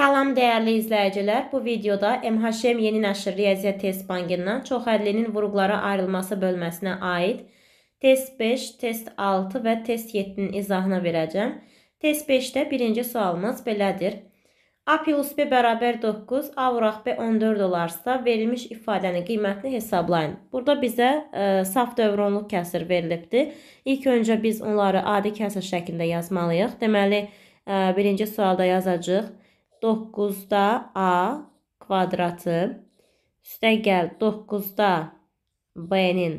Salam dəyərli izləyicilər, bu videoda MHM Yeni Nəşr Riyaziyyat Test Bankından çoxhədlinin vurğulara ayrılması bölməsinə aid test 5, test 6 və test 7-nin izahını verəcəm. Test 5-də birinci sualımız belədir. A plus B bərabər 9, A vuraq B 14 olarsa verilmiş ifadənin qiymətini hesablayın. Burada bizə ə, e, saf dövronluq kəsir verilibdir. İlk öncə biz onları adi kəsir şəklində yazmalıyıq. Deməli, ə, e, birinci sualda yazacağıq. 9-da A kvadratı üstə gəl 9-da B-nin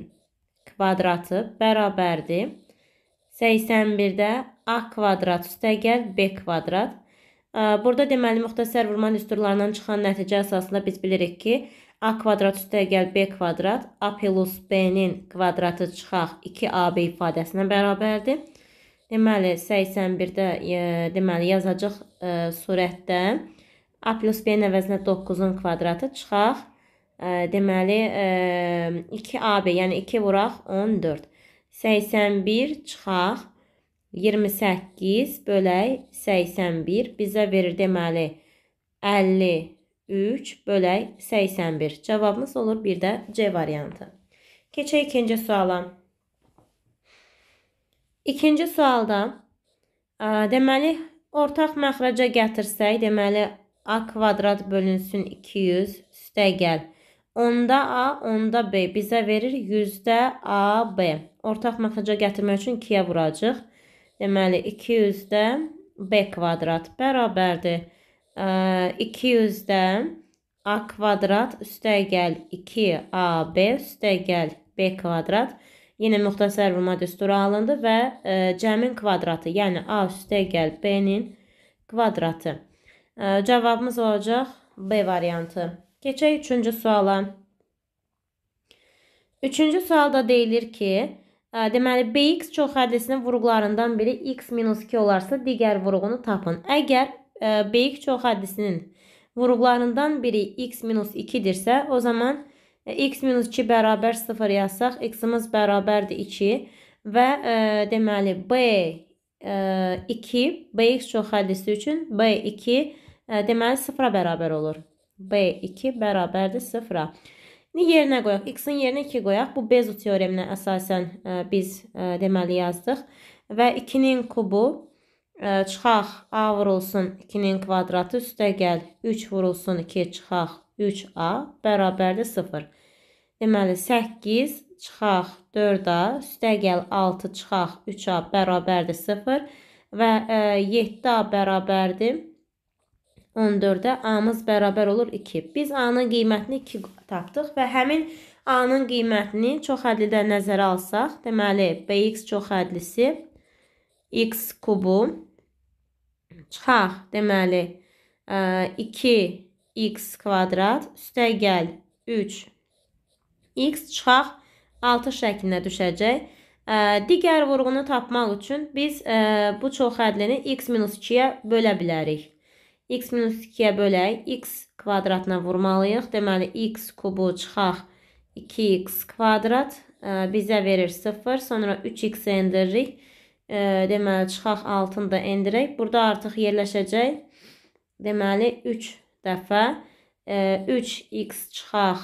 kvadratı bərabərdir. 81-də A kvadrat üstə gəl B kvadrat. Burada deməli müxtəsər vurma düsturlarından çıxan nəticə əsasında biz bilirik ki, A kvadrat üstə gəl B kvadrat, A plus B-nin kvadratı çıxaq 2AB ifadəsinə bərabərdir. Deməli 81-də e, deməli yazacaq e, surətdə a plus b-nin əvəzinə 9-un kvadratı çıxaq. E, deməli e, 2ab, yəni 2 vuraq 14. 81 çıxaq. 28 bölək 81 bizə verir deməli 53 bölək 81. Cavabımız olur bir də C variantı. Keçək ikinci suala. İkinci sualda deməli ortaq məxraca gətirsək, deməli a kvadrat bölünsün 200 üstəgəl. Onda a, onda b bizə verir 100-də ab. Ortaq məxraca gətirmək üçün 2-yə vuracağıq. Deməli 200-də b kvadrat bərabərdir. 200-də a kvadrat üstəgəl 2ab üstəgəl b kvadrat Yenə müxtəsər vurma düsturu alındı və e, cəmin kvadratı, yəni A üstə gəl B-nin kvadratı. E, cavabımız olacaq B variantı. Keçək üçüncü suala. Üçüncü sualda deyilir ki, e, deməli, BX çoxhədlisinin vurğularından biri X-2 olarsa digər vurğunu tapın. Əgər e, BX çoxhədlisinin vurğularından biri X-2-dirsə, o zaman E, x-2 bərabər 0 yazsaq, x-imiz bərabərdir 2 və ə, e, deməli b 2 e, bx çoxhəllisi üçün b2 deməli 0-a bərabər olur. b2 bərabərdir 0-a. İndi yerinə qoyaq. X-in yerinə 2 qoyaq. Bu Bezu teoreminə əsasən ə, biz ə, deməli yazdıq. Və 2-nin kubu ə, çıxaq a vurulsun 2-nin kvadratı üstə gəl 3 vurulsun 2 çıxaq 3A e, bərabərdir 0. Deməli 8 çıxaq 4A, üstəgəl 6 çıxaq 3A bərabərdir 0 və ə, 7A bərabərdir 14-ə A-mız bərabər olur 2. Biz A-nın qiymətini 2 tapdıq və həmin A-nın qiymətini çox hədlidə nəzərə alsaq, deməli BX çox hədlisi X kubu çıxaq, deməli 2 e, x kvadrat üstəgəl 3 x çıxaq 6 şəklində düşəcək. Ə, digər vurğunu tapmaq üçün biz ə, bu çoxhədlini x-2-yə bölə bilərik. x-2-yə bölək, x kvadratına vurmalıyıq. Deməli, x kubu çıxaq 2x kvadrat ə, bizə verir 0, sonra 3x endiririk. Ə, deməli, çıxaq 6-ını da endirək. Burada artıq yerləşəcək. Deməli, 3 dəfə 3x çıxaq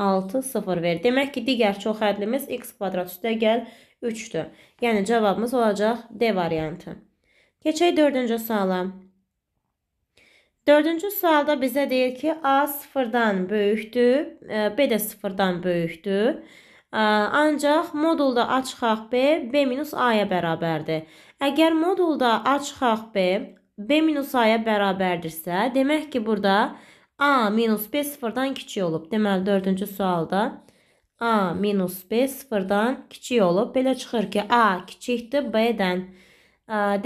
6, 0 verir. Demək ki, digər çox hədlimiz x kvadrat üstə gəl 3-dür. Yəni, cavabımız olacaq D variantı. Keçək dördüncü suala. Dördüncü sualda bizə deyir ki, A sıfırdan böyükdür, e, B də sıfırdan böyükdür. E, ancaq modulda A çıxaq B, B minus A-ya bərabərdir. Əgər modulda A çıxaq B, B minus A-ya bərabərdirsə, demək ki, burada A minus B sıfırdan kiçik olub. Deməli, dördüncü sualda A minus B sıfırdan kiçik olub. Belə çıxır ki, A kiçikdir B-dən.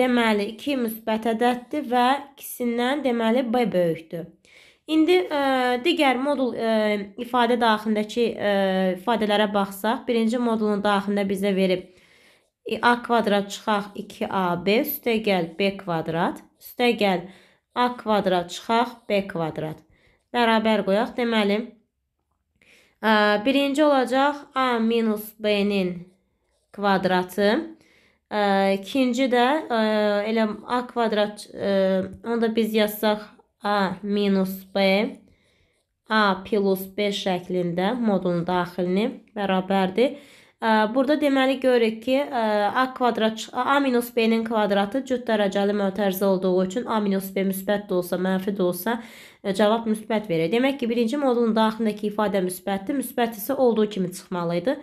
Deməli, 2 müsbət ədəddir və ikisindən deməli B böyükdür. İndi ə, digər modul ə, ifadə daxilindəki ə, ifadələrə baxsaq, birinci modulun daxilində bizə verib E, A kvadrat çıxaq 2AB üstə gəl B kvadrat üstə gəl A kvadrat çıxaq B kvadrat. Bərabər qoyaq deməli. E, birinci olacaq A minus B-nin kvadratı. E, ikinci də elə A kvadrat onu da biz yazsaq A minus B A plus B şəklində modulun daxilini bərabərdir. Burada deməli görürük ki, a kvadrat a minus b-nin kvadratı cüt dərəcəli mötərizə olduğu üçün a minus b müsbət də olsa, mənfi də olsa cavab müsbət verir. Demək ki, birinci modulun daxilindəki ifadə müsbətdir. Müsbət isə olduğu kimi çıxmalı idi.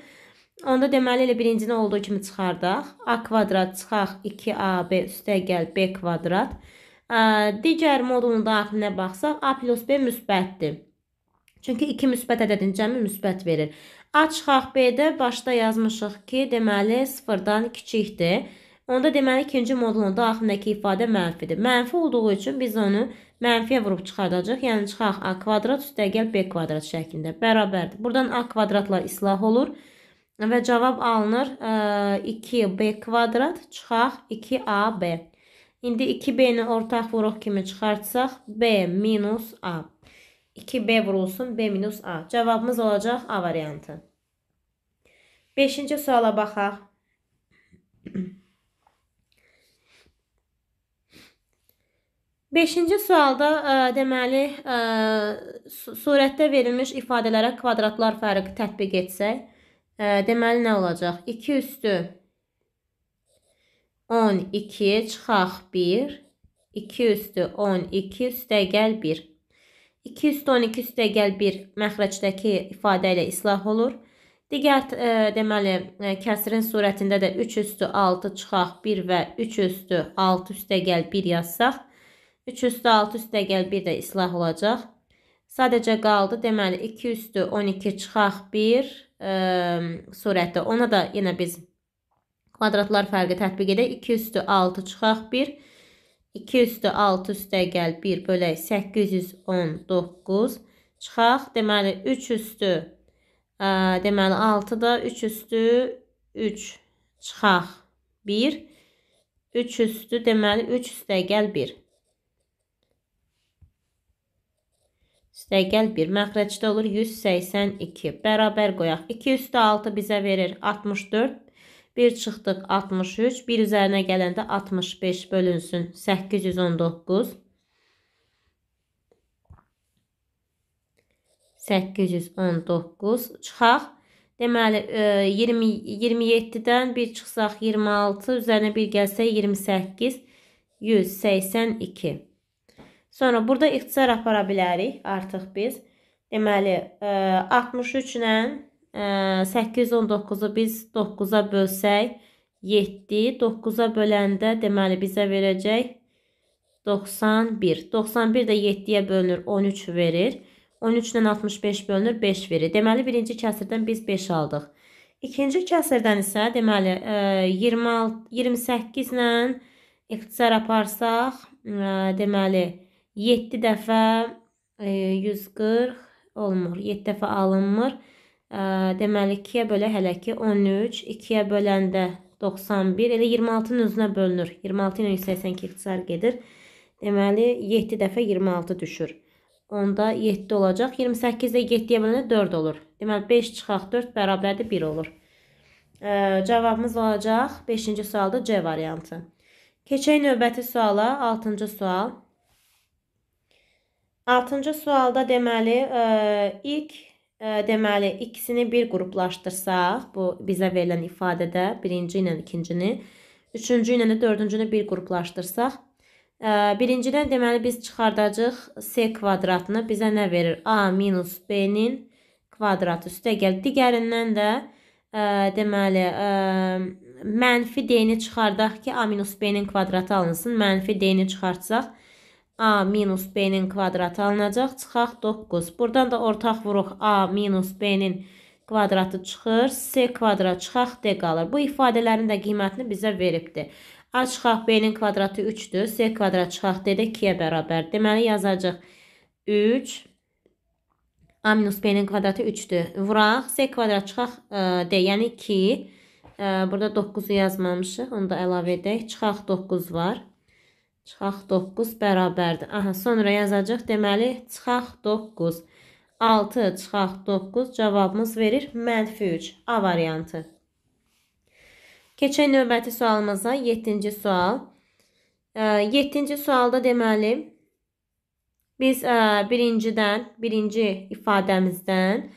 Onda deməli elə birincini olduğu kimi çıxardaq. A kvadrat çıxaq 2AB üstəgəl B kvadrat. Digər modulun daxilinə baxsaq A plus B müsbətdir. Çünki 2 müsbət ədədin cəmi müsbət verir. Açxaq B-də başda yazmışıq ki, deməli, sıfırdan kiçikdir. Onda deməli, ikinci modulun da axırındakı ifadə mənfidir. Mənfi olduğu üçün biz onu mənfiyə vurub çıxardacaq. Yəni, çıxaq A kvadrat üstəgəl B kvadrat şəklində. Bərabərdir. Buradan A kvadratla islah olur. Və cavab alınır 2B e, kvadrat, çıxaq 2AB. İndi 2B-ni ortaq vuruq kimi çıxartsaq, B minus A. 2B vurulsun B minus A. Cavabımız olacaq A variantı. Beşinci suala baxaq. Beşinci sualda ə, e, deməli ə, e, surətdə verilmiş ifadələrə kvadratlar fərqi tətbiq etsək, ə, e, deməli nə olacaq? 2 üstü 12 çıxaq 1, 2 üstü 12 üstə gəl 1. 212 üstə gəl 1 məxrəcdəki ifadə ilə islah olur. Digər e, deməli e, kəsirin surətində də 3 üstü 6 çıxaq 1 və 3 üstü 6 üstə gəl 1 yazsaq 3 üstü 6 üstə gəl 1 də islah olacaq. Sadəcə qaldı deməli 2 üstü 12 çıxaq 1 e, surətdə. Ona da yenə biz kvadratlar fərqi tətbiq edək. 2 üstü 6 çıxaq 1 2 üstü 6 üstə gəl 1 bölək 819 çıxaq. Deməli 3 üstü ə, deməli 6 da 3 üstü 3 çıxaq 1. 3 üstü deməli 3 üstə gəl 1. Üstəgəl 1 məxrəcdə olur 182. Bərabər qoyaq. 2 üstü 6 bizə verir 64. 1 çıxdıq 63. 1 üzərinə gələndə 65 bölünsün. 819. 819 çıxaq. Deməli 20 27-dən 1 çıxsaq 26, üzərinə 1 gəlsə 28, 182. Sonra burada ixtisar apara bilərik artıq biz. Deməli 63 e, ilə 8-19-u biz 9-a bölsək 7, 9-a böləndə deməli bizə verəcək 91. 91 də 7-yə bölünür 13 verir. 13-dən 65 bölünür 5 verir. Deməli birinci kəsirdən biz 5 aldıq. İkinci kəsirdən isə deməli 26, e, 28 ilə ixtisar aparsaq e, deməli 7 dəfə 140 e, olmur. 7 dəfə alınmır deməli 2-yə bölə hələ ki 13, 2-yə böləndə 91, elə 26-nın özünə bölünür. 26 ilə 182 ixtisar gedir. Deməli 7 dəfə 26 düşür. Onda 7 olacaq. 28-də 7-yə böləndə 4 olur. Deməli 5 çıxaq 4 bərabərdir 1 olur. Ə, cavabımız olacaq 5-ci sualda C variantı. Keçək növbəti suala, 6-cı sual. 6-cı sualda deməli ə, ilk deməli ikisini bir qruplaşdırsaq, bu bizə verilən ifadədə birinci ilə ikincini, üçüncü ilə də dördüncünü bir qruplaşdırsaq, birincidən deməli biz çıxardacağıq s kvadratını bizə nə verir? a minus b-nin kvadratı üstə gəl. Digərindən də deməli mənfi d-ni çıxardaq ki, a minus b-nin kvadratı alınsın. Mənfi d-ni çıxartsaq, A minus B-nin kvadratı alınacaq. Çıxaq 9. Buradan da ortaq vuruq. A minus B-nin kvadratı çıxır. S kvadrat çıxaq D qalır. Bu ifadələrin də qiymətini bizə veribdir. A çıxaq B-nin kvadratı 3-dür. S kvadrat çıxaq D də 2-yə bərabər. Deməli yazacaq 3 A minus B-nin kvadratı 3-dür. Vuraq, S kvadrat çıxaq e, D, yəni 2. E, burada 9-u yazmamışıq, onu da əlavə edək. Çıxaq 9 var. Çıxaq 9 bərabərdir. Aha, sonra yazacaq. Deməli, çıxaq 9. 6 çıxaq 9 cavabımız verir mənfi 3. A variantı. Keçək növbəti sualımıza. 7-ci sual. 7-ci sualda deməli, biz birincidən, birinci ifadəmizdən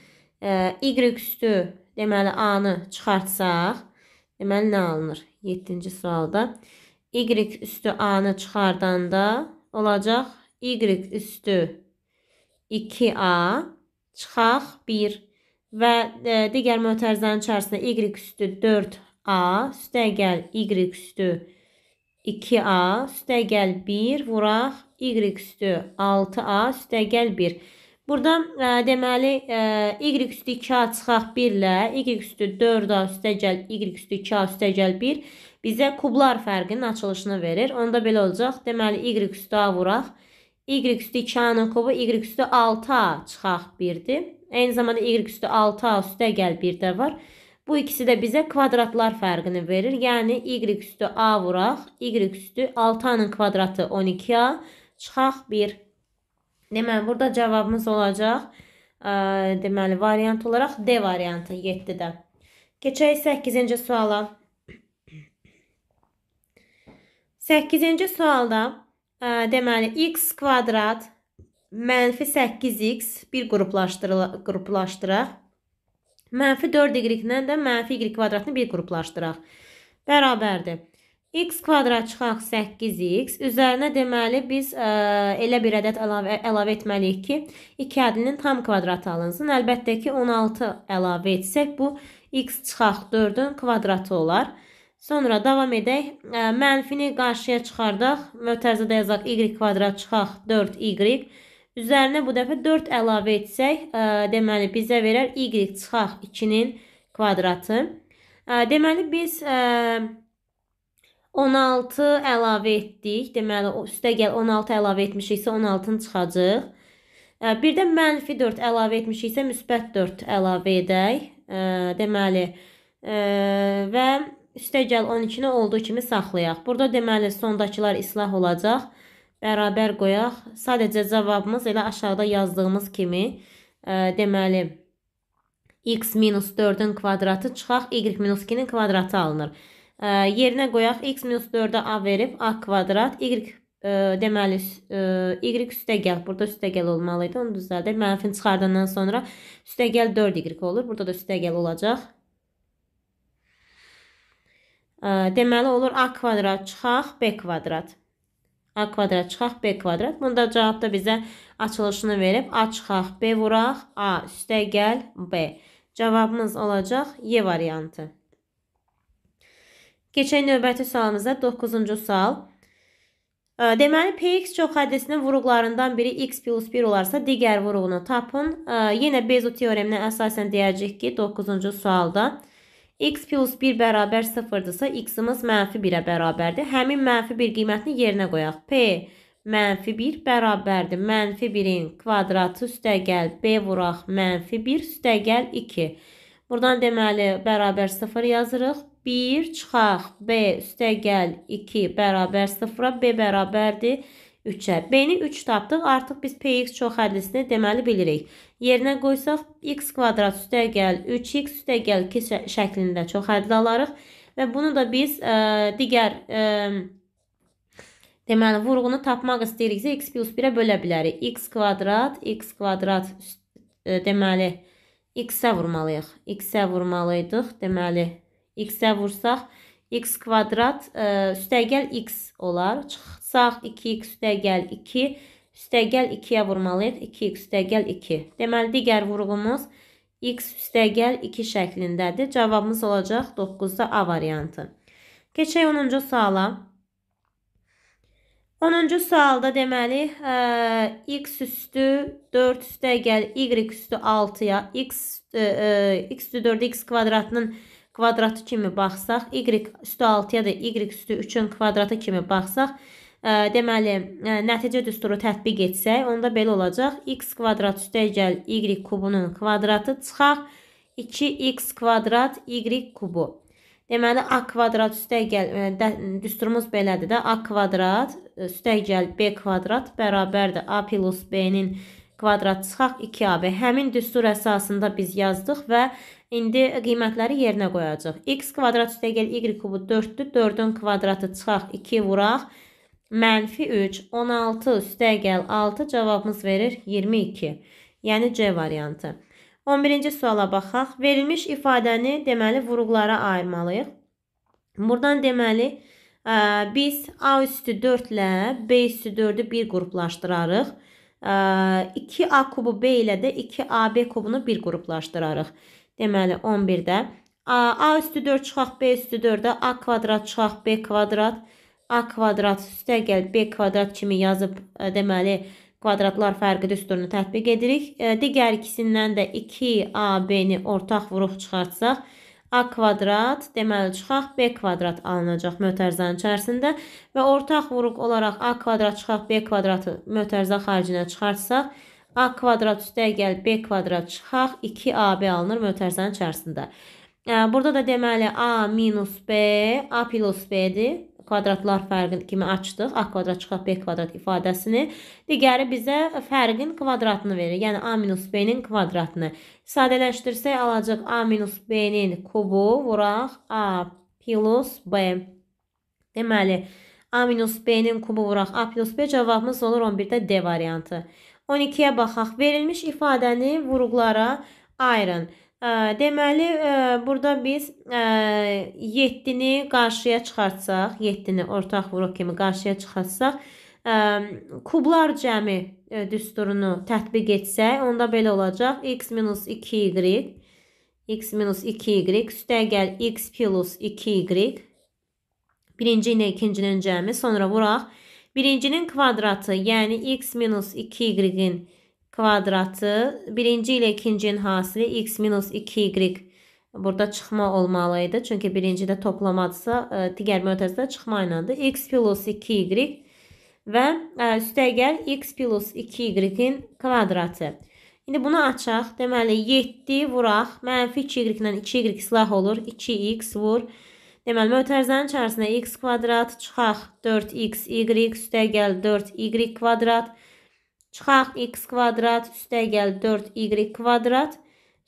y üstü deməli A-nı çıxartsaq, deməli nə alınır? 7-ci sualda y üstü a-nı çıxardanda olacaq y üstü 2a çıxaq 1 və e, digər mötərizənin içərisində y üstü 4a üstəgəl y üstü 2a üstəgəl 1 vuraq y üstü 6a üstəgəl 1 Burada ə, e, deməli ə, e, y üstü 2a çıxaq 1 ilə y üstü 4a üstəgəl y üstü 2a üstəgəl 1 bizə kublar fərqinin açılışını verir. Onda belə olacaq. Deməli y üstü a vuraq. y üstü 2a-nın kubu y üstü 6a çıxaq 1-dir. Eyni zamanda y üstü 6a üstəgəl 1 də var. Bu ikisi də bizə kvadratlar fərqini verir. Yəni y üstü a vuraq, y üstü 6a-nın kvadratı 12a çıxaq 1. Deməli burada cavabımız olacaq. E, deməli variant olaraq D variantı 7-də. Keçək 8-ci suala. 8-ci sualda e, deməli x kvadrat mənfi 8x bir qruplaşdıraq. Mənfi 4y-lə də mənfi y kvadratını bir qruplaşdıraq. Bərabərdir x kvadrat çıxaq 8x. Üzərinə deməli biz ə, e, elə bir ədəd əlavə, əlavə etməliyik ki, 2 ədədinin tam kvadratı alınsın. Əlbəttə ki, 16 əlavə etsək bu x çıxaq 4-ün kvadratı olar. Sonra davam edək. Ə, e, mənfini qarşıya çıxardaq. Mötərzədə yazaq y kvadrat çıxaq 4y. Üzərinə bu dəfə 4 əlavə etsək, ə, e, deməli bizə verər y çıxaq 2-nin kvadratı. Ə, deməli biz ə, 16 əlavə etdik. Deməli, üstə gəl 16 əlavə etmişiksə 16-nı çıxacaq. E, bir də mənfi 4 əlavə etmişiksə müsbət 4 əlavə edək. E, deməli, e, və üstə gəl 12-ni olduğu kimi saxlayaq. Burada deməli, sondakılar islah olacaq. Bərabər qoyaq. Sadəcə cavabımız elə aşağıda yazdığımız kimi. Deməli, x minus 4-ün kvadratı çıxaq, y minus 2-nin kvadratı alınır. Yerinə qoyaq x minus 4-ə a verib a kvadrat, y ə, deməli ə, y üstəgəl, burada üstəgəl olmalı idi. Onu düzəldək. Mənfini çıxardandan sonra üstəgəl 4y olur. Burada da üstəgəl olacaq. Ə, deməli olur a kvadrat çıxaq, b kvadrat. a kvadrat çıxaq, b kvadrat. Bunda cavabda bizə açılışını verib a çıxaq, b vuraq, a üstəgəl, b. Cavabımız olacaq E variantı. Keçək növbəti sualımıza 9-cu sual. Deməli, Px çox həddəsinin vuruqlarından biri x plus 1 olarsa, digər vuruğunu tapın. Yenə Bezo teoreminə əsasən deyəcək ki, 9-cu sualda x plus 1 bərabər 0-dırsa, x-imiz mənfi 1-ə bərabərdir. Həmin mənfi 1 qiymətini yerinə qoyaq. P mənfi 1 bərabərdir. Mənfi 1-in kvadratı üstəgəl B vuraq, mənfi 1 üstəgəl 2. Buradan deməli, bərabər 0 yazırıq. 1 çıxaq. B üstəgəl 2 bərabər 0-a. B bərabərdir 3-ə. B-ni 3 tapdıq. Artıq biz px çoxhədlisini deməli bilirik. Yerinə qoysaq x kvadrat üstəgəl 3x üstəgəl 2 şəklində çoxhədli alarıq və bunu da biz ə, e, digər ə, e, deməli vurğunu tapmaq istəyiriksə x plus 1-ə bölə bilərik. x kvadrat x kvadrat ə, e, deməli x-ə vurmalıyıq. x-ə vurmalıydıq. Deməli x-ə vursaq x kvadrat ə, e, üstəgəl x olar. Çıxsaq 2x üstəgəl 2 üstəgəl 2-yə vurmalıyıq. 2x üstəgəl 2. Deməli digər vurğumuz x üstəgəl 2 şəklindədir. Cavabımız olacaq 9-da A variantı. Keçək 10-cu suala. 10-cu sualda deməli ə, e, x üstü 4 üstəgəl y üstü 6-ya x ə, e, ə, x üstü 4 x kvadratının 4 kvadratı kimi baxsaq, y üstü 6-ya da y üstü 3-ün kvadratı kimi baxsaq, ə, e, deməli, ə, e, nəticə düsturu tətbiq etsək, onda belə olacaq. x kvadrat üstə gəl y kubunun kvadratı çıxaq. 2x kvadrat y kubu. Deməli, a kvadrat üstə gəl, ə, e, də, düsturumuz belədir də, a kvadrat üstə gəl b kvadrat bərabərdir a plus b-nin kvadrat çıxaq 2ab. Həmin düstur əsasında biz yazdıq və İndi qiymətləri yerinə qoyacaq. x kvadrat üstə gəl y kubu 4-dür. 4-ün kvadratı çıxaq 2 vuraq. Mənfi 3, 16 üstə gəl 6 cavabımız verir 22. Yəni C variantı. 11-ci suala baxaq. Verilmiş ifadəni deməli vurğulara ayırmalıyıq. Buradan deməli ə, biz A üstü 4 ilə B üstü 4-ü bir qruplaşdırarıq. 2A kubu B ilə də 2AB kubunu bir qruplaşdırarıq. Deməli 11-də a, a üstü 4 çıxaq b üstü 4-də a kvadrat çıxaq b kvadrat a kvadrat üstə gəl b kvadrat kimi yazıb e, deməli kvadratlar fərqi düsturunu tətbiq edirik. E, digər ikisindən də 2AB-ni ortaq vuruq çıxartsaq, A kvadrat, deməli çıxaq, B kvadrat alınacaq mötərzənin içərisində və ortaq vuruq olaraq A kvadrat çıxaq, B kvadratı mötərzə xaricinə çıxartsaq, A kvadrat üstə gəl B kvadrat çıxaq. 2AB alınır mötərizənin içərisində. E, burada da deməli A minus B, A plus B-dir. Kvadratlar fərqi kimi açdıq. A kvadrat çıxaq B kvadrat ifadəsini. Digəri bizə fərqin kvadratını verir. Yəni A minus B-nin kvadratını. Sadələşdirsək alacaq A minus B-nin kubu vuraq A plus B. Deməli A minus B-nin kubu vuraq A plus B cavabımız olur 11-də D variantı. 12-yə baxaq. Verilmiş ifadəni vurğulara ayırın. Deməli, burada biz 7-ni qarşıya çıxartsaq, 7-ni ortaq vuruq kimi qarşıya çıxartsaq, kublar cəmi düsturunu tətbiq etsək, onda belə olacaq. x minus 2y, x minus 2y, üstəgəl x plus 2y, birinci ilə ikincinin cəmi, sonra vuraq. Birincinin kvadratı, yəni x minus 2y-in kvadratı, birinci ilə ikincinin hasili x minus 2y burada çıxma olmalı idi. Çünki birincidə toplamadsa, e, digər mötəzdə çıxma ilədir. x plus 2y və e, üstəgəl x plus 2y-in kvadratı. İndi bunu açaq. Deməli, 7 vuraq. Mənfi 2y ilə 2y silah olur. 2x vur. 2 Deməli, mötərizənin içərisinə x kvadrat çıxaq 4x, y üstə gəl 4y kvadrat. Çıxaq x kvadrat üstə gəl 4y kvadrat.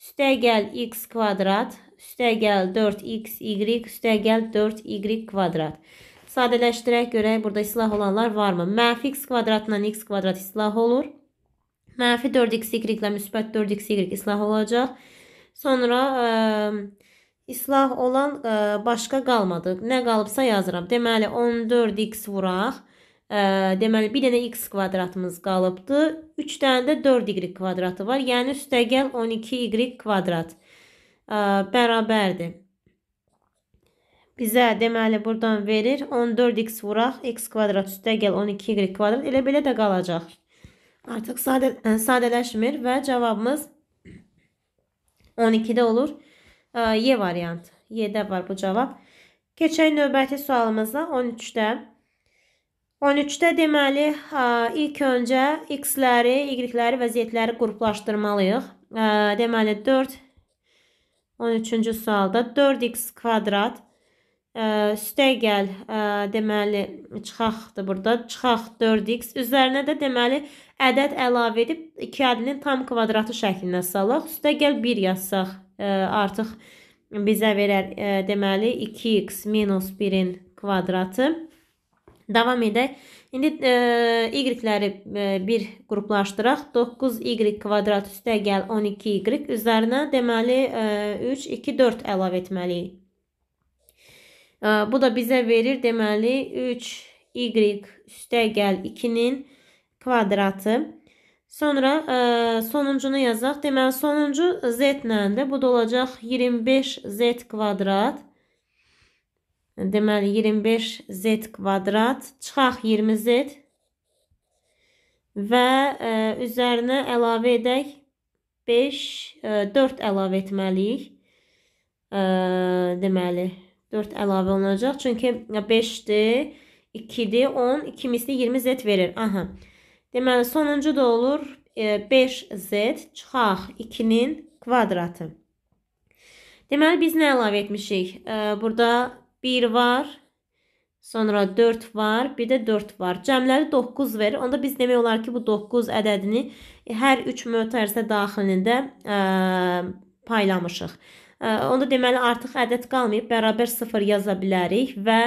Üstə gəl x kvadrat. Üstə gəl 4x, y üstə gəl 4y kvadrat. Sadələşdirək görək burada islah olanlar varmı? Mənfi x kvadratla x kvadrat islah olur. Mənfi 4x y ilə müsbət 4x y islah olacaq. Sonra... Iı, İslah olan ə, e, başqa qalmadı. Nə qalıbsa yazıram. Deməli 14x vuraq. Ə, e, deməli bir dənə x kvadratımız qalıbdı. 3 dənə də 4y kvadratı var. Yəni üstəgəl 12y kvadrat ə, e, bərabərdir. Bizə deməli buradan verir 14x vuraq x kvadrat üstəgəl 12y kvadrat elə belə də qalacaq. Artıq sadə, sadələşmir və cavabımız 12-də olur. Y variantı. Y-də var bu cavab. Keçək növbəti sualımıza 13-də. 13-də deməli ilk öncə x-ləri, y-ləri və z-ləri qruplaşdırmalıyıq. Deməli 4 13-cü sualda 4x kvadrat üstəgəl deməli çıxaqdır burada. Çıxaq 4x üzərinə də deməli ədəd əlavə edib iki ədinin tam kvadratı şəklində salaq. Üstəgəl 1 yazsaq artıq bizə verər e, deməli 2x minus 1-in kvadratı. Davam edək. İndi y-ləri e, e, bir qruplaşdıraq. 9y kvadrat üstə gəl 12y. Üzərinə deməli 3, 2, 4 əlavə etməliyik. Bu da bizə verir deməli 3y üstə gəl 2-nin kvadratı. Sonra ə, e, sonuncunu yazaq. Deməli sonuncu z-nəndir. Bu da olacaq 25z kvadrat. Deməli 25z kvadrat. Çıxaq 20z və ə, e, üzərinə əlavə edək 5 ə, 4 əlavə etməliyik. Ə, e, deməli 4 əlavə olunacaq. Çünki 5-dir, 2-dir, 10, 2 misli 20 z verir. Aha. Deməli sonuncu da olur 5z e, çıxaq 2-nin kvadratı. Deməli biz nə əlavə etmişik? E, burada 1 var, sonra 4 var, bir də 4 var. Cəmləri 9 verir. Onda biz demək olar ki, bu 9 ədədini hər 3 mötərizə daxilində e, paylamışıq. Onda deməli artıq ədəd qalmayıb, bərabər 0 yaza bilərik və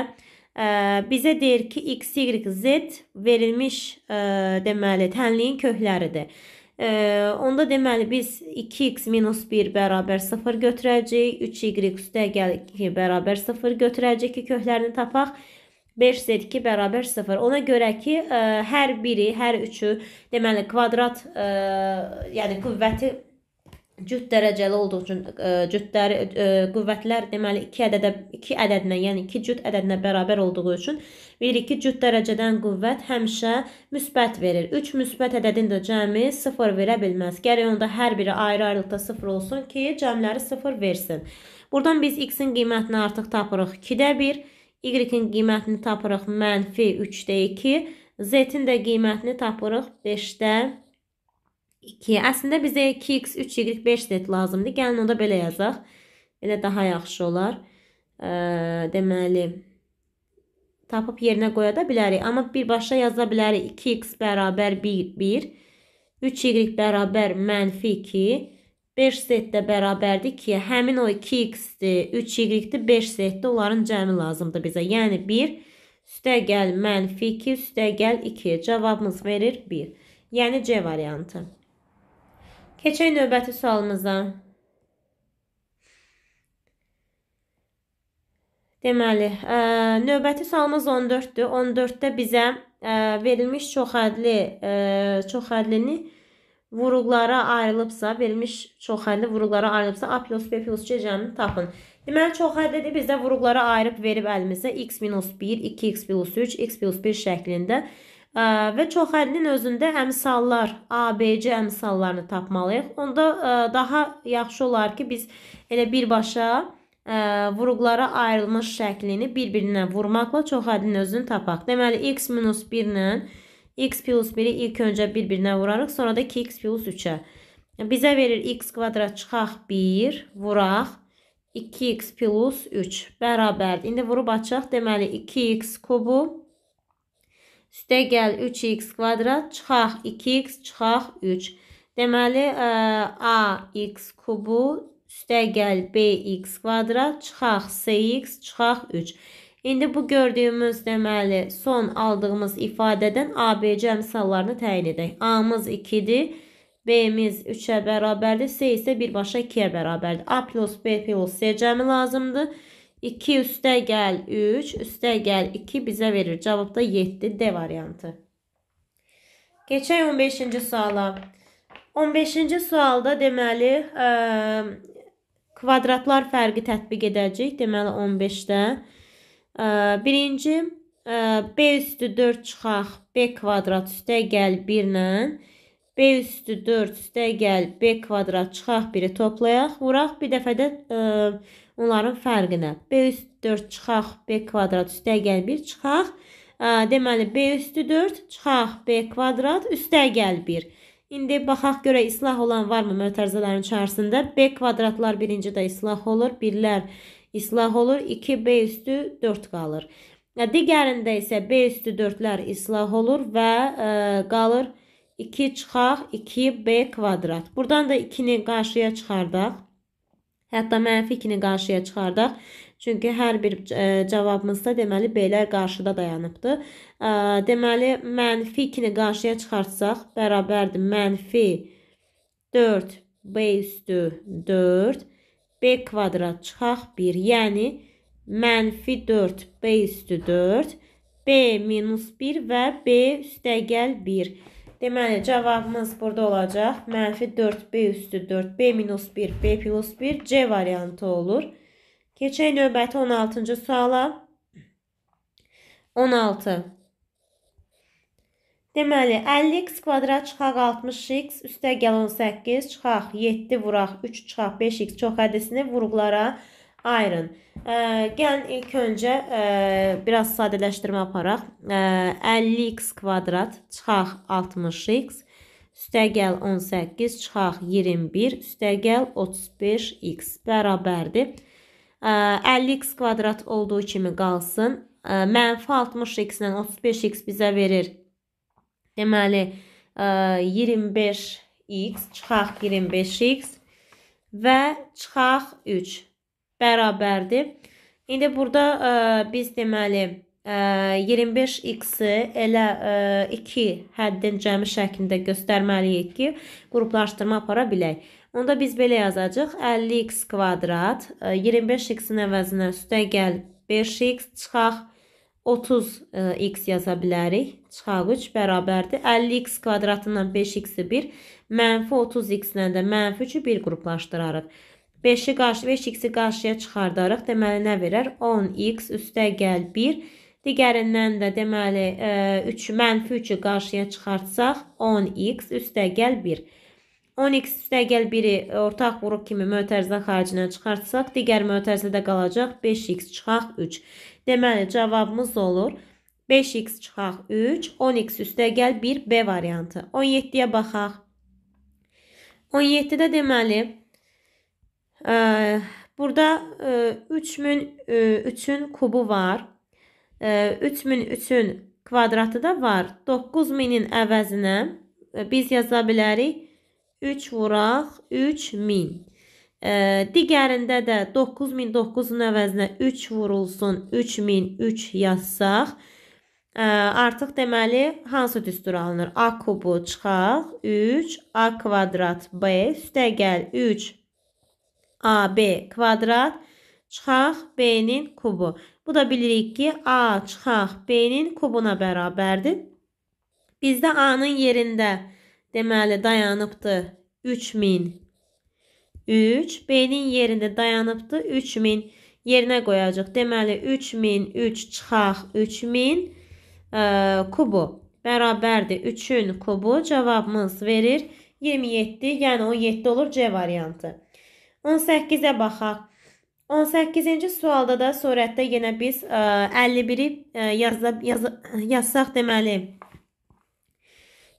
Bizə deyir ki, x, y, z verilmiş e, deməli tənliyin köhləridir. Onda deməli biz 2x minus 1 bərabər 0 götürəcəyik. 3y üstəgəl 2 bərabər 0 götürəcəyik ki, köhlərini tapaq. 5z2 bərabər 0. Ona görə ki, ə, e, hər biri, hər üçü deməli kvadrat, ə, e, yəni qüvvəti cüt dərəcəli olduğu üçün e, cütləri e, qüvvətlər deməli 2 ədədə 2 ədədinə, yəni 2 cüt ədədinə bərabər olduğu üçün bilirik ki, cüt dərəcədən qüvvət həmişə müsbət verir. 3 müsbət ədədin də cəmi 0 verə bilməz. Gərək onda hər biri ayrı-ayrılıqda 0 olsun ki, cəmləri 0 versin. Burdan biz x-in qiymətini artıq tapırıq 2-də 1, y-in qiymətini tapırıq -3-də 2, z-in də qiymətini tapırıq 5-də 1. 2. Əslində bizə 2x, 3y, 5 set lazımdır. Gəlin onda belə yazaq. Elə daha yaxşı olar. E, deməli, tapıb yerinə qoya da bilərik. Amma birbaşa yaza bilərik. 2x bərabər 1, 3y bərabər mənfi 2, 5 set də bərabərdir 2-yə. Həmin o 2x-dir, 3y-dir, 5 setdir. Onların cəmi lazımdır bizə. Yəni 1, üstəgəl mənfi 2, üstəgəl 2. Cavabımız verir 1. Yəni C variantı. Keçək növbəti sualımıza. Deməli, ə, e, növbəti sualımız 14-dür. 14-də bizə ə, e, verilmiş çoxədli ə, e, çoxədlini vuruqlara ayrılıbsa, verilmiş çoxədli vuruqlara ayrılıbsa, A plus B plus C cəmini tapın. Deməli, çoxədlidir. Bizdə vuruqlara ayırıb verib əlimizə x minus 1, 2x plus 3, x plus 1 şəklində və çoxədlin özündə əmsallar, ABC əmsallarını tapmalıyıq. Onda daha yaxşı olar ki, biz elə birbaşa vuruqlara ayrılmış şəklini bir-birinə vurmaqla çoxədlin özünü tapaq. Deməli, x minus 1 ilə x plus 1-i ilk öncə bir-birinə vurarıq, sonra da 2x plus 3-ə. Bizə verir x kvadrat çıxaq 1, vuraq. 2x plus 3 bərabərdir. İndi vurub açaq. Deməli 2x kubu Üstə gəl 3x kvadrat, çıxaq 2x, çıxaq 3. Deməli, ə, e, ax kubu üstə gəl bx kvadrat, çıxaq cx, çıxaq 3. İndi bu gördüyümüz deməli son aldığımız ifadədən ABC əmsallarını təyin edək. A-mız 2-dir, B-miz 3-ə bərabərdir, C isə birbaşa 2-yə bərabərdir. A plus B plus C cəmi lazımdır. 2 üstə gəl 3, üstə gəl 2 bizə verir. Cavabda 7 D variantı. Keçək 15-ci suala. 15-ci sualda deməli ə, kvadratlar fərqi tətbiq edəcəyik. Deməli 15-də birinci ə, B üstü 4 çıxaq. B kvadrat üstə gəl 1 ilə. B üstü 4 üstə gəl B kvadrat çıxaq 1-i toplayaq. Vuraq bir dəfə də ə, Onların fərqinə. B üst 4 çıxaq, B kvadrat üstəgəl 1 çıxaq. Deməli, B üstü 4 çıxaq, B kvadrat üstəgəl 1. İndi baxaq görə islah olan varmı mötərizələrin çarəsində? B kvadratlar birincidə islah olur, 1-lər islah olur, 2B üstü 4 qalır. Digərində isə B üstü 4-lər islah olur və ə, qalır 2 çıxaq, 2B kvadrat. Buradan da 2-ni qarşıya çıxardaq. Hətta mənfi 2-ni qarşıya çıxardaq. Çünki hər bir e, cavabımızda deməli beylər qarşıda dayanıbdır. E, deməli mənfi 2-ni qarşıya çıxartsaq bərabərdir mənfi 4 b üstü 4 b kvadrat çıxaq 1. Yəni mənfi 4 b üstü 4 b minus 1 və b üstəgəl 1. Deməli, cavabımız burada olacaq. Mənfi 4B üstü 4B minus 1B plus 1 C variantı olur. Keçək növbəti 16-cı suala. 16. Deməli, 50x kvadrat çıxaq 60x, üstə gəl 18, çıxaq 7 vuraq 3 çıxaq 5x çox ədisini vurğulara çıxaq Iron. E, gəlin ilk öncə e, biraz sadələşdirmə aparaq. E, 50x kvadrat çıxaq 60x. Üstəgəl 18 çıxaq 21. Üstəgəl 35x bərabərdir. E, 50x kvadrat olduğu kimi qalsın. E, mənfi 60x-lə 35x bizə verir. Deməli e, 25x çıxaq 25x və çıxaq 3 bərabərdir. İndi burada ə, e, biz deməli 25x-i e, elə ə, e, 2 həddin cəmi şəklində göstərməliyik ki, qruplaşdırma apara bilək. Onda biz belə yazacağıq. 50x kvadrat 25x-in əvəzinə üstəgəl 5x çıxaq. 30x yaza bilərik. Çıxaq 3 bərabərdir. 50x kvadratından 5x-i 1, mənfi 30x-lə də mənfi 3-ü 1 qruplaşdırarıq. 5-i qarşı 5x-i qarşıya çıxardarıq. Deməli nə verər? 10x üstə gəl 1. Digərindən də deməli 3 e, mənfi 3-ü qarşıya çıxartsaq 10x üstə gəl 1. 10x üstəgəl biri ortaq qrup kimi mötərizə xaricinə çıxartsaq, digər mötərizədə qalacaq 5x çıxaq 3. Deməli cavabımız olur 5x çıxaq 3, 10x üstəgəl 1 B variantı. 17-yə baxaq. 17-də deməli Burada 3000 e, 3-ün e, kubu var. 3000 3-ün kvadratı da var. 9000-in əvəzinə e, biz yaza bilərik 3 vuraq 3000. Digərində də 9009-un əvəzinə 3 vurulsun 3003 yazsaq, artıq deməli hansı düstur alınır? A kubu çıxaq 3, A kvadrat B üstə gəl 3 AB kvadrat çıxaq B-nin kubu. Bu da bilirik ki, A çıxaq B-nin kubuna bərabərdir. Bizdə A-nın yerində deməli dayanıbdı 3000. 3 B-nin yerində dayanıbdı 3000. Yerinə qoyacaq. Deməli 3003 çıxaq 3000 ə, kubu bərabərdir 3-ün kubu. Cavabımız verir 27. Yəni o 7 olur C variantı. 18-ə baxaq. 18-ci sualda da surətdə yenə biz 51-i e, e, yazda yaz, yazsaq deməli.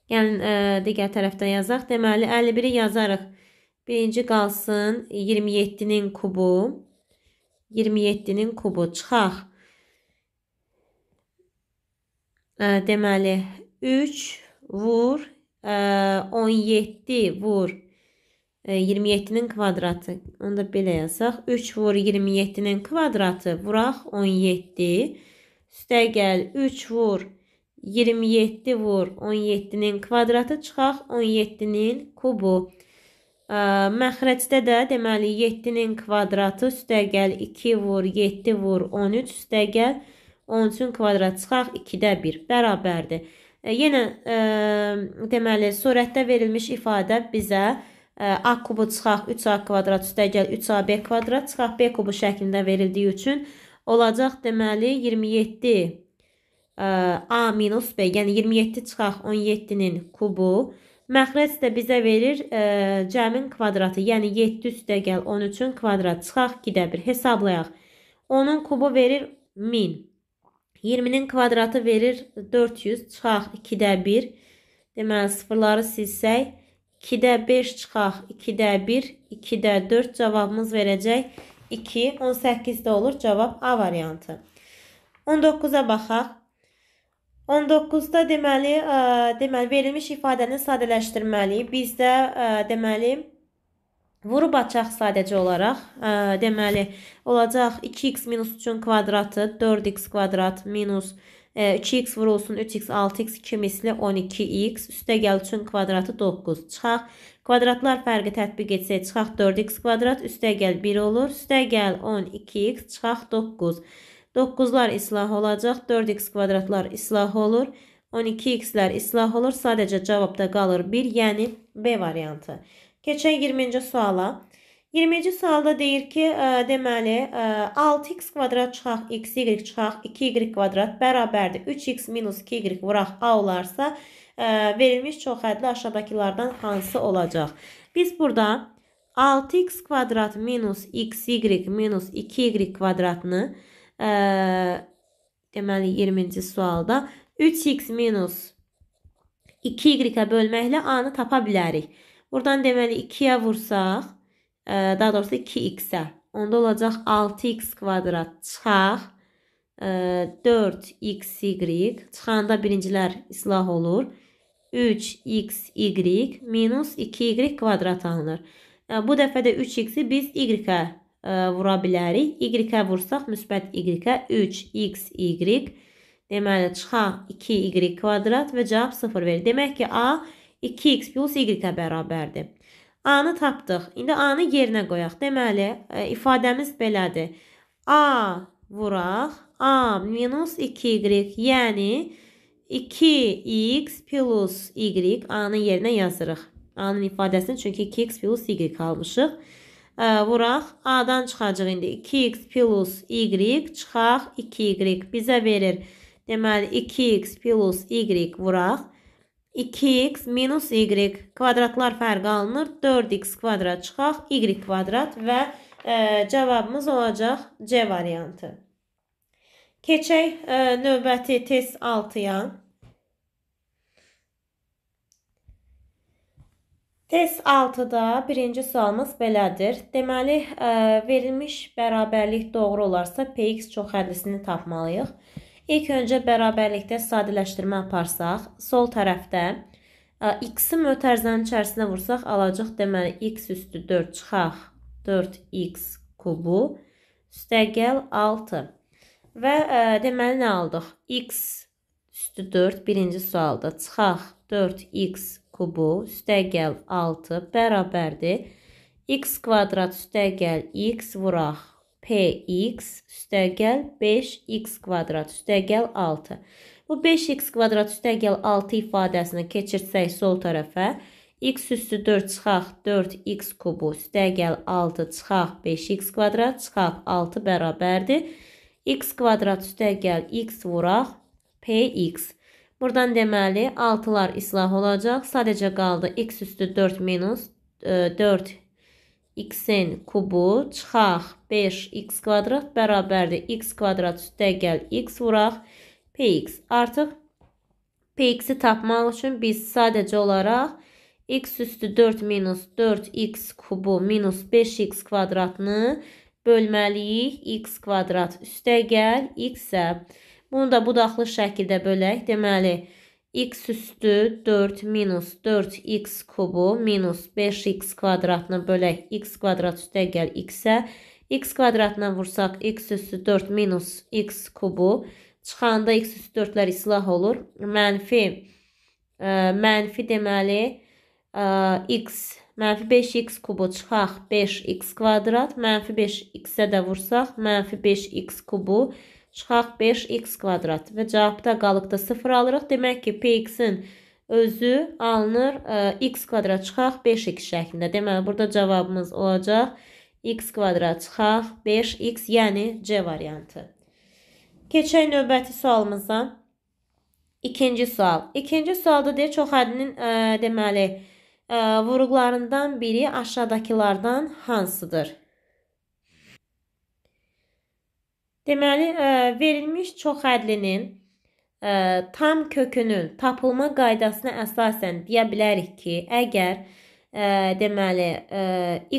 Gəlin yəni, ə, e, digər tərəfdən yazaq. Deməli 51-i yazarıq. Birinci qalsın 27-nin kubu. 27-nin kubu çıxaq. Ə, deməli 3 vur ə, 17 vur 27-nin kvadratı. Onda belə yazsaq. 3 vur 27-nin kvadratı vuraq 17. Üstə gəl 3 vur 27 vur 17-nin kvadratı çıxaq 17-nin kubu. Məxrəcdə də deməli 7-nin kvadratı üstə gəl 2 vur 7 vur 13 üstə gəl 13-ün kvadratı çıxaq 2-də 1 bərabərdir. Yenə ə, deməli surətdə verilmiş ifadə bizə A kubu çıxaq, 3A kvadrat üstəgəl 3AB kvadrat çıxaq, B kubu şəklində verildiyi üçün olacaq deməli 27 A minus B, yəni 27 çıxaq 17-nin kubu. Məxrəc də bizə verir ə, cəmin kvadratı, yəni 7 üstə gəl 13-ün kvadrat çıxaq, gidə bir hesablayaq. 10-un kubu verir 1000. 20-nin kvadratı verir 400, çıxaq 2-də 1. Deməli sıfırları silsək 2-də 5 çıxaq, 2-də 1, 2-də 4 cavabımız verəcək 2, 18-də olur cavab A variantı. 19-a baxaq. 19-da deməli, ə, deməli verilmiş ifadəni sadələşdirməliyik. Bizdə ə, deməli vurub açaq sadəcə olaraq. Ə, deməli olacaq 2x-3-ün kvadratı 4x kvadrat minus 4 2x vurulsun 3x 6x 2 misli 12x üstə gəl üçün kvadratı 9 çıxaq. Kvadratlar fərqi tətbiq etsək çıxaq 4x kvadrat üstə gəl 1 olur. Üstə gəl 12x çıxaq 9. 9-lar islah olacaq. 4x kvadratlar islah olur. 12x-lər islah olur. Sadəcə cavabda qalır 1, yəni B variantı. Keçək 20-ci suala. 20-ci sualda deyir ki, ə, e, deməli, ə, e, 6x kvadrat çıxaq, x y çıxaq, 2y kvadrat bərabərdir. 3x minus 2y vuraq a olarsa, ə, e, verilmiş çoxhədli aşağıdakılardan hansı olacaq? Biz burada 6x kvadrat minus xy minus 2y kvadratını, ə, deməli 20-ci sualda 3x minus 2y-ə bölməklə a-nı tapa bilərik. Buradan deməli 2-yə vursaq, daha doğrusu 2x-ə. Onda olacaq 6x kvadrat çıxaq. 4xy çıxanda birincilər islah olur. 3xy minus 2y kvadrat alınır. Bu dəfə də 3x-i biz y-ə vura bilərik. Y-ə vursaq müsbət y-ə 3xy deməli çıxaq 2y kvadrat və cavab 0 verir. Demək ki, a 2x plus y-ə bərabərdir. A-nı tapdıq. İndi A-nı yerinə qoyaq. Deməli, e, ifadəmiz belədir. A vuraq. A minus 2y. Yəni, 2x plus y. A-nın yerinə yazırıq. A-nın ifadəsini çünki 2x plus y almışıq. E, vuraq. A-dan çıxacaq indi. 2x plus y. Çıxaq 2y. Bizə verir. Deməli, 2x plus y vuraq. 2x minus y kvadratlar fərqi alınır. 4x kvadrat çıxaq. Y kvadrat və ə, e, cavabımız olacaq C variantı. Keçək ə, e, növbəti test 6-ya. Test 6-da birinci sualımız belədir. Deməli, ə, e, verilmiş bərabərlik doğru olarsa, Px çoxhədlisini tapmalıyıq. İlk öncə bərabərlikdə sadələşdirmə aparsaq, sol tərəfdə e, x-i mötərzənin içərisinə vursaq, alacaq deməli x üstü 4 çıxaq 4x kubu üstəgəl 6. Və ə, e, deməli nə aldıq? x üstü 4 birinci sualda çıxaq 4x kubu üstəgəl 6 bərabərdir. x kvadrat üstəgəl x vuraq px üstəgəl 5x kvadrat üstəgəl 6. Bu 5x kvadrat üstəgəl 6 ifadəsini keçirsək sol tərəfə, x üstü 4 çıxaq 4x kubu üstəgəl 6 çıxaq 5x kvadrat çıxaq 6 bərabərdir. x kvadrat üstəgəl x vuraq px. Buradan deməli 6-lar islah olacaq. Sadəcə qaldı x üstü 4 minus 4 e, x-in kubu çıxaq 5x kvadrat bərabərdir x kvadrat üstəgəl x vuraq px. Artıq px-i tapmaq üçün biz sadəcə olaraq x üstü 4 minus 4x kubu minus 5x kvadratını bölməliyik x kvadrat üstəgəl x-ə. Bunu da budaqlı şəkildə bölək. Deməli, x üstü 4 minus 4x kubu minus 5x kvadratını bölək x kvadrat üstə gəl x-ə. x kvadratına vursaq x üstü 4 minus x kubu çıxanda x üstü 4-lər islah olur. Mənfi, ə, e, mənfi deməli ə, e, x, mənfi 5x kubu çıxaq 5x kvadrat, mənfi 5x-ə də vursaq mənfi 5x kubu çıxaq. Çıxaq 5x kvadrat və cavabda qalıqda 0 alırıq. Demək ki, px-in özü alınır ə, e, x kvadrat çıxaq 5x şəklində. Deməli, burada cavabımız olacaq x kvadrat çıxaq 5x, yəni C variantı. Keçək növbəti sualımıza. İkinci sual. İkinci sualda deyir çox hədinin ə, e, deməli ə, e, vurğularından biri aşağıdakılardan hansıdır? Deməli, e, verilmiş çoxədlinin e, tam kökünün tapılma qaydasına əsasən deyə bilərik ki, əgər ə, e, deməli ə,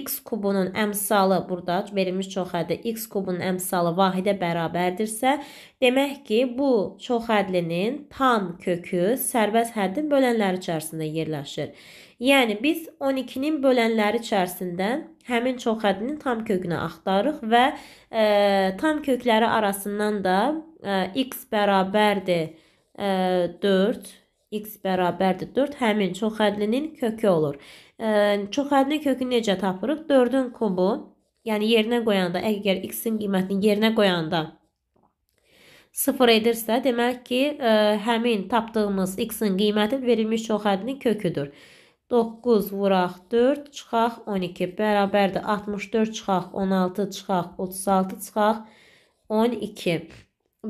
x kubunun əmsalı burada verilmiş çoxədli x kubunun əmsalı vahidə bərabərdirsə, demək ki, bu çoxədlinin tam kökü sərbəst həddin bölənləri içərisində yerləşir. Yəni biz 12-nin bölənləri içərisindən həmin çox ədinin tam kökünü axtarırıq və ə, e, tam kökləri arasından da ə, e, x bərabərdir ə, e, 4 x bərabərdir 4 həmin çox ədlinin kökü olur. Ə, çox ədlinin kökünü necə tapırıq? 4-ün kubu, yəni yerinə qoyanda əgər x-in qiymətini yerinə qoyanda 0 edirsə, demək ki, ə, həmin tapdığımız x-in qiyməti verilmiş çox ədlinin köküdür. 9 vuraq 4 çıxaq 12 bərabərdir 64 çıxaq 16 çıxaq 36 çıxaq 12.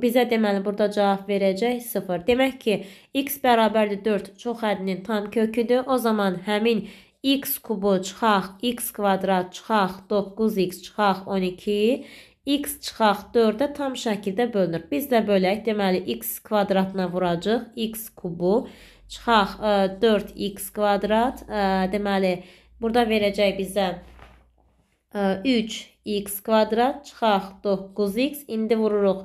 Bizə deməli burada cavab verəcək 0. Demək ki, x bərabərdir 4 çox ədinin tam köküdür. O zaman həmin x kubu çıxaq, x kvadrat çıxaq, 9x çıxaq 12, x çıxaq 4-ə tam şəkildə bölünür. Biz də bölək, deməli x kvadratına vuracaq x kubu çıxaq Çıxaq 4x e, kvadrat. E, deməli, burada verəcək bizə 3x e, kvadrat. Çıxaq 9x. İndi vururuq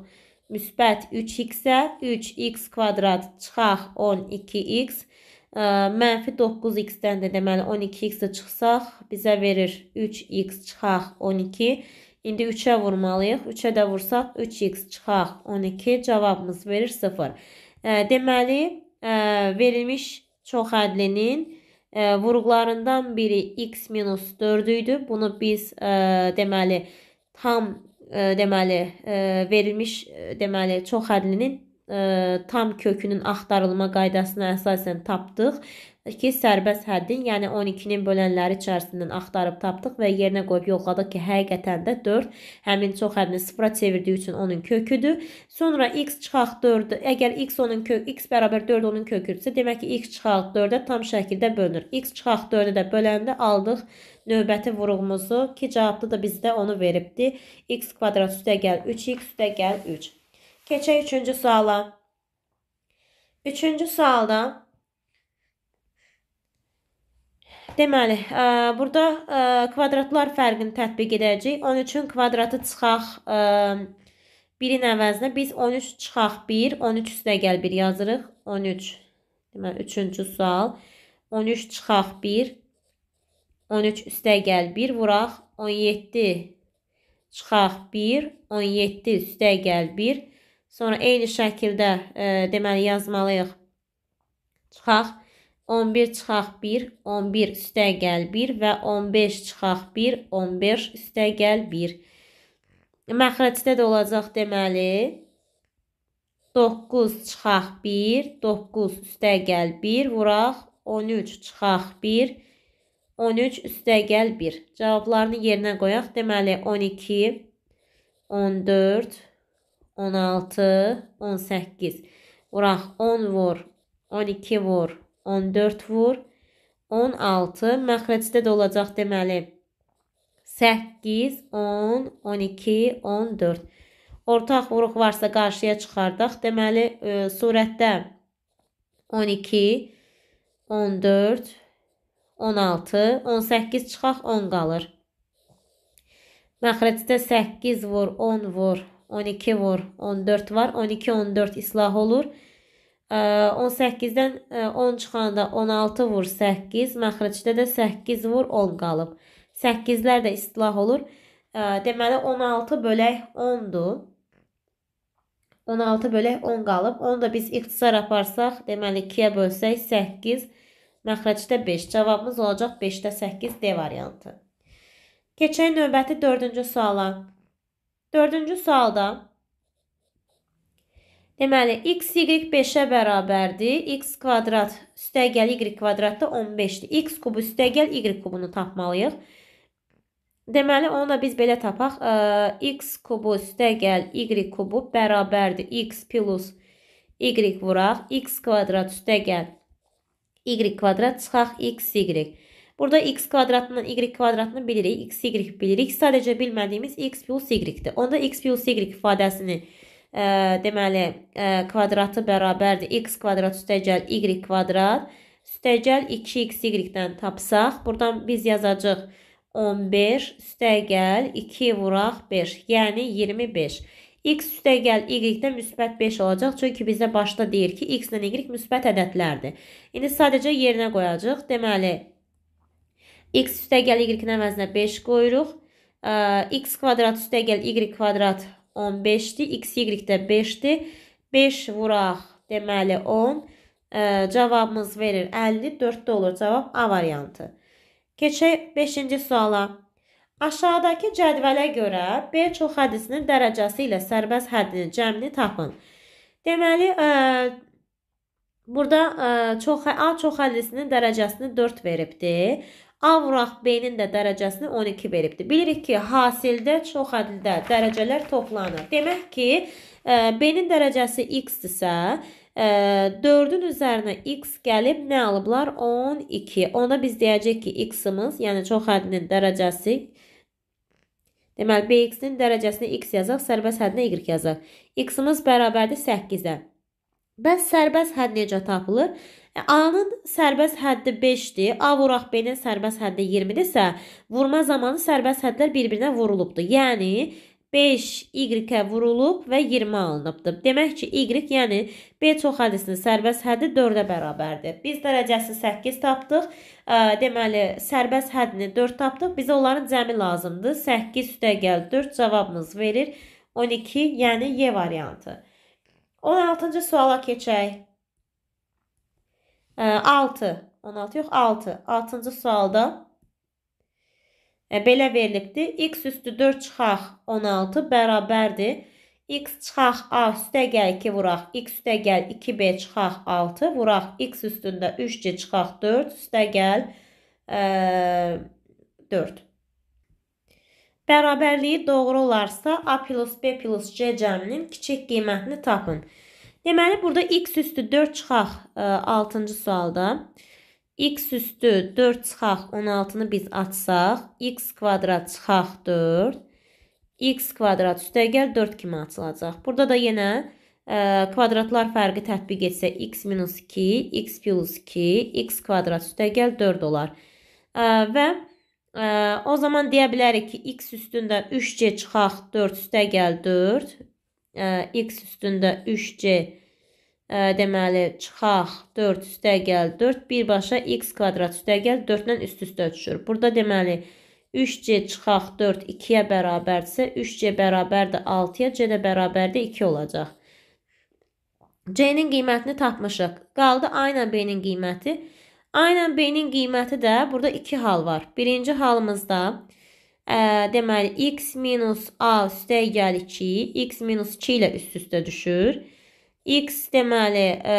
müsbət 3x-ə 3x kvadrat. Çıxaq 12x. Mənfi 9x-dən də deməli 12x-i çıxsaq bizə verir 3x çıxaq 12. İndi 3-ə vurmalıyıq. 3-ə də vursaq 3x çıxaq 12. Cavabımız verir 0. Deməli, verilmiş çoxədlinin e, vurğularından biri x minus 4 idi. Bunu biz e, deməli tam e, deməli verilmiş deməli çoxədlinin tam kökünün axtarılma qaydasına əsasən tapdıq ki, sərbəst həddin, yəni 12-nin bölənləri içərisindən axtarıb tapdıq və yerinə qoyub yoxladıq ki, həqiqətən də 4 həmin çox həddini sıfıra çevirdiyi üçün onun köküdür. Sonra x çıxaq 4, əgər x onun kök x bərabər 4 onun köküdürsə, demək ki, x çıxaq 4-ə tam şəkildə bölünür. x çıxaq 4-ə də böləndə aldıq növbəti vuruğumuzu ki, cavabda da bizdə onu veribdi. x kvadrat üstə gəl 3x üstə gəl 3. Keçək üçüncü suala. Üçüncü sualda Deməli, ə, e, burada ə, e, kvadratlar fərqini tətbiq edəcəyik. Onun üçün kvadratı çıxaq 1-in e, əvəzinə biz 13 çıxaq 1, 13 üstünə gəl 1 yazırıq. 13, deməli, üçüncü sual. 13 çıxaq 1, 13 üstə gəl 1 vuraq, 17 çıxaq 1, 17 üstə gəl 1. Sonra eyni şəkildə, ə, deməli, yazmalıyıq. Çıxaq 1. 11 çıxaq 1, 11 üstə gəl 1 və 15 çıxaq 1, 15 üstə gəl 1. Məxrəcdə də olacaq deməli. 9 çıxaq 1, 9 üstə gəl 1, vuraq 13 çıxaq 1, 13 üstə gəl 1. Cavablarını yerinə qoyaq. Deməli 12, 14, 16, 18. Vuraq 10 vur, 12 vur, 14 vur. 16 məxrəcdə də olacaq deməli. 8, 10, 12, 14. Ortaq vuruq varsa qarşıya çıxardaq. Deməli, e, surətdə 12, 14, 16, 18 çıxaq, 10 qalır. Məxrəcdə 8 vur, 10 vur, 12 vur, 14 var. 12, 14 islah olur. 14. 18-dən 10 çıxanda 16 vur 8, məxrəcdə də 8 vur 10 qalıb. 8-lər də istilah olur. Deməli 16 bölək 10-dur. 16 bölək 10 qalıb. Onu da biz ixtisar aparsaq, deməli 2-yə bölsək 8, məxrəcdə 5. Cavabımız olacaq 5-də 8 D variantı. Keçək növbəti 4-cü suala. 4-cü sualda Deməli, x, y 5-ə bərabərdir. x kvadrat üstəgəl y kvadratda 15-dir. x kubu üstəgəl y kubunu tapmalıyıq. Deməli, onu da biz belə tapaq. x kubu üstəgəl y kubu bərabərdir. x plus y vuraq. x kvadrat üstəgəl y kvadrat çıxaq x, y. Burada x kvadratından y kvadratını bilirik. x, y bilirik. Sadəcə bilmədiyimiz x plus y-dir. Onda x plus y ifadəsini bilirik ə, deməli ə, kvadratı bərabərdir x kvadrat üstəgəl y kvadrat üstəgəl 2x y-dən tapsaq, burdan biz yazacağıq 15 üstəgəl 2 vuraq 5, yəni 25. x üstəgəl y-də müsbət 5 olacaq, çünki bizə başda deyir ki, x ilə y müsbət ədədlərdir. İndi sadəcə yerinə qoyacağıq. Deməli x üstəgəl y-nin əvəzinə 5 qoyuruq. Ə, x kvadrat üstəgəl y kvadrat 15-dir. X, Y-də 5-dir. 5 vuraq, deməli 10. E, cavabımız verir 50. 4-də olur cavab A variantı. Keçək 5-ci suala. Aşağıdakı cədvələ görə B çox hədisinin dərəcəsi ilə sərbəst həddinin cəmini tapın. Deməli, e, burada e, çox, A çox hədisinin dərəcəsini 4 veribdir. Avraq B-nin də dərəcəsini 12 veribdir. Bilirik ki, hasildə çox ədildə dərəcələr toplanır. Demək ki, e, B-nin dərəcəsi x-dirsə, 4-ün e, üzərinə x gəlib nə alıblar? 12. Ona biz deyəcək ki, x-imiz, yəni çox hədinin dərəcəsi Deməli, bx-in dərəcəsini x yazaq, sərbəst hədinə y yazaq. x-imiz bərabərdir 8-ə. Bəs sərbəst hədd necə tapılır? E, A-nın sərbəst həddi 5-dir. A vuraq B-nin sərbəst həddi 20-dirsə, vurma zamanı sərbəst həddlər bir-birinə vurulubdur. Yəni 5 y-ə vurulub və 20 alınıbdır. Demək ki, y, yəni B çox hədisinin sərbəst həddi 4-ə bərabərdir. Biz dərəcəsi 8 tapdıq. E, deməli, sərbəst həddini 4 tapdıq. Bizə onların cəmi lazımdır. 8 üstəgəl 4 cavabımız verir 12, yəni Y variantı. 16-cı suala keçək. 6. 16 yox 6. 6-cı sualda e, belə verilibdi. X üstü 4 çıxaq 16 bərabərdir. X çıxaq A üstə gəl 2 vuraq. X üstə gəl 2B çıxaq 6 vuraq. X üstündə 3C çıxaq 4 üstə gəl ə, e, 4. Bərabərliyi doğru olarsa A plus B plus C cəminin kiçik qiymətini tapın. Deməli, burada x üstü 4 çıxaq 6-cı e, sualda. x üstü 4 çıxaq 16-nı biz açsaq, x kvadrat çıxaq 4. x kvadrat üstə gəl 4 kimi açılacaq. Burada da yenə ə, e, kvadratlar fərqi tətbiq etsə x minus 2, x plus 2, x kvadrat üstə gəl 4 olar. Ə, e, və ə, o zaman deyə bilərik ki, x üstündə 3c çıxaq 4 üstə gəl 4, ə, x üstündə 3c ə, deməli çıxaq 4 üstə gəl 4 birbaşa x kvadrat üstə gəl 4 ilə üst üstə düşür. Burada deməli 3c çıxaq 4 2-yə bərabərdirsə 3c bərabərdir 6-ya, c də bərabərdir 2 olacaq. C-nin qiymətini tapmışıq. Qaldı A ilə B-nin qiyməti. A ilə B-nin qiyməti də burada 2 hal var. Birinci halımızda Ə, deməli, x minus a üstə gəl 2. x minus 2 ilə üst-üstə düşür. x deməli, ə,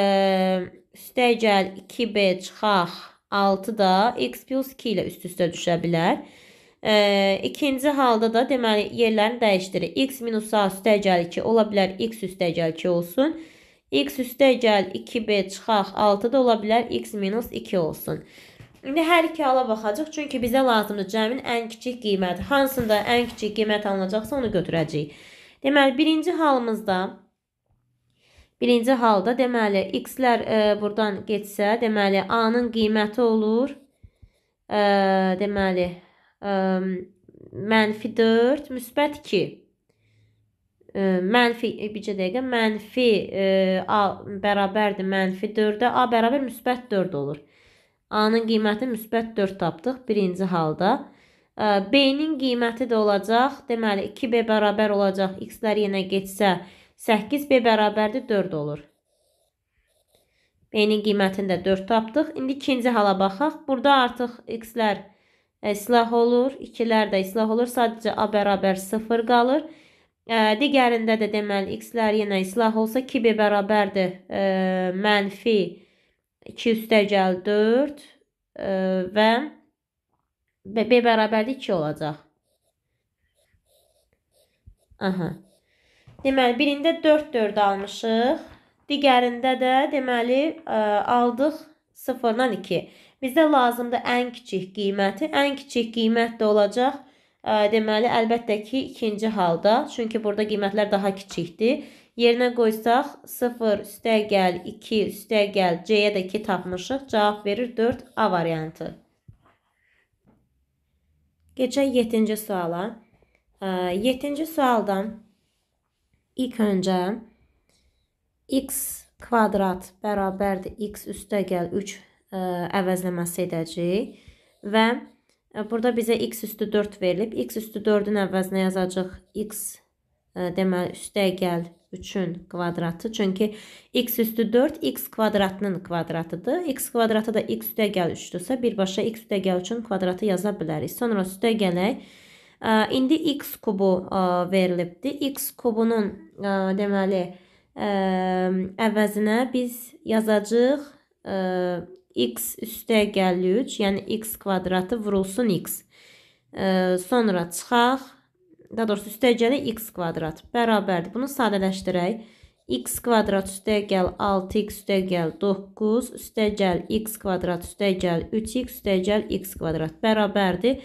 üstə gəl 2b çıxaq 6 da x plus 2 ilə üst-üstə düşə bilər. Ə, ikinci halda da deməli yerlərini dəyişdirir. x minus a üstə gəl 2 ola bilər x üstə gəl 2 olsun. x üstə gəl 2b çıxaq 6 da ola bilər x minus 2 olsun. İndi hər iki hala baxacaq, çünki bizə lazımdır cəmin ən kiçik qiyməti. Hansında ən kiçik qiymət alınacaqsa onu götürəcəyik. Deməli, birinci halımızda birinci halda deməli x-lər e, burdan getsə, deməli a-nın qiyməti olur. E, deməli e, mənfi 4, müsbət 2. E, mənfi, bircə dəqiqə, mənfi e, a bərabərdir mənfi 4-ə, a bərabər müsbət 4 olur. A-nın qiyməti müsbət 4 tapdıq birinci halda. B-nin qiyməti də olacaq. Deməli, 2B bərabər olacaq. X-lər yenə getsə, 8B bərabərdir, 4 olur. B-nin qiymətini də 4 tapdıq. İndi ikinci hala baxaq. Burada artıq X-lər islah olur. 2-lər də islah olur. Sadəcə A bərabər 0 qalır. Digərində də deməli, X-lər yenə islah olsa, 2B bərabərdir, mənfi 0 2 üstəgəl 4 e, və B bərabərdir 2 olacaq. Aha. Deməli, birində 4-4 almışıq. Digərində də deməli ə, e, aldıq 0-dan 2. Bizə lazımdır ən kiçik qiyməti. Ən kiçik qiymət də olacaq. Ə, e, deməli, əlbəttə ki, ikinci halda. Çünki burada qiymətlər daha kiçikdir. Yerinə qoysaq 0 üstəgəl 2 üstəgəl C-yə də 2 tapmışıq. Cavab verir 4 A variantı. Geçək 7-ci suala. 7-ci sualda ilk öncə x kvadrat bərabərdir x üstəgəl 3 əvəzləməsi edəcəyik və burada bizə x üstü 4 verilib. x üstü 4-ün əvəzinə yazacaq x deməli üstə gəl 3-ün kvadratı. Çünki x üstü 4 x kvadratının kvadratıdır. x kvadratı da x üstə gəl 3-dürsə, birbaşa x üstə gəl 3-ün kvadratı yaza bilərik. Sonra üstə gələk. İndi x kubu e, verilibdi. x kubunun e, deməli e, əvəzinə biz yazacağıq x üstə gəl 3, yəni x kvadratı vurulsun x. Sonra çıxaq Daha doğrusu üstəyə gələ x kvadrat bərabərdir. Bunu sadələşdirək. x kvadrat üstəyə gəl 6x üstəyə gəl 9 üstəyə gəl x kvadrat üstəyə gəl 3x üstəyə gəl x kvadrat bərabərdir.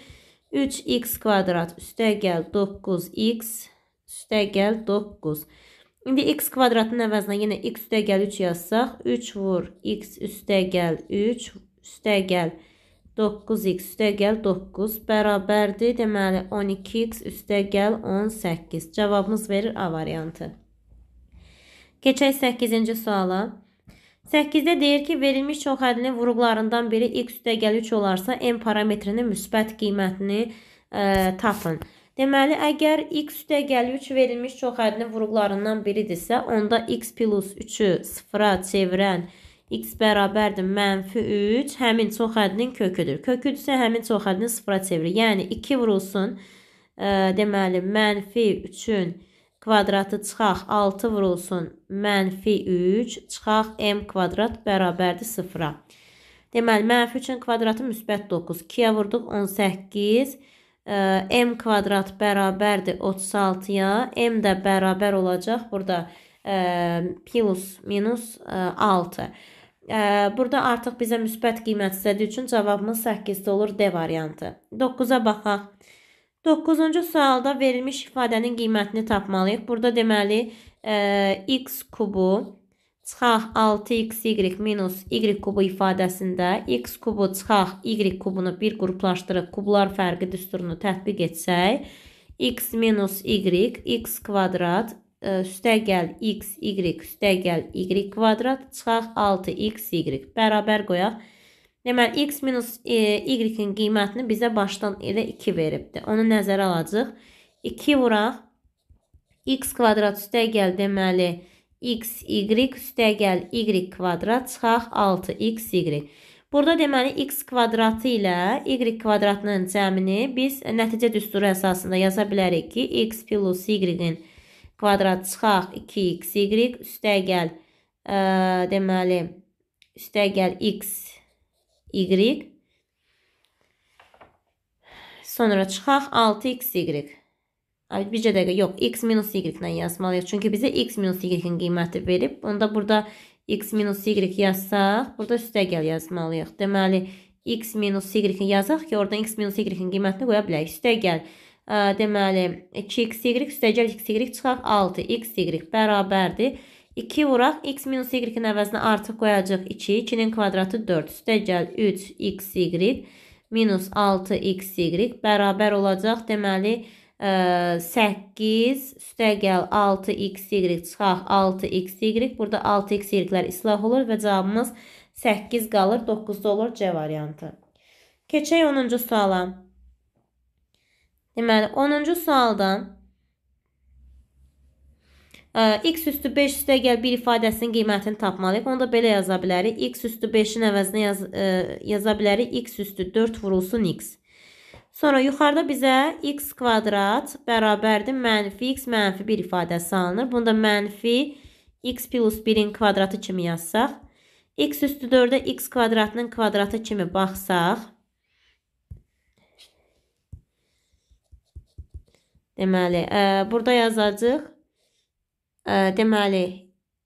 3x kvadrat üstəyə gəl 9x üstəyə gəl 9. İndi x kvadratın əvəzinə yenə x üstəyə gəl 3 yazsaq 3 vur x üstəyə gəl 3 üstəyə gəl 3 9x üstəgəl 9 bərabərdir. Deməli 12x üstəgəl 18. Cavabımız verir A variantı. Keçək 8-ci suala. 8-də deyir ki, verilmiş çox ədlinin vuruqlarından biri x üstəgəl 3 olarsa, m parametrinin müsbət qiymətini ə, e, tapın. Deməli, əgər x üstəgəl 3 verilmiş çox ədlinin vuruqlarından biridirsə, onda x plus 3-ü sıfıra çevirən 3 x bərabərdir mənfi 3 həmin çox ədinin köküdür. Köküdürsə həmin çox ədini sıfıra çevirir. Yəni 2 vurulsun ə, e, deməli mənfi 3-ün kvadratı çıxaq 6 vurulsun mənfi 3 çıxaq m kvadrat bərabərdir sıfıra. Deməli mənfi 3-ün kvadratı müsbət 9. 2-yə vurduq 18 e, m kvadrat bərabərdir 36-ya. m də bərabər olacaq burada ə, e, plus minus ə, 6. Burada artıq bizə müsbət qiymət istədiyi üçün cavabımız 8-də olur D variantı. 9-a baxaq. 9-cu sualda verilmiş ifadənin qiymətini tapmalıyıq. Burada deməli x kubu çıxaq 6xy minus y kubu ifadəsində x kubu çıxaq y kubunu bir qruplaşdırıb kublar fərqi düsturunu tətbiq etsək, x minus y, x kvadrat, üstəgəl x, y, üstəgəl y kvadrat, çıxaq 6x, y bərabər qoyaq. Deməli, x minus e, y-in qiymətini bizə başdan elə 2 veribdir. Onu nəzərə alacaq. 2 vuraq. x kvadrat üstəgəl deməli, x, y üstəgəl y kvadrat çıxaq 6x, y. Burada deməli, x kvadratı ilə y kvadratının cəmini biz nəticə düsturu əsasında yaza bilərik ki, x plus y-in kvadratı kvadrat çıxaq 2x y üstəgəl ə, e, deməli üstəgəl x y sonra çıxaq 6x y. Abi bircə dəqiqə yox x minus y ilə yazmalıyıq. Çünki bizə x minus y-in qiyməti verib. Onda burada x minus y yazsaq, burada üstəgəl yazmalıyıq. Deməli x minus y yazaq ki, oradan x minus y-in qiymətini qoya bilərik. Üstəgəl deməli 2xy üstəgəl xy çıxaq 6xy bərabərdir. 2 vuraq x minus y-in əvəzinə artıq qoyacaq 2, 2-nin kvadratı 4 üstəgəl 3xy minus 6xy bərabər olacaq deməli 8 üstəgəl 6xy çıxaq 6xy burada 6xy-lər islah olur və cavabımız 8 qalır 9-da olur C variantı. Keçək 10-cu suala. Deməli 10-cu sualda e, x üstü 5 üstə gəl 1 ifadəsinin qiymətini tapmalıyıq. Onu da belə yaza bilərik. x üstü 5-in əvəzinə yaz, ə, e, yaza bilərik x üstü 4 vurulsun x. Sonra yuxarıda bizə x kvadrat bərabərdir mənfi x mənfi 1 ifadəsi alınır. Bunu da mənfi x plus 1-in kvadratı kimi yazsaq, x üstü 4-ə x kvadratının kvadratı kimi baxsaq, Deməli, ə, e, burada yazacağıq. Ə, e, deməli,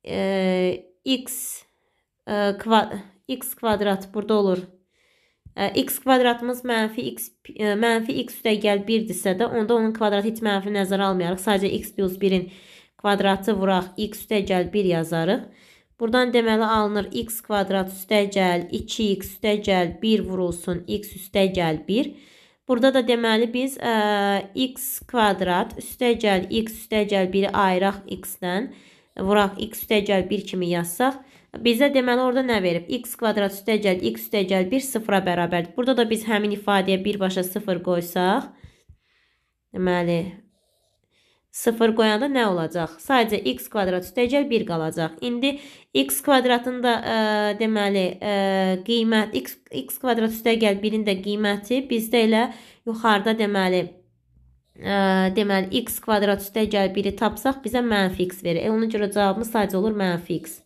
ə, e, x ə, kvad x kvadrat burada olur. Ə, x kvadratımız mənfi x ə, mənfi x üstəgəl 1-dirsə də, onda onun kvadratı heç mənfi nəzərə almayarıq. Sadəcə x plus 1-in kvadratı vuraq, x üstəgəl 1 yazarıq. Buradan deməli alınır x kvadrat üstəgəl 2x üstəgəl 1 vurulsun x üstəgəl 1. Burada da deməli biz ə, e, x kvadrat üstəgəl x üstəgəl 1-i ayıraq x-dən vuraq x üstəgəl 1 kimi yazsaq bizə deməli orada nə verib? x kvadrat üstəgəl x üstəgəl 1 sıfıra bərabərdir. Burada da biz həmin ifadəyə birbaşa sıfır qoysaq deməli 0 qoyanda nə olacaq? Sadəcə x kvadrat üstəgəl 1 qalacaq. İndi x kvadratın da ə, e, deməli ə, e, qiymət x, x kvadrat üstəgəl 1-in də qiyməti bizdə elə yuxarıda deməli ə, e, deməli x kvadrat üstəgəl 1-i tapsaq bizə mənfi x verir. E, ona görə cavabımız sadəcə olur mənfi x.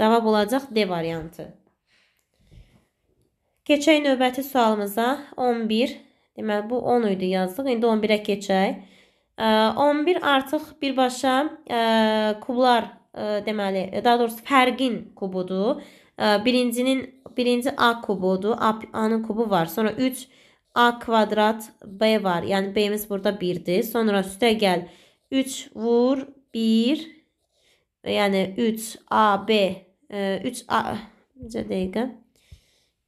Cavab olacaq D variantı. Keçək növbəti sualımıza 11. Deməli bu 10 idi yazdıq. İndi 11-ə keçək. 11 artıq birbaşa kublar deməli, daha doğrusu fərqin kubudur. Birincinin birinci A kubudur. A-nın kubu var. Sonra 3 A kvadrat B var. Yəni B-miz burada 1-dir. Sonra üstə gəl 3 vur 1 yəni 3 AB 3 A necə dəqiqə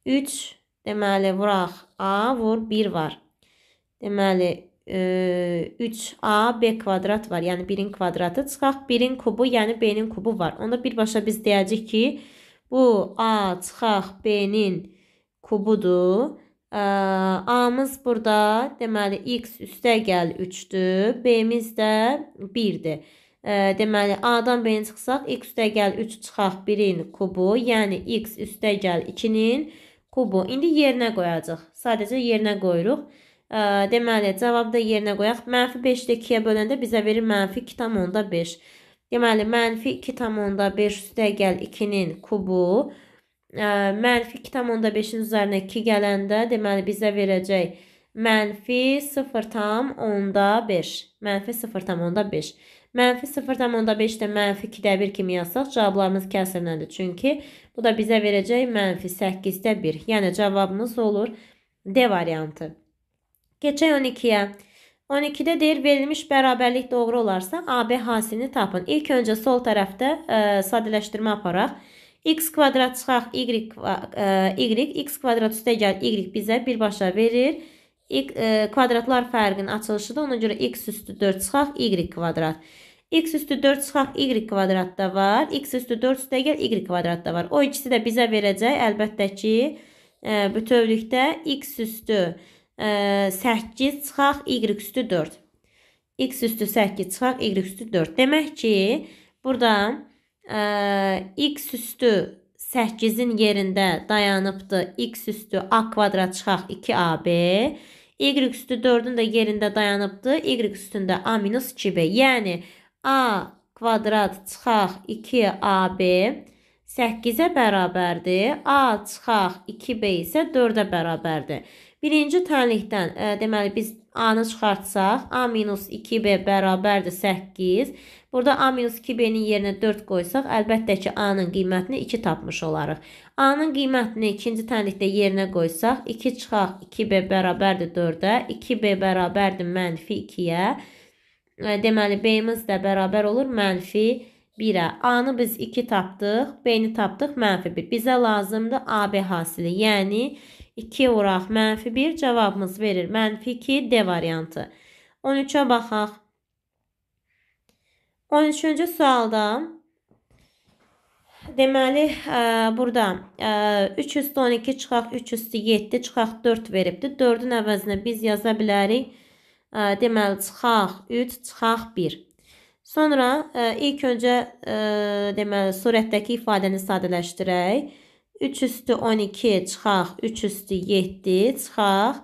3 deməli vuraq A vur 1 var. Deməli 3a b kvadrat var. Yəni 1-in kvadratı çıxaq. 1-in kubu, yəni b-nin kubu var. Onda birbaşa biz deyəcək ki, bu a çıxaq b-nin kubudur. A-mız burada deməli x üstəgəl 3-dür. B-miz də 1-dir. Deməli A-dan B-ni çıxsaq x üstəgəl 3 çıxaq 1-in kubu, yəni x üstəgəl 2-nin kubu. İndi yerinə qoyacağıq. Sadəcə yerinə qoyuruq. Deməli, cavabı da yerinə qoyaq. Mənfi 5-də 2-yə böləndə bizə verir mənfi 2,5. Deməli, mənfi 2,5 üstə gəl 2-nin kubu. Mənfi 2,5-in üzərinə 2 gələndə, deməli, bizə verəcək mənfi 0,5. Mənfi 0,5. Mənfi 0,5 də mənfi 2-də 1 kimi yazsaq, cavablarımız kəsirləndir. Çünki bu da bizə verəcək mənfi 8-də 1. Yəni, cavabımız olur D variantı. Keçək 12-yə. 12-də deyir verilmiş bərabərlik doğru olarsa AB hasilini tapın. İlk öncə sol tərəfdə ə, e, sadələşdirmə aparaq. x kvadrat çıxaq y ə, e, y x kvadrat üstə gəl y bizə birbaşa verir. X, ə, e, kvadratlar fərqinin açılışıdır. Ona görə x üstü 4 çıxaq y kvadrat. x üstü 4 çıxaq y kvadrat da var. x üstü 4 üstə gəl y kvadrat da var. O ikisi də bizə verəcək əlbəttə ki, ə, bütövlükdə x üstü 4 8 çıxaq, y üstü 4. x üstü 8 çıxaq, y üstü 4. Demək ki, burada ə, e, x üstü 8-in yerində dayanıbdı. x üstü a kvadrat çıxaq 2ab. y üstü 4-ün də yerində dayanıbdı. y üstündə a minus 2b. Yəni, a kvadrat çıxaq 2ab 8-ə bərabərdir. a çıxaq 2b isə 4-ə bərabərdir. Birinci tənlikdən ə, e, deməli biz A-nı çıxartsaq, A-2B bərabərdir 8. Burada A-2B-nin yerinə 4 qoysaq, əlbəttə ki, A-nın qiymətini 2 tapmış olarıq. A-nın qiymətini ikinci tənlikdə yerinə qoysaq, 2 çıxaq, 2B bərabərdir 4-ə, 2B bərabərdir mənfi 2-yə. E, deməli, B-imiz də bərabər olur mənfi 1-ə. A-nı biz 2 tapdıq, B-ni tapdıq mənfi 1. Bizə lazımdır AB hasili, yəni 2. 2 vuraq mənfi 1 cavabımız verir. Mənfi 2 D variantı. 13-ə baxaq. 13-cü sualda deməli ə, burada ə, 3 üstü 12 çıxaq 3 üstü 7 çıxaq 4 veribdi. 4-ün əvəzinə biz yaza bilərik. Ə, deməli çıxaq 3 çıxaq 1. Sonra ə, ilk öncə ə, deməli surətdəki ifadəni sadələşdirək. 3 üstü 12 çıxaq, 3 üstü 7 çıxaq,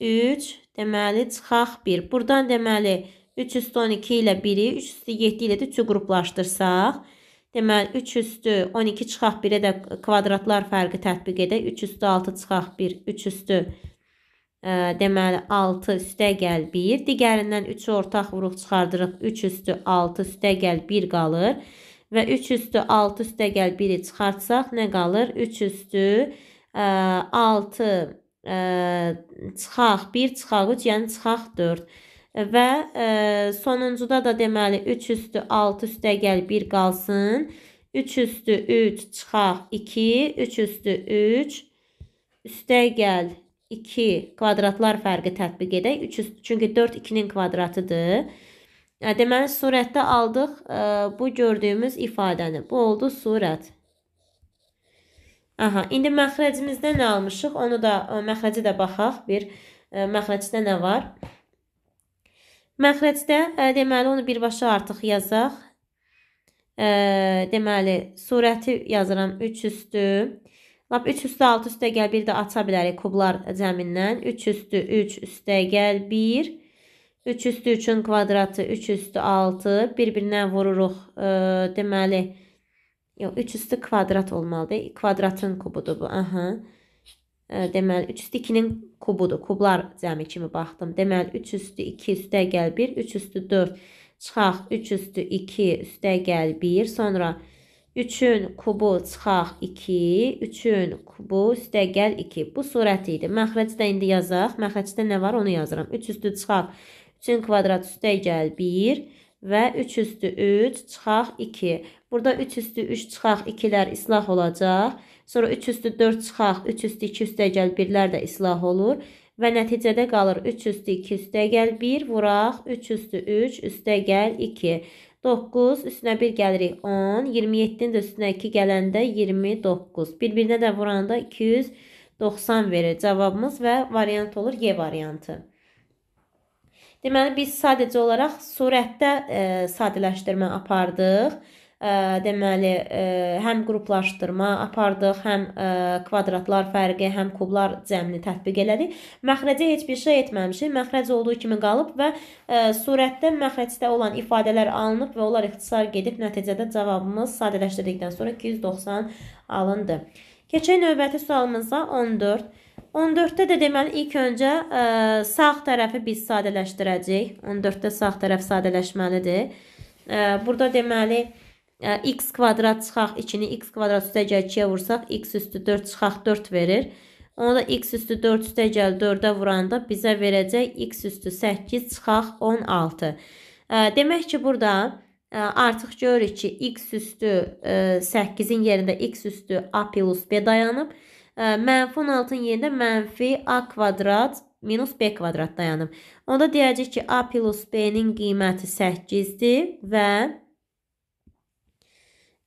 3 deməli çıxaq 1. Buradan deməli 3 üstü 12 ilə 1-i, 3 üstü 7 ilə də 3-ü qruplaşdırsaq, deməli 3 üstü 12 çıxaq 1-ə də kvadratlar fərqi tətbiq edək. 3 üstü 6 çıxaq 1, 3 üstü ə, e, deməli 6 üstə gəl 1. Digərindən 3-ü ortaq vuruq çıxardırıq. 3 üstü 6 üstə gəl 1 qalır və 3 üstü 6 üstə gəl 1-i çıxartsaq nə qalır? 3 üstü ə, 6 ə, çıxaq 1 çıxaq 3, yəni çıxaq 4. Və ə, e, sonuncuda da deməli 3 üstü 6 üstə gəl 1 qalsın. 3 üstü 3 çıxaq 2, 3 üstü 3 üstə gəl 2 kvadratlar fərqi tətbiq edək. 3 üstü, çünki 4 2-nin kvadratıdır. Yəni deməli surətdə aldıq e, bu gördüyümüz ifadəni. Bu oldu surət. Aha, indi məxrəcimizdə nə almışıq? Onu da e, məxrəcə də baxaq. Bir e, məxrəcdə nə var? Məxrəcdə deməli onu birbaşa artıq yazaq. Deməli surəti yazıram 3 üstü. Lap 3 üstü 6 üstə gəl bir də aça bilərik kublar cəmindən. 3 üstü 3 üstə gəl 1. 3 üstü 3-ün kvadratı 3 üstü 6 bir-birindən vururuq. E, deməli yox 3 üstü kvadrat olmalıdır. Kvadratın kubudur bu. Aha. E, deməli 3 üstü 2-nin kubudur. Kublar cəmi kimi baxdım. Deməli 3 üstü 2 üstə gəl 1, 3 üstü 4 çıxaq 3 üstü 2 üstə gəl 1. Sonra 3-ün kubu çıxaq 2, 3-ün kubu üstəgəl 2. Bu surət idi. Məxrəcdə indi yazaq. Məxrəcdə nə var onu yazıram. 3 üstü çıxaq 2. 3-ün kvadrat üstə gəl 1 və 3 üstü 3 çıxaq 2. Burada 3 üstü 3 çıxaq 2-lər islah olacaq. Sonra 3 üstü 4 çıxaq 3 üstü 2 üstə gəl 1-lər də islah olur. Və nəticədə qalır 3 üstü 2 üstə gəl 1 vuraq 3 üstü 3 üstə gəl 2. 9 üstünə 1 gəlirik 10. 27-nin də üstünə 2 gələndə 29. Bir-birinə də vuranda 290 verir cavabımız və variant olur Y variantı. Deməli, biz sadəcə olaraq surətdə e, sadələşdirmə apardıq. E, deməli, e, həm qruplaşdırma apardıq, həm e, kvadratlar fərqi, həm kublar cəmini tətbiq elədik. Məxrəcə heç bir şey etməmişik. Məxrəc olduğu kimi qalıb və e, surətdə məxrəcdə olan ifadələr alınıb və onlar ixtisar gedib nəticədə cavabımız sadələşdirdikdən sonra 290 alındı. Keçək növbəti sualımıza 14. 14-də də deməli ilk öncə ə, e, sağ tərəfi biz sadələşdirəcəyik. 14-də sağ tərəf sadələşməlidir. Ə, e, burada deməli ə, e, x kvadrat çıxaq 2-ni x kvadrat üstəgəl 2-yə vursaq x üstü 4 çıxaq 4 verir. Onu da x üstü 4 üstəgəl 4-ə vuranda bizə verəcək x üstü 8 çıxaq 16. Ə, demək ki, burada ə, artıq görürük ki, x üstü 8-in yerində x üstü a plus b dayanıb mənfi 16-nın yerində mənfi a kvadrat minus b kvadrat dayanıb. Onda deyəcək ki, a plus b-nin qiyməti 8-dir və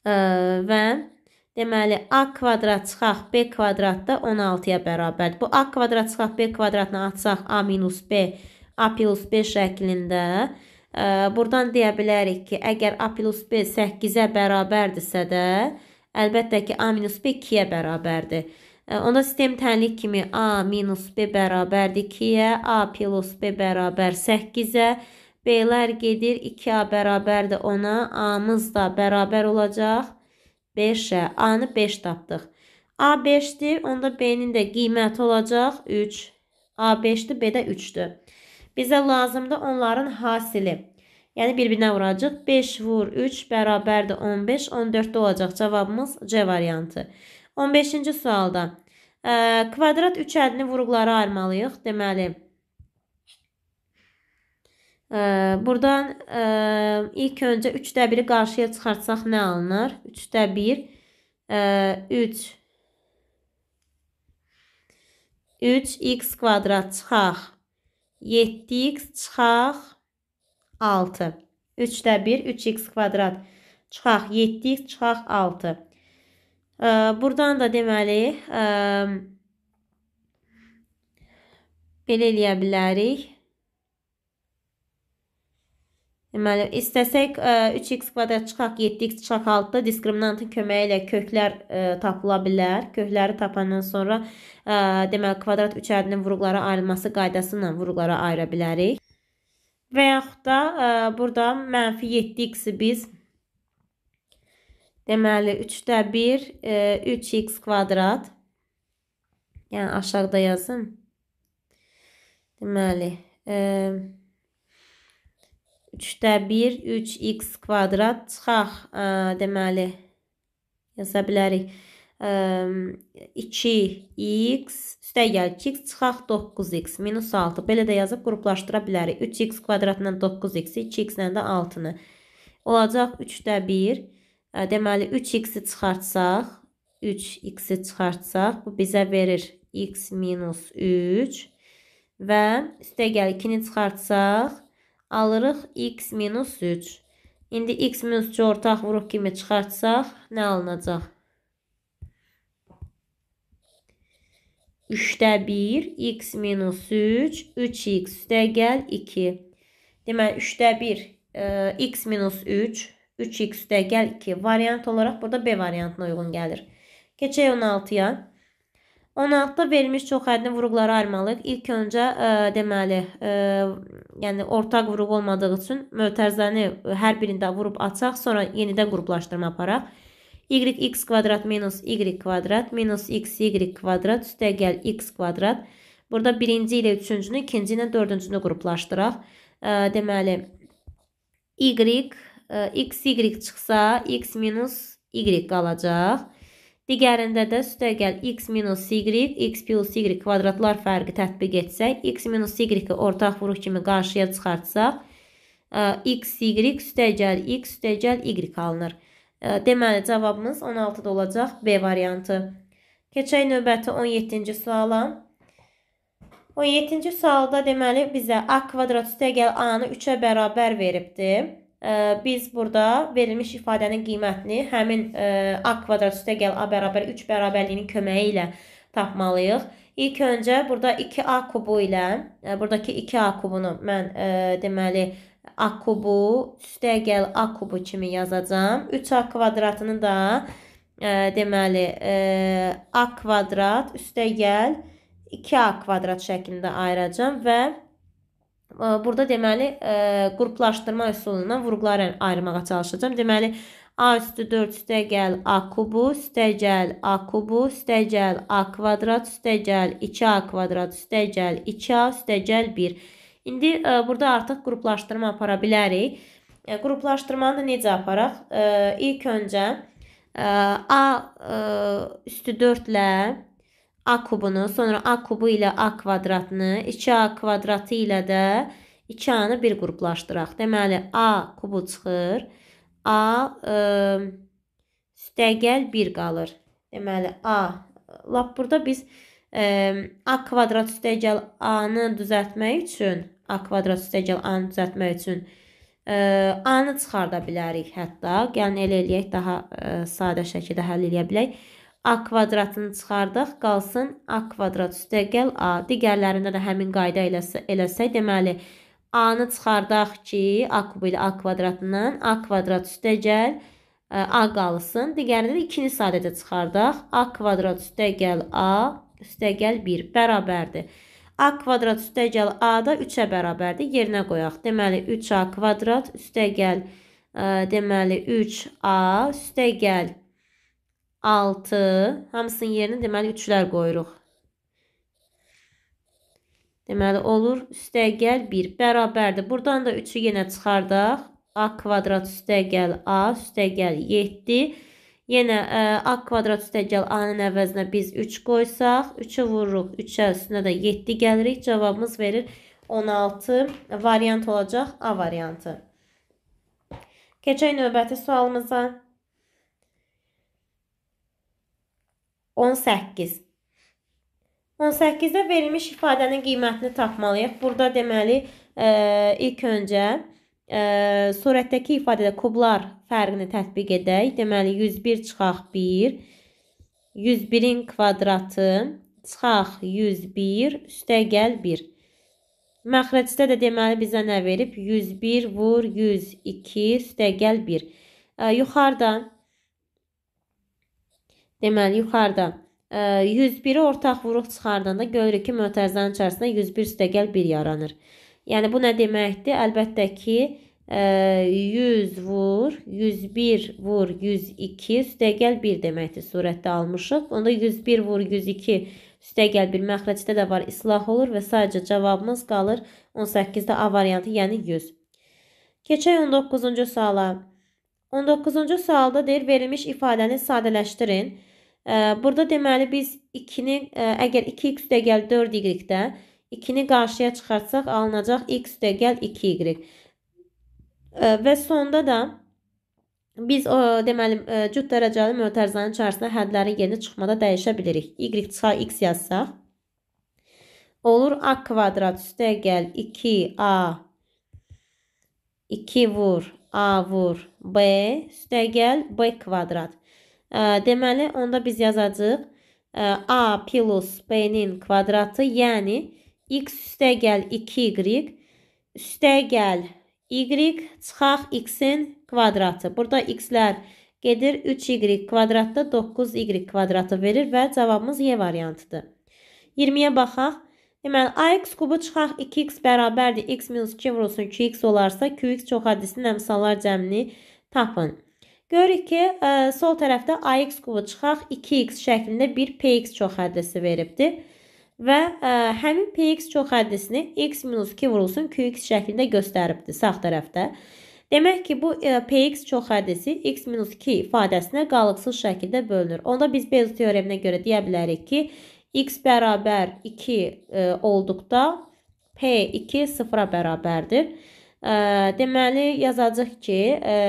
ə, və deməli a kvadrat çıxaq b kvadrat da 16-ya bərabərdir. Bu a kvadrat çıxaq b kvadratını açsaq a minus b a plus b şəklində ə, buradan deyə bilərik ki, əgər a plus b 8-ə bərabərdirsə də, əlbəttə ki, a minus b 2-yə bərabərdir. Onda sistem tənlik kimi A minus B bərabərdir 2-yə, A plus B bərabər 8-ə, B-lər gedir 2A bərabərdir 10-a, A-mız da bərabər olacaq 5-ə. A-nı 5 tapdıq. A 5-dir, onda B-nin də qiyməti olacaq 3. A 5-dir, B də 3-dür. Bizə lazımdır onların hasili. Yəni bir-birinə vuracaq. 5 vur 3 bərabərdir 15, 14-də olacaq cavabımız C variantı. 15-ci sualda kvadrat 3 ədini vuruqlara ayırmalıyıq. Deməli, buradan ilk öncə 3-də 1-i qarşıya çıxartsaq nə alınır? 3-də 1, 3, 3x kvadrat çıxaq. 7x çıxaq 6. 3-də 1, 3x kvadrat çıxaq 7x çıxaq 6. Buradan da deməli e, belə eləyə bilərik. Deməli, istəsək 3x e, kvadrat çıxaq, 7x çıxaq 6-da diskriminantın köməyi ilə köklər ə, e, tapıla bilər. Kökləri tapandan sonra ə, deməli kvadrat üçərinin vuruqlara ayrılması qaydası ilə vuruqlara ayıra bilərik. Və yaxud da ə, burada -7x-i biz Deməli 3-də 1 3x kvadrat. Yəni aşağıda yazım. Deməli 3-də 1 3x kvadrat çıxaq. E, deməli yaza bilərik. 2x e, üstə gəl 2x çıxaq 9x minus 6. Belə də yazıb qruplaşdıra bilərik. 3x kvadratla 9x-i 2x-lə də 6-nı. Olacaq 3-də 1 Deməli 3x-i çıxartsaq, 3x-i çıxartsaq bu bizə verir x minus 3 və üstəgəl 2-ni çıxartsaq alırıq x minus 3. İndi x minus 3 ortaq vuruq kimi çıxartsaq nə alınacaq? 3-də 1, x minus 3, 3x üstəgəl 2. Deməli 3-də 1, e, x minus 3 3x de gel 2 variant olarak burada B variantına uyğun gəlir. Keçək 16-ya. 16-da verilmiş çox hədli vuruqları ayırmalıyıq. İlk öncə ə, e, deməli, ə, e, yəni ortaq vuruq olmadığı üçün mötərizəni e, hər birində vurub açaq, sonra yenidən qruplaşdırma aparaq. y x kvadrat minus y kvadrat minus x y kvadrat üstəgəl x kvadrat. Burada birinci ilə üçüncünü, ikinci ilə dördüncünü qruplaşdıraq. Ə, deməli, y x, y çıxsa, x minus y qalacaq. Digərində də üstəgəl x minus y, x plus y kvadratlar fərqi tətbiq etsək, x minus y-i ortaq vuruq kimi qarşıya çıxartsaq, x, y üstəgəl x üstəgəl y alınır. Deməli, cavabımız 16-da olacaq B variantı. Keçək növbəti 17-ci suala. 17-ci sualda deməli bizə a kvadrat üstəgəl a-nı 3-ə bərabər veribdir biz burada verilmiş ifadənin qiymətini həmin e, a kvadrat üstə gəl a bərabər 3 bərabərliyinin köməyi ilə tapmalıyıq. İlk öncə burada 2a kubu ilə e, buradakı 2a kubunu mən e, deməli a kubu üstə gəl a kubu kimi yazacağam. 3a kvadratını da deməli a kvadrat üstə gəl 2a kvadrat şəklində ayıracağam və Burada deməli e, qruplaşdırma üsulundan vurğuları ayırmağa çalışacağam. Deməli A üstü 4 üstə gəl A kubu, üstə gəl A kubu, üstə gəl A kvadrat, üstə gəl 2A kvadrat, üstə gəl 2A, üstə gəl 1. İndi ə, e, burada artıq qruplaşdırma apara bilərik. Ə, e, qruplaşdırmanı da necə aparaq? Ə, ilk öncə ə, A ə, üstü 4 ilə A kubunu, sonra A kubu ilə A kvadratını, 2A kvadratı ilə də 2A-nı bir qruplaşdıraq. Deməli, A kubu çıxır. A ə, üstəgəl 1 qalır. Deməli, A. Lap burada biz ə, e, A kvadrat üstəgəl A-nı düzəltmək üçün, A kvadrat üstəgəl A-nı düzəltmək üçün e, A-nı çıxarda bilərik hətta. Yəni, elə eləyək, daha ə, e, sadə şəkildə həll eləyə bilək. A kvadratını çıxardaq, qalsın A kvadrat üstəgəl A. Digərlərində də həmin qayda eləsə, eləsək, deməli, A-nı çıxardaq ki, A kubu ilə A kvadratından A kvadrat üstəgəl e, A qalsın. Digərində də ikini sadəcə çıxardaq. A kvadrat üstəgəl A üstəgəl 1 bərabərdir. A kvadrat üstəgəl A-da 3-ə bərabərdir. Yerinə qoyaq. Deməli, 3A kvadrat üstəgəl, e, deməli, 3A üstəgəl 6. Hamısının yerinə deməli üçlər qoyuruq. Deməli olur üstəgəl 1 bərabərdir. Burdan da 3-ü yenə çıxardaq. A kvadrat üstəgəl A üstəgəl 7. Yenə ə, e, A kvadrat üstəgəl A-nın əvəzinə biz 3 qoysaq, 3-ü vururuq 3-ə üstünə də 7 gəlirik. Cavabımız verir 16. Variant olacaq A variantı. Keçək növbəti sualımıza. 18. 18-də verilmiş ifadənin qiymətini tapmalıyıq. Burada deməli, ə, e, ilk öncə ə, e, surətdəki ifadədə kublar fərqini tətbiq edək. Deməli, 101 çıxaq 1, 101-in kvadratı çıxaq 101, üstə gəl 1. Məxrəcdə də deməli bizə nə verib? 101 vur 102, üstə gəl 1. Ə, e, yuxarıdan Deməli yuxarıda 101-i e, ortaq vuruq çıxardanda görürük ki, mötərizənin içərisində 101 üstəgəl 1 yaranır. Yəni bu nə deməkdir? Əlbəttə ki, 100 e, vur 101 vur 102 üstəgəl 1 deməkdir. Surətdə almışıq. Onda 101 vur 102 üstəgəl 1 məxrəcdə də var, islah olur və sadəcə cavabımız qalır 18-də A variantı, yəni 100. Keçək 19-cu suala. 19-cu sualda deyir, verilmiş ifadəni sadələşdirin. Burada deməli biz 2-ni e, əgər 2x dəyəl 4y-də 2-ni qarşıya çıxartsaq alınacaq x dəyəl 2y. Və sonda da biz o deməli e, cüt dərəcəli mötərizənin içərisində hədlərin yerini çıxmada dəyişə bilirik. y çıxar x yazsaq olur a kvadrat üstə gəl 2a 2 vur a vur b üstə gəl b kvadrat. Deməli, onda biz yazacağıq A plus B-nin kvadratı, yəni x üstə gəl 2y, üstə gəl y, çıxaq x-in kvadratı. Burada x-lər gedir 3y kvadratda 9y kvadratı verir və cavabımız Y variantıdır. 20-yə baxaq. Deməli, ax kubu çıxaq 2x bərabərdir. x minus 2 vurulsun 2x olarsa, qx çox hadisinin əmsallar cəmini tapın. Görürük ki, ə, e, sol tərəfdə AX qubu çıxaq 2X şəklində bir PX çoxhəddəsi veribdir. Və ə, e, həmin PX çoxhəddəsini X-2 vurulsun QX şəklində göstəribdir sağ tərəfdə. Demək ki, bu ə, e, PX çoxhəddəsi X-2 ifadəsinə qalıqsız şəkildə bölünür. Onda biz Beyls teoreminə görə deyə bilərik ki, X bərabər 2 ə, olduqda P2 sıfıra bərabərdir. Ə, deməli, yazacaq ki, ə,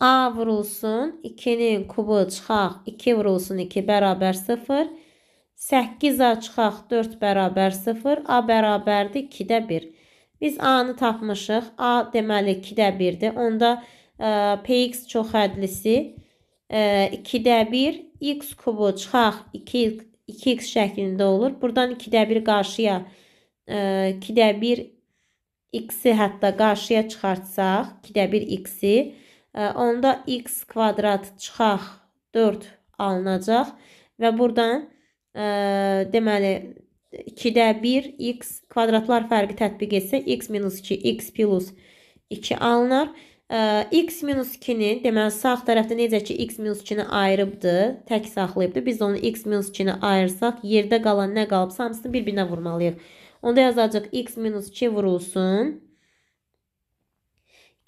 A vurulsun 2-nin kubu çıxaq 2 vurulsun 2 bərabər 0. 8A çıxaq 4 bərabər 0. A bərabərdir 2-də 1. Biz A-nı tapmışıq. A deməli 2-də 1-dir. Onda ə, e, PX çox hədlisi ə, 2-də 1 x kubu çıxaq 2 2x şəklində olur. Burdan 2-də 1 qarşıya 2-də e, 1 x-i hətta qarşıya çıxartsaq 2-də 1 x-i onda x kvadrat çıxaq 4 alınacaq və buradan ə, deməli 2-də 1 x kvadratlar fərqi tətbiq etsə x minus 2 x plus 2 alınar. Ə, x minus 2-ni deməli sağ tərəfdə necə ki x minus 2-ni ayırıbdı, tək saxlayıbdı. Biz onu x minus 2-ni ayırsaq yerdə qalan nə qalıbsa hamısını bir-birinə vurmalıyıq. Onda yazacağıq x minus 2 vurulsun.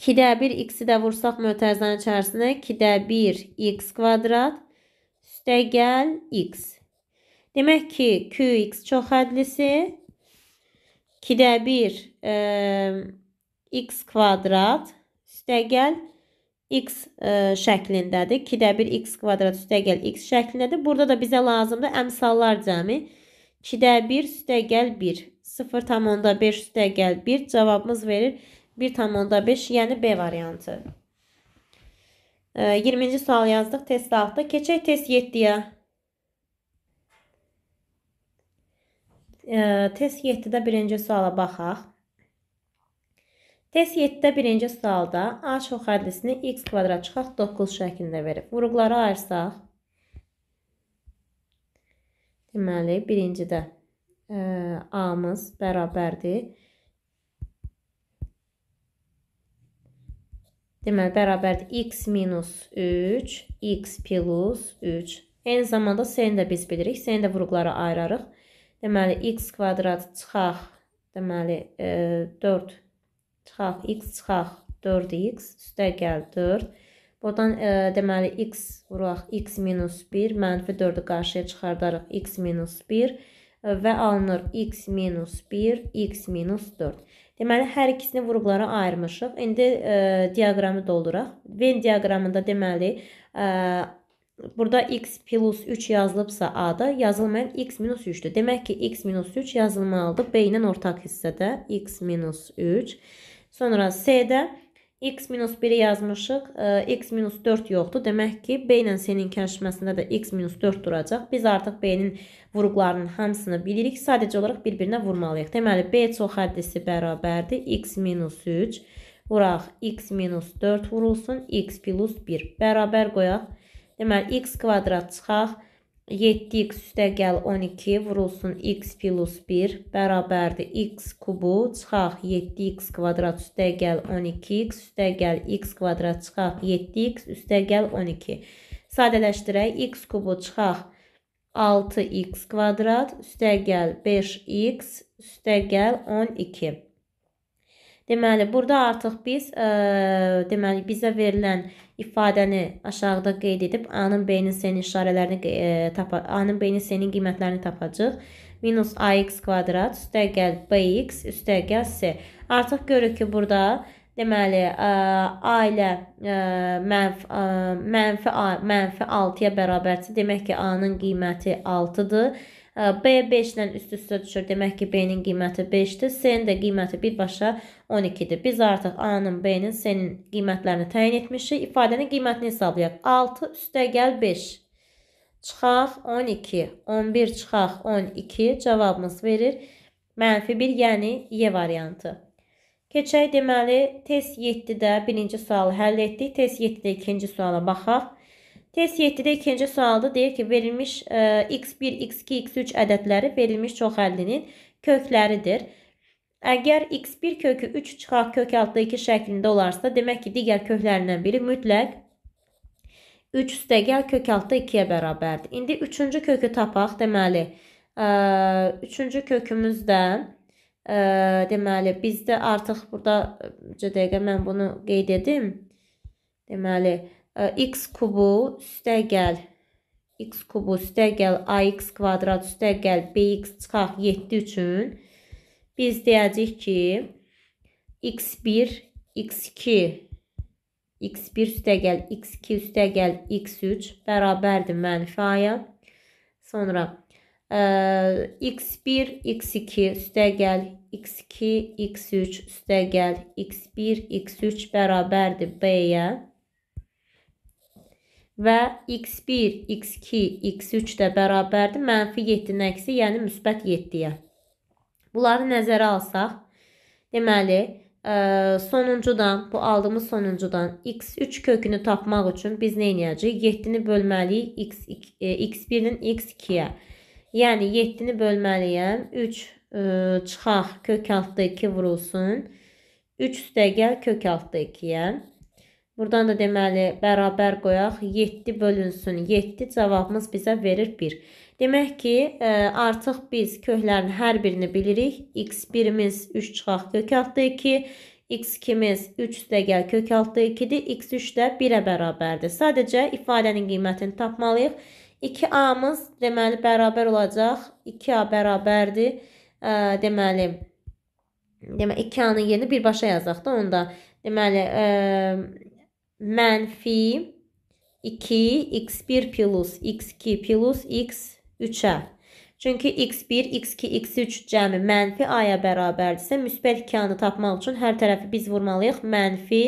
2'de 1 x'i de vursak mötərizənin içərisinə 2'də 1 x kvadrat üstəgəl x. Demək ki, qx çox hədlisi 2'də 1 e, x kvadrat üstəgəl x x ə, şəklindədir. 2-də 1 x kvadrat üstəgəl x şəklindədir. Burada da bizə lazımdır əmsallar cəmi. 2-də 1 üstəgəl 1. 0,5 üstəgəl 1 cavabımız verir 1,5 yəni B variantı. 20-ci sual yazdıq test 6-da. Keçək test 7-yə. Test 7-də birinci suala baxaq. Test 7-də birinci sualda A çox hədisini x kvadrat çıxaq 9 şəklində verib. Vuruqları ayırsaq. Deməli, birincidə A-mız bərabərdir. Deməli, bərabərdir x minus 3, x plus 3. Eyni zamanda seni də biz bilirik. Seni də vurğulara ayırarıq. Deməli, x kvadrat çıxaq, deməli, e, 4 çıxaq, x çıxaq, 4x, üstə gəl 4. Buradan, e, deməli, x vuraq, x minus 1, mənfi 4-ü qarşıya çıxardarıq, x minus 1 e, və alınır x minus 1, x minus 4. Deməli, hər ikisini vurğulara ayırmışıq. İndi e, diaqramı dolduraq. Venn diaqramında deməli, e, burada x plus 3 yazılıbsa A-da, yazılmayan x minus 3-dür. Demək ki, x minus 3 yazılmalıdır B ilə ortaq hissədə x minus 3. Sonra C-də x minus 1-i yazmışıq. x minus 4 yoxdur. Demək ki, B ilə C-nin kənşməsində də x minus 4 duracaq. Biz artıq B-nin vuruqlarının hamısını bilirik. Sadəcə olaraq bir-birinə vurmalıyıq. Deməli, B çox həddisi bərabərdir. x minus 3 vuraq. x minus 4 vurulsun. x plus 1 bərabər qoyaq. Deməli, x kvadrat çıxaq. 7x üstə gəl 12 vurulsun x plus 1 bərabərdir x kubu çıxaq 7x kvadrat üstə gəl 12x üstə gəl x kvadrat çıxaq 7x üstə gəl 12. Sadələşdirək x kubu çıxaq 6x kvadrat üstə gəl 5x üstə gəl 12. Deməli burada artıq biz ə, deməli bizə verilən ifadəni aşağıda qeyd edib A-nın B-nin C-nin işarələrini e, tapa A-nın B-nin C-nin qiymətlərini tapacağıq. Minus AX kvadrat üstəgəl BX üstəgəl C. Artıq görürük ki, burada deməli ə, e, A ilə ə, e, mənf, ə, e, mənfi A mənfi 6-ya bərabərdir. Demək ki, A-nın qiyməti 6-dır. B 5 ilə üst-üstə düşür. Demək ki, B-nin qiyməti 5-dir. C-nin də qiyməti birbaşa 12-dir. Biz artıq A-nın, B-nin, C-nin qiymətlərini təyin etmişik. İfadənin qiymətini hesablayaq. 6 üstə gəl 5. Çıxaq 12. 11 çıxaq 12. Cavabımız verir. Mənfi 1, yəni Y variantı. Keçək deməli, test 7-də birinci sualı həll etdik. Test 7-də ikinci suala baxaq. Test 7-də ikinci sualda deyir ki, verilmiş e, x1, x2, x3 ədədləri verilmiş çoxəllinin kökləridir. Əgər x1 kökü 3 çıxaq kök altda 2 şəklində olarsa, demək ki, digər köklərindən biri mütləq 3 üstəgəl kök altda 2-yə bərabərdir. İndi üçüncü kökü tapaq, deməli, ə, e, üçüncü kökümüzdə ə, e, deməli, bizdə artıq burada, dəqiqə mən bunu qeyd edim, deməli, ə, x kubu üstəgəl x kubu üstəgəl ax kvadrat üstəgəl bx çıxaq 7 üçün biz deyəcəyik ki x1 x2 x1 üstəgəl x2 üstəgəl x3 bərabərdir mənfi aya. Sonra ə, x1 x2 üstəgəl x2 x3 üstəgəl x1 x3 bərabərdir b-yə və x1, x2, x3 də bərabərdir. Mənfi 7-nin əksi, yəni müsbət 7-yə. Bunları nəzərə alsaq, deməli, ə, e, sonuncudan, bu aldığımız sonuncudan x3 kökünü tapmaq üçün biz nə edəcəyik? 7-ni bölməliyik x2, x1-in x2-yə. Yəni 7-ni bölməliyəm. 3 ə, e, çıxaq kök altda 2 vurulsun. 3 üstə gəl kök altda 2-yə. Buradan da deməli bərabər qoyaq. 7 bölünsün 7 cavabımız bizə verir 1. Demək ki, ə, e, artıq biz köhlərin hər birini bilirik. x1-imiz 3 çıxaq kök altı 2, x2-miz 3 də gəl kök altı 2-dir, x3 də 1-ə bərabərdir. Sadəcə ifadənin qiymətini tapmalıyıq. 2a-mız deməli bərabər olacaq. 2a bərabərdir. Ə, e, deməli, deməli 2a-nın yerini birbaşa yazaq da onda. Deməli, ə, e, mənfi 2 x1 plus x2 plus x3-ə. Çünki x1, x2, x3 cəmi mənfi a-ya bərabərdirsə, müsbət 2-ni tapmaq üçün hər tərəfi biz vurmalıyıq mənfi,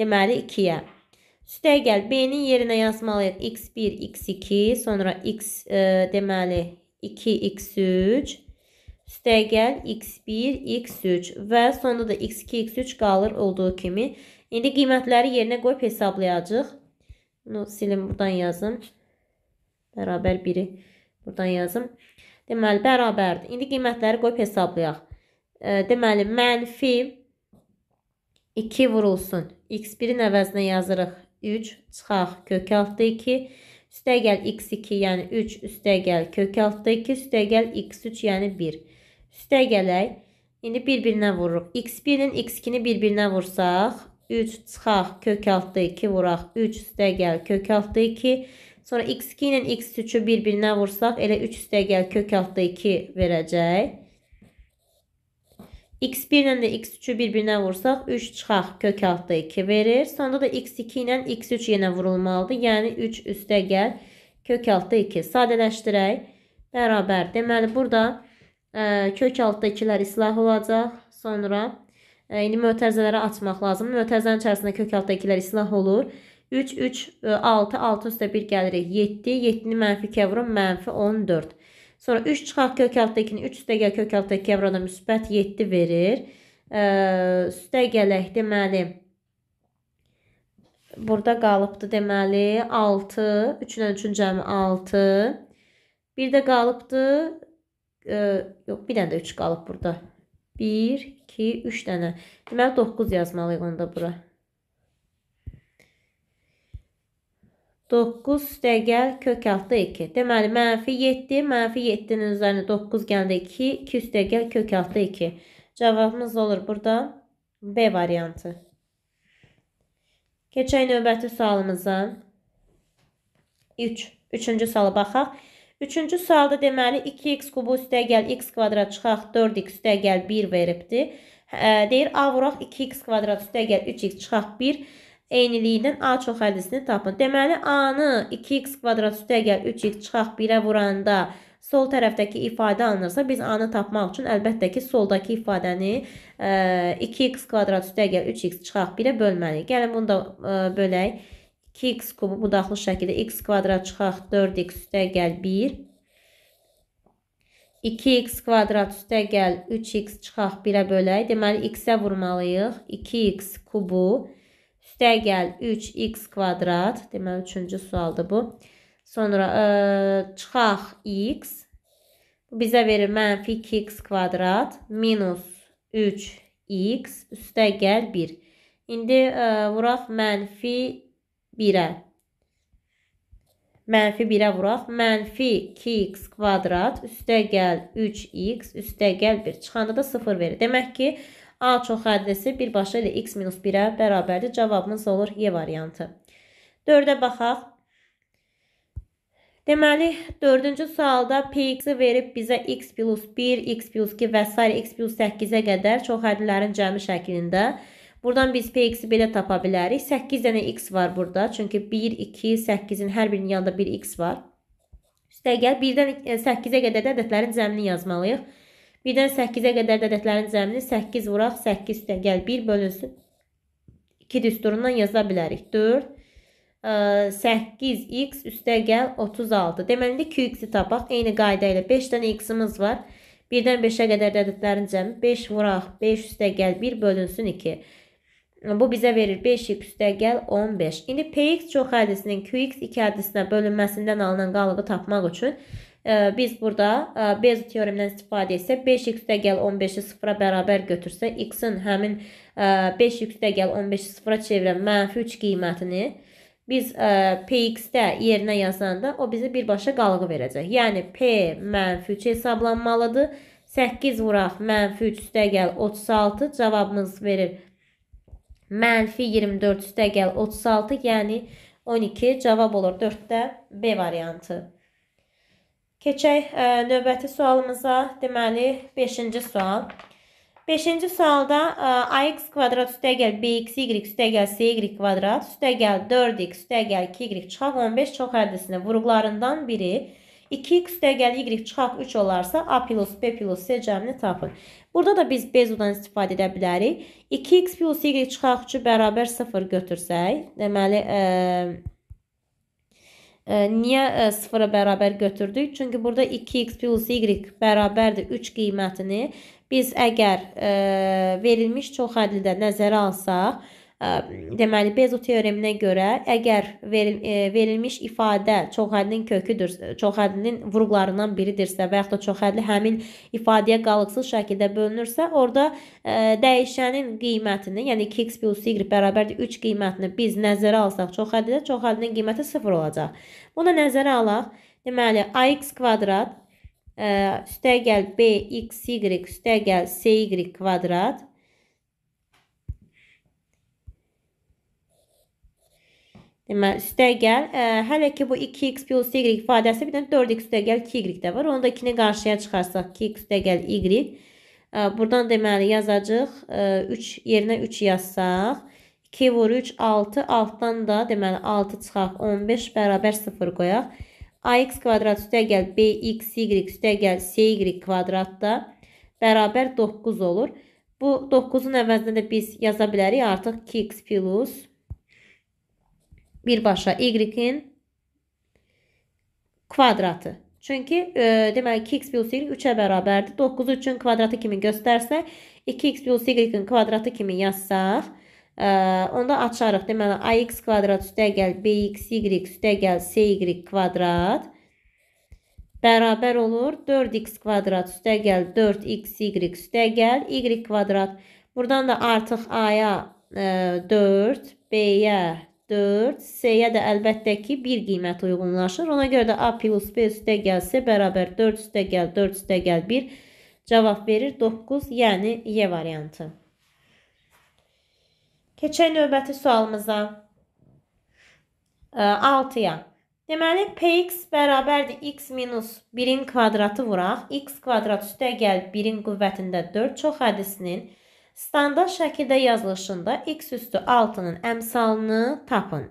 deməli 2-yə. Üstəgəl b-nin yerinə yazmalıyıq x1, x2, sonra x e, deməli 2, x3 Üstəgəl x1, x3 və sonda da x2, x3 qalır olduğu kimi. İndi qiymətləri yerinə qoyub hesablayacaq. Bunu silin buradan yazım. Bərabər 1-i buradan yazım. Deməli, bərabərdir. İndi qiymətləri qoyub hesablayaq. Deməli, mənfi 2 vurulsun. x1-in əvəzinə yazırıq 3, çıxaq kök altda 2, üstə gəl x2, yəni 3, üstə gəl kök altda 2, üstə gəl x3, yəni 1. Üstə gələk. İndi bir-birinə vururuq. X1-in X2-ni bir-birinə vursaq. 3 çıxaq, kök altda 2 vuraq. 3 üstə gəl, kök altda 2. Sonra X2 ilə X3-ü bir-birinə vursaq, elə 3 üstə gəl, kök altda 2 verəcək. X1 ilə də X3-ü bir-birinə vursaq, 3 çıxaq, kök altda 2 verir. Sonda da X2 ilə X3 yenə vurulmalıdır. Yəni, 3 üstə gəl, kök altda 2. Sadələşdirək. Bərabər. Deməli, burada kök altdakılar islah olacaq. Sonra e, indi mötərizələrə açmaq lazımdır. Mötərizənin içərisində kök altdakılar islah olur. 3, 3, 6, 6 üstə 1 gəlirik. 7, 7-ni mənfi kəvrun, mənfi 14. Sonra 3 çıxaq kök altdakini, 3 üstə gəl kök altdakı kəvrona müsbət 7 verir. Üstə gələk deməli, burada qalıbdı deməli 6, 3-dən 3-ün cəmi 6. Bir də qalıbdı e, yox bir dənə də 3 qalıb burada. 1, 2, 3 dənə. Deməli 9 yazmalıyıq onda bura. 9 üstəgəl kök altı 2. Deməli mənfi 7, mənfi 7-nin üzərinə 9 gəldi 2, 2 üstəgəl kök altı 2. Cavabımız olur burada B variantı. Keçək növbəti sualımıza. 3. Üç, üçüncü suala baxaq. Üçüncü sualda deməli 2x kubu üstəgəl x kvadrat çıxaq 4x üstəgəl 1 veribdir. Hə, deyir A vuraq 2x kvadrat üstəgəl 3x çıxaq 1 eyniliyindən A çox ədisini tapın. Deməli A-nı 2x kvadrat üstəgəl 3x çıxaq 1-ə vuranda sol tərəfdəki ifadə alınırsa, biz A-nı tapmaq üçün əlbəttə ki, soldakı ifadəni ə, e, 2x kvadrat üstəgəl 3x çıxaq 1-ə bölməliyik. Gəlin bunu da ə, e, bölək. 2x kubu budaqlı şəkildə x kvadrat çıxaq 4x üstə gəl 1. 2x kvadrat üstə gəl 3x çıxaq 1-ə bölək. Deməli x-ə vurmalıyıq. 2x kubu üstə gəl 3x kvadrat. Deməli üçüncü sualdır bu. Sonra ə, e, çıxaq x. Bu bizə verir mənfi 2x kvadrat minus 3x üstə gəl 1. İndi ə, e, vuraq mənfi 2 1-ə. Mənfi 1-ə vuraq. Mənfi 2x kvadrat üstə gəl 3x üstə gəl 1. Çıxanda da 0 verir. Demək ki, A çox ədlisi birbaşa ilə x minus 1-ə bərabərdir. Cavabımız olur Y variantı. 4-ə baxaq. Deməli, dördüncü sualda P-x-i verib bizə x plus 1, x plus 2 və s. x plus 8-ə qədər çox hədlilərin cəmi şəklində verir Buradan biz p-x-i belə tapa bilərik. 8 dənə x var burada. Çünki 1, 2, 8-in hər birinin yanında 1 x var. Üstəgəl 1-dən 8-ə qədər də ədədlərin cəmini yazmalıyıq. 1-dən 8-ə qədər də ədədlərin cəmini 8 vuraq, 8 üstəgəl 1 bölünsün. 2 düsturundan yaza bilərik. 4, 8x üstəgəl 36. Deməli 2x-i tapaq. Eyni qayda ilə 5 dənə x-imiz var. 1-dən 5-ə qədər ədədlərin cəmi 5 vuraq, 5 üstə gəl 1 bölünsün 2. Bu bizə verir 5x üstəgəl 15. İndi px çoxhədisinin qx 2 hədisinə bölünməsindən alınan qalığı tapmaq üçün ə, e, biz burada ə, e, Bezi teoremindən istifadə etsək 5x üstəgəl 15-i 0-a bərabər götürsək x-in həmin 5x üstəgəl 15-i 0-a çevirən mənfi 3 qiymətini biz ə, e, px-də yerinə yazanda o bizə birbaşa qalığı verəcək. Yəni p mənfi 3 hesablanmalıdır. 8 vuraq mənfi 3 üstəgəl 36 cavabımız verir Mənfi 24 üstəgəl 36, yəni 12 cavab olur 4-də B variantı. Keçək ə, e, növbəti sualımıza. Deməli, 5-ci sual. 5-ci sualda ə, e, ax kvadrat üstəgəl bx, y üstəgəl sy kvadrat üstəgəl 4x üstəgəl 2y çıxaq 15 çox həddisinin vuruqlarından biri 2x üstəgəl y çıxaq 3 olarsa a plus b plus c cəmini tapın. Burada da biz bezodan istifadə edə bilərik. 2x plus y çıxarıqçı bərabər 0 götürsək, deməli, ə, e, ə, e, niyə 0-a e, bərabər götürdük? Çünki burada 2x plus y bərabərdir 3 qiymətini. Biz əgər ə, verilmiş çox hədlidə nəzərə alsaq, deməli Bezos teoreminə görə əgər veril, verilmiş ifadə çoxhədlinin köküdür, çoxhədlinin vurğularından biridirsə və yaxud da çoxhədli həmin ifadəyə qalıqsız şəkildə bölünürsə, orada ə, dəyişənin qiymətini, yəni 2x + y bərabərdir 3 qiymətini biz nəzərə alsaq çoxhədlidə çoxhədlinin qiyməti 0 olacaq. Bunu nəzərə alaq. Deməli ax kvadrat üstəgəl bxy üstəgəl sy kvadrat Deməli, üstəgəl, ə, hələ ki bu 2x plus y ifadəsi bir də 4x üstəgəl 2y də var. Onu da 2-ni qarşıya çıxarsaq 2x üstəgəl y. Ə, buradan deməli yazacağıq ə, 3 yerinə 3 yazsaq 2 vur 3 6 altdan da deməli 6 çıxaq 15 bərabər 0 qoyaq. ax kvadrat üstəgəl bxy üstəgəl sy kvadratda bərabər 9 olur. Bu 9-un əvəzinə də biz yaza bilərik artıq 2x plus birbaşa y-in kvadratı. Çünki e, deməli 2x plus y 3-ə bərabərdir. 9-u 3-ün kvadratı kimi göstərsək, 2x plus y-in kvadratı kimi yazsaq, e, onda açarıq. Deməli ax kvadrat üstəgəl bxy üstəgəl sy kvadrat bərabər olur 4x kvadrat üstəgəl 4xy üstəgəl y kvadrat. Buradan da artıq a-ya e, 4, b-yə 4, S-yə də əlbəttə ki, 1 qiymət uyğunlaşır. Ona görə də A plus B üstə gəlsə bərabər 4 üstə gəl, 4 üstə gəl 1 cavab verir 9, yəni Y variantı. Keçək növbəti sualımıza. 6-ya. Deməli, px bərabərdir x minus 1-in kvadratı vuraq. x kvadrat üstə gəl 1-in qüvvətində 4 çox hədisinin Standart şəkildə yazılışında x üstü 6-nın əmsalını tapın.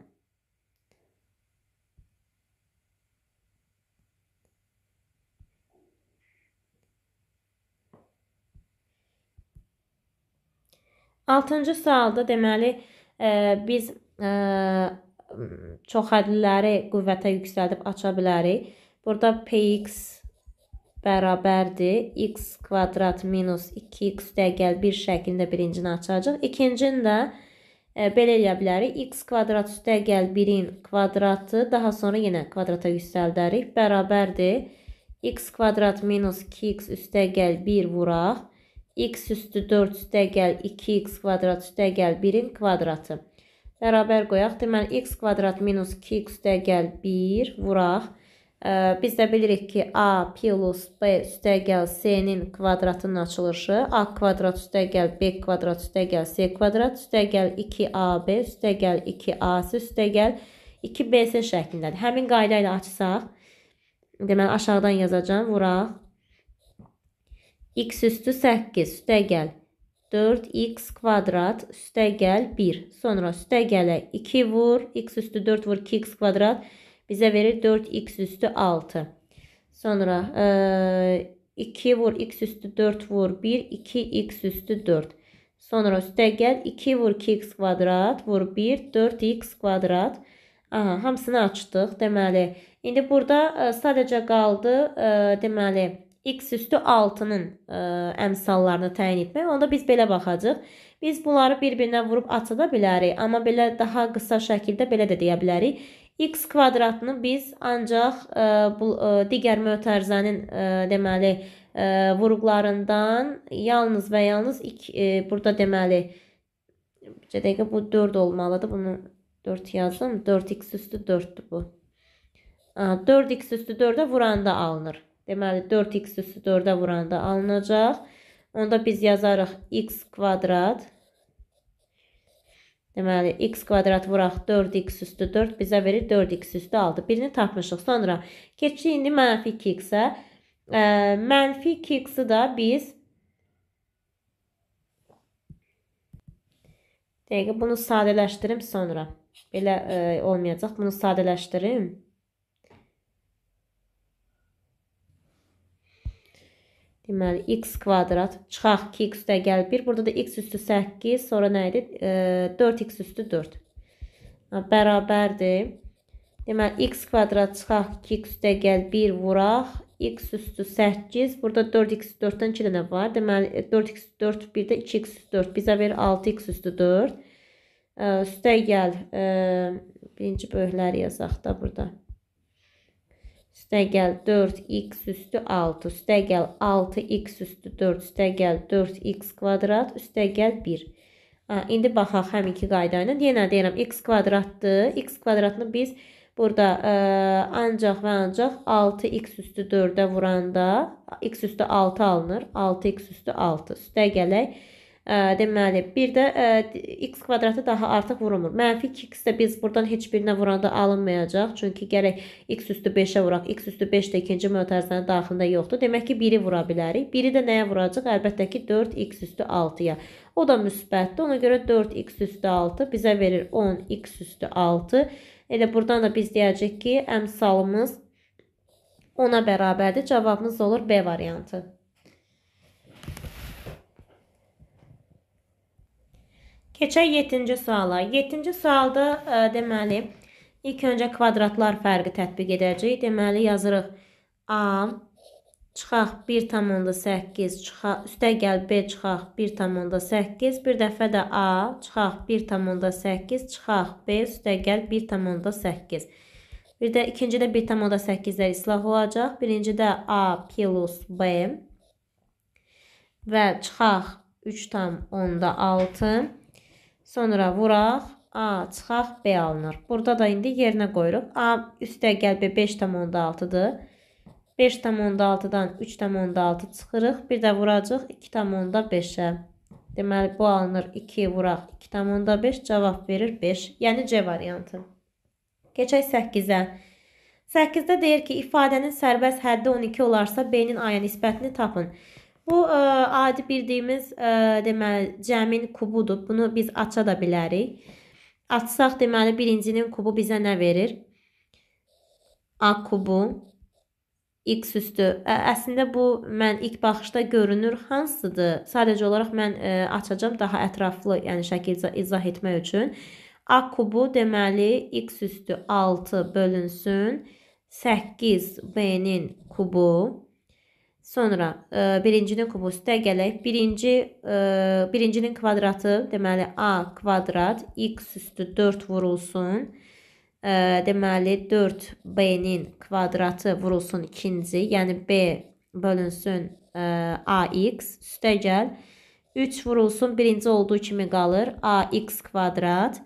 Altıncı sualda deməli ə, e, biz ə, e, çox hədliləri qüvvətə yüksəldib aça bilərik. Burada px bərabərdir. x kvadrat minus 2x dəgəl bir şəkildə birincini açacaq. İkincini də e, belə eləyə bilərik. x kvadrat üstəgəl 1-in kvadratı, daha sonra yenə kvadrata yüksəldərik. Bərabərdir. x kvadrat minus 2x üstəgəl 1 vuraq. x üstü 4 üstəgəl 2x kvadrat üstəgəl 1-in kvadratı. Bərabər qoyaq. Deməli, x kvadrat minus 2x üstəgəl 1 vuraq. Biz də bilirik ki, A plus B üstəgəl C-nin kvadratının açılışı A kvadrat üstəgəl B kvadrat üstəgəl C kvadrat üstəgəl 2AB üstəgəl 2AC üstəgəl 2BC şəklindədir. Həmin qayda ilə açsaq, deməli aşağıdan yazacağam, vuraq. x üstü 8 üstəgəl 4x kvadrat üstəgəl 1. Sonra üstəgələ 2 vur, x üstü 4 vur 2x kvadrat 1. Bizə verir 4x üstü 6. Sonra e, 2 vur x üstü 4 vur 1 2x üstü 4. Sonra üstə gəl 2 vur 2x kvadrat vur 1 4x kvadrat. Aha, hamısını açdıq. Deməli, indi burada ə, sadəcə qaldı, ə, deməli, x üstü 6-nın əmsallarını təyin etmək. Onda biz belə baxacağıq. Biz bunları bir-birinə vurub aça da bilərik, amma belə daha qısa şəkildə belə də deyə bilərik x kvadratını biz ancaq ə, e, bu ə, e, digər mötərizənin ə, e, deməli ə, vurğularından yalnız və yalnız 2 ə, burada deməli bir dəqiqə bu 4 olmalıdır. Bunu 4 yazdım. 4x üstü 4-dür bu. Aha, 4x üstü 4-ə vuranda alınır. Deməli 4x üstü 4-ə vuranda alınacaq. Onda biz yazarıq x kvadrat Deməli, x kvadrat vuraq 4x üstü 4 bizə verir 4x üstü 6. Birini tapmışıq. Sonra keçdik indi mənfi 2x-ə. E, mənfi 2x-ı da biz Dəqiqə bunu sadələşdirim sonra. Belə e, olmayacaq. Bunu sadələşdirim. Deməli, x kvadrat. Çıxaq ki, x də gəl 1. Burada da x üstü 8. Sonra nə idi? 4x e, üstü 4. Bərabərdir. Deməli, x kvadrat çıxaq ki, x də gəl 1 vuraq. x üstü 8. Burada 4x 4-dən 2 dənə var. Deməli, 4x 4, 1 də 2x 4. Bizə verir 6x üstü 4. E, üstə gəl. E, birinci böhlər yazaq da burada üstəgəl 4x üstü 6 üstəgəl 6x üstü 4 üstəgəl 4x kvadrat üstəgəl 1. İndi baxaq həminki qayda ilə. Yenə deyirəm x kvadratdır. x kvadratını biz burada ə, e, ancaq və ancaq 6x üstü 4-ə vuranda x üstü 6 alınır. 6x üstü 6 üstəgələk deməli bir də x kvadratı daha artıq vurulmur. Mənfi 2x də biz buradan heç birinə vuranda alınmayacaq. Çünki gərək x üstü 5-ə vuraq. x üstü 5 də ikinci mötərizənin daxilində yoxdur. Demək ki 1-i vura bilərik. 1-i də nəyə vuracaq? Əlbəttə ki 4x üstü 6-ya. O da müsbətdir. Ona görə 4x üstü 6 bizə verir 10x üstü 6. Elə buradan da biz deyəcək ki, əmsalımız 10-a bərabərdir. Cavabımız olur B variantı. Keçək 7-ci suala. 7-ci sualda ə, e, deməli ilk öncə kvadratlar fərqi tətbiq edəcəyik. Deməli yazırıq A çıxaq 1,8 çıxaq üstə gəl B çıxaq 1,8 bir dəfə də A çıxaq 1,8 çıxaq B üstə gəl 1,8. Bir də ikincidə 1,8-lər islah olacaq. Birincidə A plus B və çıxaq 3,6 Sonra vuraq. A çıxaq B alınır. Burada da indi yerinə qoyuruq. A üstə gəlbi 5,6-dır. 5,6-dan 3,6 çıxırıq. Bir də vuracaq 2,5-ə. Deməli, bu alınır 2 vuraq 2,5 cavab verir 5. Yəni C variantı. Keçək 8-ə. 8-də deyir ki, ifadənin sərbəst həddi 12 olarsa B-nin A-ya nisbətini tapın. 8 Bu ə, e, adi bildiyimiz ə, e, deməli cəmin kubudur. Bunu biz aça da bilərik. Açsaq deməli birincinin kubu bizə nə verir? A kubu x üstü. Ə, əslində bu mən ilk baxışda görünür hansıdır? Sadəcə olaraq mən ə, e, açacağam daha ətraflı, yəni şəkildə izah etmək üçün. A kubu deməli x üstü 6 bölünsün 8 b-nin kubu Sonra e, birincinin kubusu da gələk. Birinci, e, birincinin kvadratı, deməli A kvadrat x üstü 4 vurulsun. E, deməli 4B-nin kvadratı vurulsun ikinci. Yəni B bölünsün e, AX üstə gəl. 3 vurulsun birinci olduğu kimi qalır. AX kvadrat.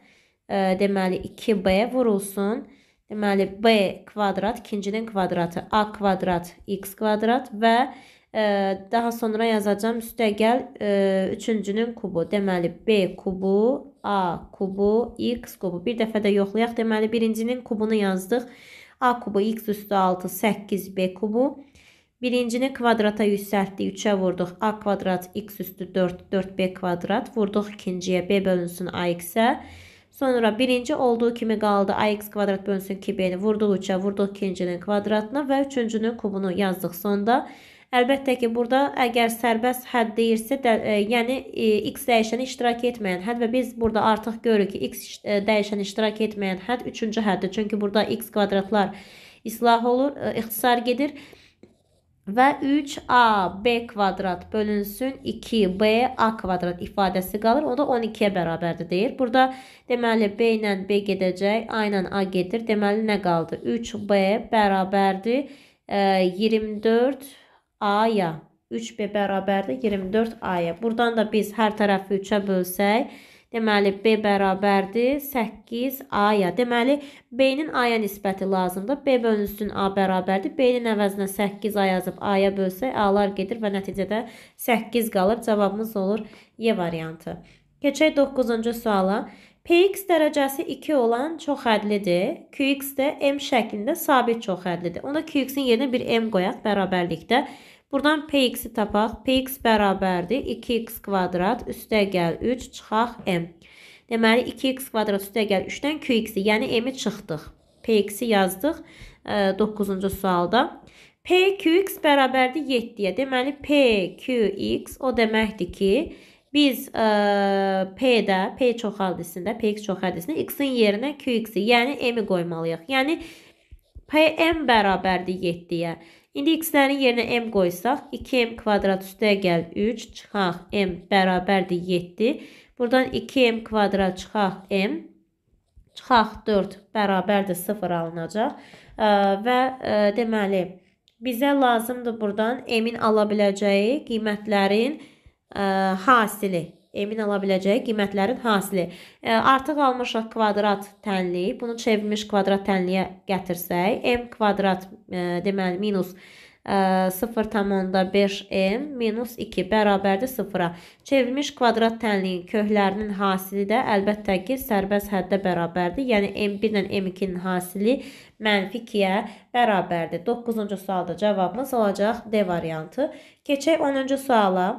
E, deməli 2B vurulsun. Deməli, b kvadrat, ikincinin kvadratı, a kvadrat, x kvadrat və ə, e, daha sonra yazacağım müstəqəl ə, e, üçüncünün kubu. Deməli, b kubu, a kubu, x kubu. Bir dəfə də yoxlayaq. Deməli, birincinin kubunu yazdıq. a kubu, x üstü 6, 8, b kubu. Birincini kvadrata yüksəltdik, 3-ə vurduq. A kvadrat, x üstü 4, 4b kvadrat. Vurduq ikinciyə, b bölünsün ax-ə. Sonra birinci olduğu kimi qaldı. AX kvadrat bölünsün 2B-ni vurduq 3-ə, vurduq ikincinin kvadratına və üçüncünün kubunu yazdıq sonda. Əlbəttə ki, burada əgər sərbəst hədd deyirsə, də, e, yəni e, x dəyişəni iştirak etməyən hədd və biz burada artıq görürük ki, x e, dəyişəni iştirak etməyən hədd üçüncü həddir. Çünki burada x kvadratlar islah olur, e, ixtisar gedir. Və 3AB kvadrat bölünsün 2BA kvadrat ifadəsi qalır. O da 12-yə bərabərdir deyir. Burada deməli B ilə B gedəcək, A ilə A gedir. Deməli nə qaldı? 3B bərabərdir 24A-ya. E, 3B bərabərdir 24A-ya. Buradan da biz hər tərəfi 3-ə bölsək, Deməli, B bərabərdir 8A-ya. Deməli, B-nin A-ya nisbəti lazımdır. B bölünsün A bərabərdir. B-nin əvəzinə 8A yazıb A-ya bölsək, A-lar gedir və nəticədə 8 qalır. Cavabımız olur E variantı. Keçək 9-cu suala. Px dərəcəsi 2 olan çoxhədlidir. Qx də M şəklində sabit çoxhədlidir. Ona Qx-in yerinə bir M qoyaq bərabərlikdə. Buradan px-i tapaq. px bərabərdir 2x kvadrat üstə gəl 3 çıxaq m. Deməli 2x kvadrat üstə gəl 3-dən qx-i, yəni m-i çıxdıq. px-i yazdıq 9-cu e, sualda. PQX bərabərdir 7-yə. Deməli PQX o deməkdir ki, biz ə, e, P-də, P çoxaldisində, PX çoxaldisində X-in yerinə QX-i, yəni M-i qoymalıyıq. Yəni PM bərabərdir 7-yə. İndi x-lərin yerinə m qoysaq, 2m kvadrat üstə gəl 3, çıxaq m bərabərdir 7. Buradan 2m kvadrat çıxaq m, çıxaq 4 bərabərdir 0 alınacaq. Və deməli, bizə lazımdır buradan m-in ala biləcəyi qiymətlərin hasili emin ola biləcək qiymətlərin hasili. E, artıq almışıq kvadrat tənliyi. Bunu çevrilmiş kvadrat tənliyə gətirsək, m kvadrat e, deməli minus 0,5m e, minus 2 bərabərdir 0-a. Çevrilmiş kvadrat tənliyin köhlərinin hasili də əlbəttə ki, sərbəst həddə bərabərdir. Yəni, m1 ilə m2-nin hasili mənfi 2-yə bərabərdir. 9-cu sualda cavabımız olacaq D variantı. Keçək 10-cu suala.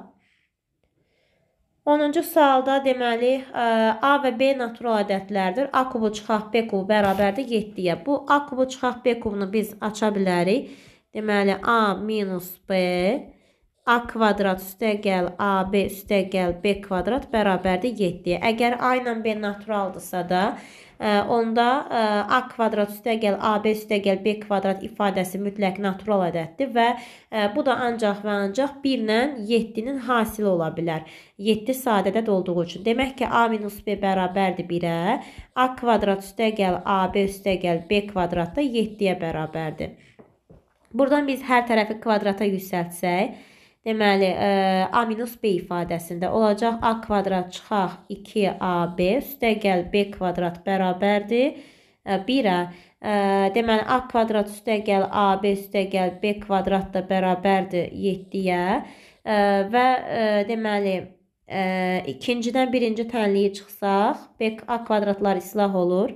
10-cu sualda deməli e, A və B natural ədədlərdir. A kubu çıxaq B kubu bərabərdir 7-yə. Bu A kubu çıxaq B kubunu biz aça bilərik. Deməli A minus B A kvadrat üstə gəl AB üstə gəl B kvadrat bərabərdir 7-yə. Əgər A ilə B naturaldırsa da onda a kvadrat üstəgəl AB üstəgəl B kvadrat ifadəsi mütləq natural ədəddir və bu da ancaq və ancaq 1 ilə 7-nin hasili ola bilər. 7 sadə ədəd olduğu üçün. Demək ki, A minus B bərabərdir 1-ə. A kvadrat üstəgəl AB üstəgəl B kvadrat da 7-yə bərabərdir. Buradan biz hər tərəfi kvadrata yüksəltsək, Deməli, ə, e, A minus B ifadəsində olacaq. A kvadrat çıxaq 2AB üstəgəl B kvadrat bərabərdir. 1-ə. E, e, deməli, A kvadrat üstəgəl AB üstəgəl B kvadrat da bərabərdir 7-yə. Və ə, deməli, ə, ikincidən birinci tənliyi çıxsaq, B, A kvadratlar islah olur.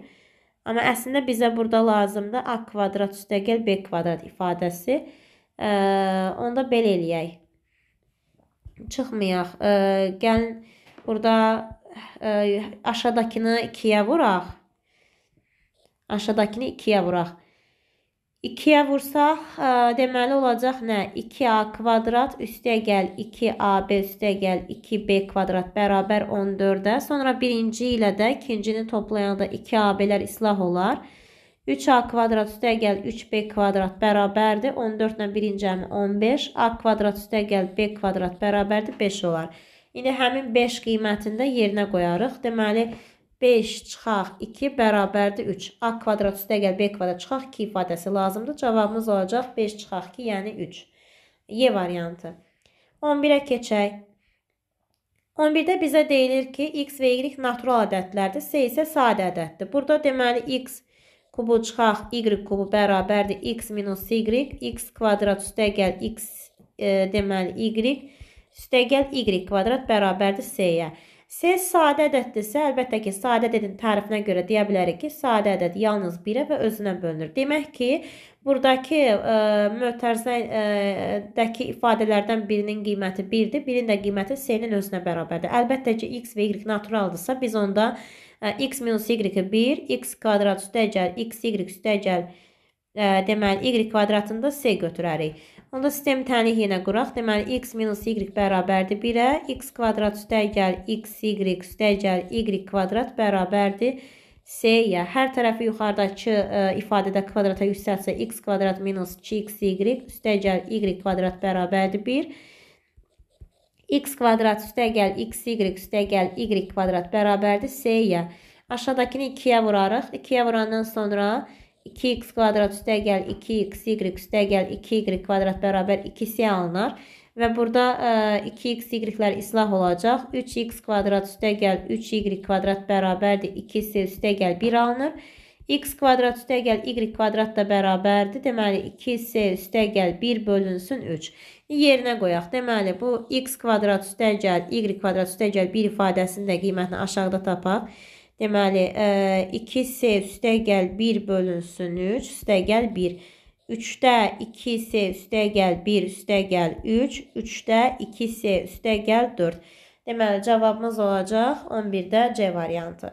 Amma əslində bizə burada lazımdır A kvadrat üstəgəl B kvadrat ifadəsi. Ə, onda belə eləyək çıxmayaq. E, gəlin burada e, aşağıdakını 2-yə vuraq. Aşağıdakını 2-yə vuraq. 2-yə vursaq, ə, deməli olacaq nə? 2a kvadrat üstə gəl 2ab üstə gəl 2b kvadrat bərabər 14-ə. Sonra birinci ilə də ikincini toplayanda 2ab-lər islah olar. 3a kvadrat üstəgəl 3b kvadrat bərabərdir. 14 ilə birinci əmi 15. a kvadrat üstəgəl b kvadrat bərabərdir 5 olar. İndi həmin 5 qiymətində yerinə qoyarıq. Deməli 5 çıxaq 2 bərabərdir 3. A kvadrat üstəgəl B kvadrat çıxaq 2 ifadəsi lazımdır. Cavabımız olacaq 5 çıxaq 2, yəni 3. Y variantı. 11-ə keçək. 11-də bizə deyilir ki, x və y natural ədədlərdir, s isə sadə ədəddir. Burada deməli x kubu çıxaq. Y kubu bərabərdir x minus y. x kvadrat üstə gəl x e, deməli y. Üstə gəl y kvadrat bərabərdir s-yə. S sadə ədəddirsə, əlbəttə ki, sadə ədədin tərifinə görə deyə bilərik ki, sadə ədəd yalnız 1-ə və özünə bölünür. Demək ki, buradakı e, mötərizədəki e, ifadələrdən birinin qiyməti 1-dir, birinin də qiyməti s-nin özünə bərabərdir. Əlbəttə ki, x və y naturaldırsa, biz onda 1 x minus y 1, x kvadrat üstəgəl, x y üstəgəl, deməli y kvadratını da c götürərik. Onda sistemi tənlik yenə quraq. Deməli x minus y bərabərdir 1-ə, x kvadrat üstəgəl, x y üstəgəl, y kvadrat bərabərdir C-yə hər tərəfi yuxarıdakı ə, ifadədə kvadrata yüksəlsə x kvadrat minus 2xy üstəgəl y kvadrat bərabərdir 1 x kvadrat üstəgəl x, y üstəgəl y kvadrat bərabərdir c-yə. Aşağıdakını 2-yə vurarıq. 2-yə vurandan sonra 2x kvadrat üstəgəl 2x, y üstəgəl 2y kvadrat bərabər 2c alınar. Və burada ə, e, 2x, y-lər islah olacaq. 3x kvadrat üstəgəl 3y kvadrat bərabərdir 2c üstəgəl 1 alınır x kvadrat üstəgəl y kvadrat da bərabərdir. Deməli 2c üstəgəl 1 bölünsün 3. Yerinə qoyaq. Deməli bu x kvadrat üstəgəl y kvadrat üstəgəl 1 ifadəsinin də qiymətini aşağıda tapaq. Deməli 2c e, üstəgəl 1 bölünsün 3 üstəgəl 1. 3-də 2c üstəgəl 1 üstəgəl 3. 3-də 2c üstəgəl 4. Deməli cavabımız olacaq 11-də C variantı.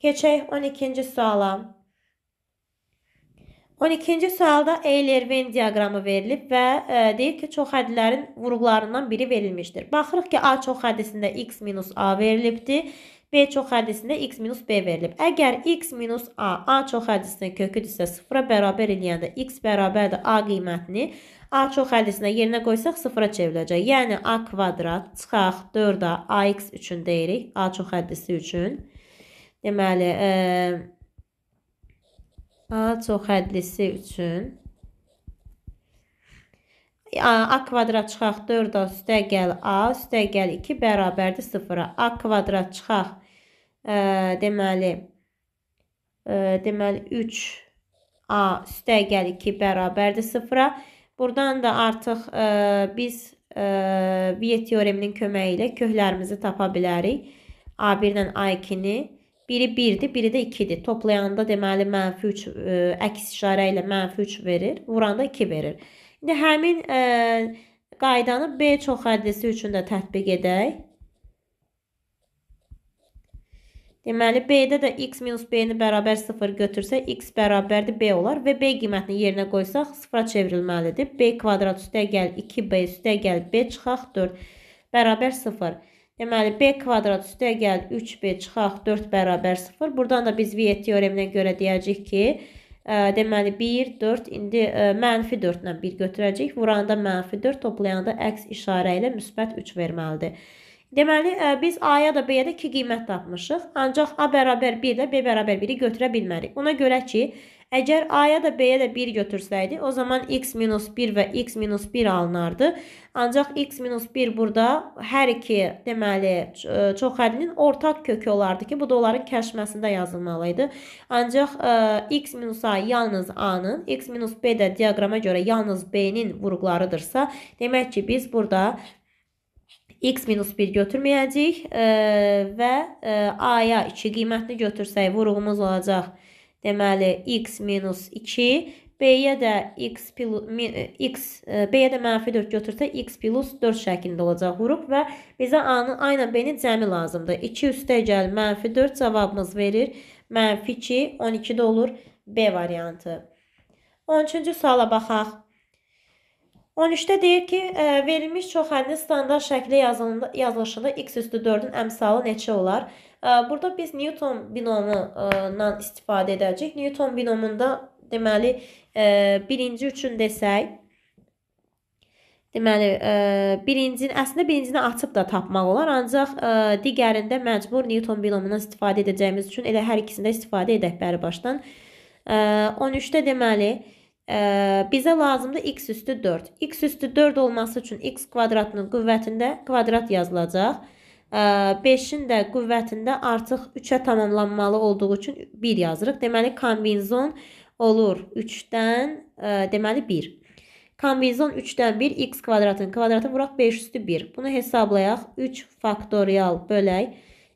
Keçək 12-ci suala. 12-ci sualda Eyler-Ven diaqramı verilib və ə, e, deyir ki, çoxhədlilərin vurğularından biri verilmişdir. Baxırıq ki, A çoxhədisində x minus A verilibdir. B çoxhədisində x minus B verilib. Əgər x minus A A çoxhədisinin köküdürsə 0-a bərabər eləyəndə x bərabərdir A qiymətini A çoxhədisinə yerinə qoysaq 0-a çevriləcək. Yəni A kvadrat çıxaq 4-a AX üçün deyirik A çoxhədisi üçün. Deməli, A çoxhədlisi üçün A kvadrat çıxaq 4-dan üstəgəl A üstəgəl 2 bərabərdir 0-a. A kvadrat çıxaq ə, deməli ə, deməli 3 A üstəgəl 2 bərabərdir 0-a. Buradan da artıq ə, biz V teoreminin köməyi ilə köhlərimizi tapa bilərik. A1-dən A2-ni Biri 1-dir, biri də 2-dir. Toplayanda deməli mənfi 3 ə, e, əks işarə ilə mənfi 3 verir, vuranda 2 verir. İndi həmin ə, e, qaydanı B çox hədlisi üçün də tətbiq edək. Deməli, B-də də x minus B-ni bərabər 0 götürsə, x bərabərdir B olar və B qiymətini yerinə qoysaq, 0-a çevrilməlidir. B kvadrat üstə gəl 2B üstə gəl B çıxaq 4 bərabər 0. Deməli, B kvadrat üstə gəl 3B çıxaq 4 bərabər 0. Buradan da biz Viet teoreminə görə deyəcək ki, ə, deməli 1, 4, indi ə, mənfi 4 ilə 1 götürəcək. Vuranda mənfi 4, toplayanda əks işarə ilə müsbət 3 verməlidir. Deməli, ə, biz A-ya da B-yə də 2 qiymət tapmışıq. Ancaq A bərabər 1 ilə B bərabər 1-i götürə bilmərik. Ona görə ki, Əgər A-ya da B-yə də 1 götürsəydi, o zaman x-1 və x-1 alınardı. Ancaq x-1 burada hər iki, deməli, çoxhədlinin ortaq kökü olardı ki, bu da onların kəşməsində yazılmalı idi. Ancaq e, x-a yalnız A-nın, x-b də diaqrama görə yalnız B-nin vurğularıdırsa, demək ki, biz burada x minus 1 götürməyəcəyik e, və e, A-ya 2 qiymətini götürsək vuruğumuz olacaq 1. Deməli, x minus 2, b-yə də x, plus, e, x e, b-yə də mənfi 4 götürsə, x plus 4 şəklində olacaq vuruq və bizə A-nın A ilə B-nin cəmi lazımdır. 2 üstə gəl, mənfi 4 cavabımız verir. Mənfi 2, 12-də olur B variantı. 13-cü suala baxaq. 13-də deyir ki, e, verilmiş çoxhəlinin standart şəkli yazılışında x üstü 4-ün əmsalı neçə olar? Burada biz Newton binomundan istifadə edəcək. Newton binomunda deməli e, birinci üçün desək, Deməli, e, birincini, əslində birincini açıb da tapmaq olar, ancaq e, digərində məcbur Newton binomundan istifadə edəcəyimiz üçün elə hər ikisində istifadə edək bəri başdan. 13-də deməli, bizə lazımdır x üstü 4. x üstü 4 olması üçün x kvadratının qüvvətində kvadrat yazılacaq. 5-in də qüvvətində artıq 3-ə tamamlanmalı olduğu üçün 1 yazırıq. Deməli, kombinzon olur 3-dən, deməli 1. Kombinzon 3-dən 1, x kvadratın kvadratı vuraq 5 üstü 1. Bunu hesablayaq. 3 faktorial bölək,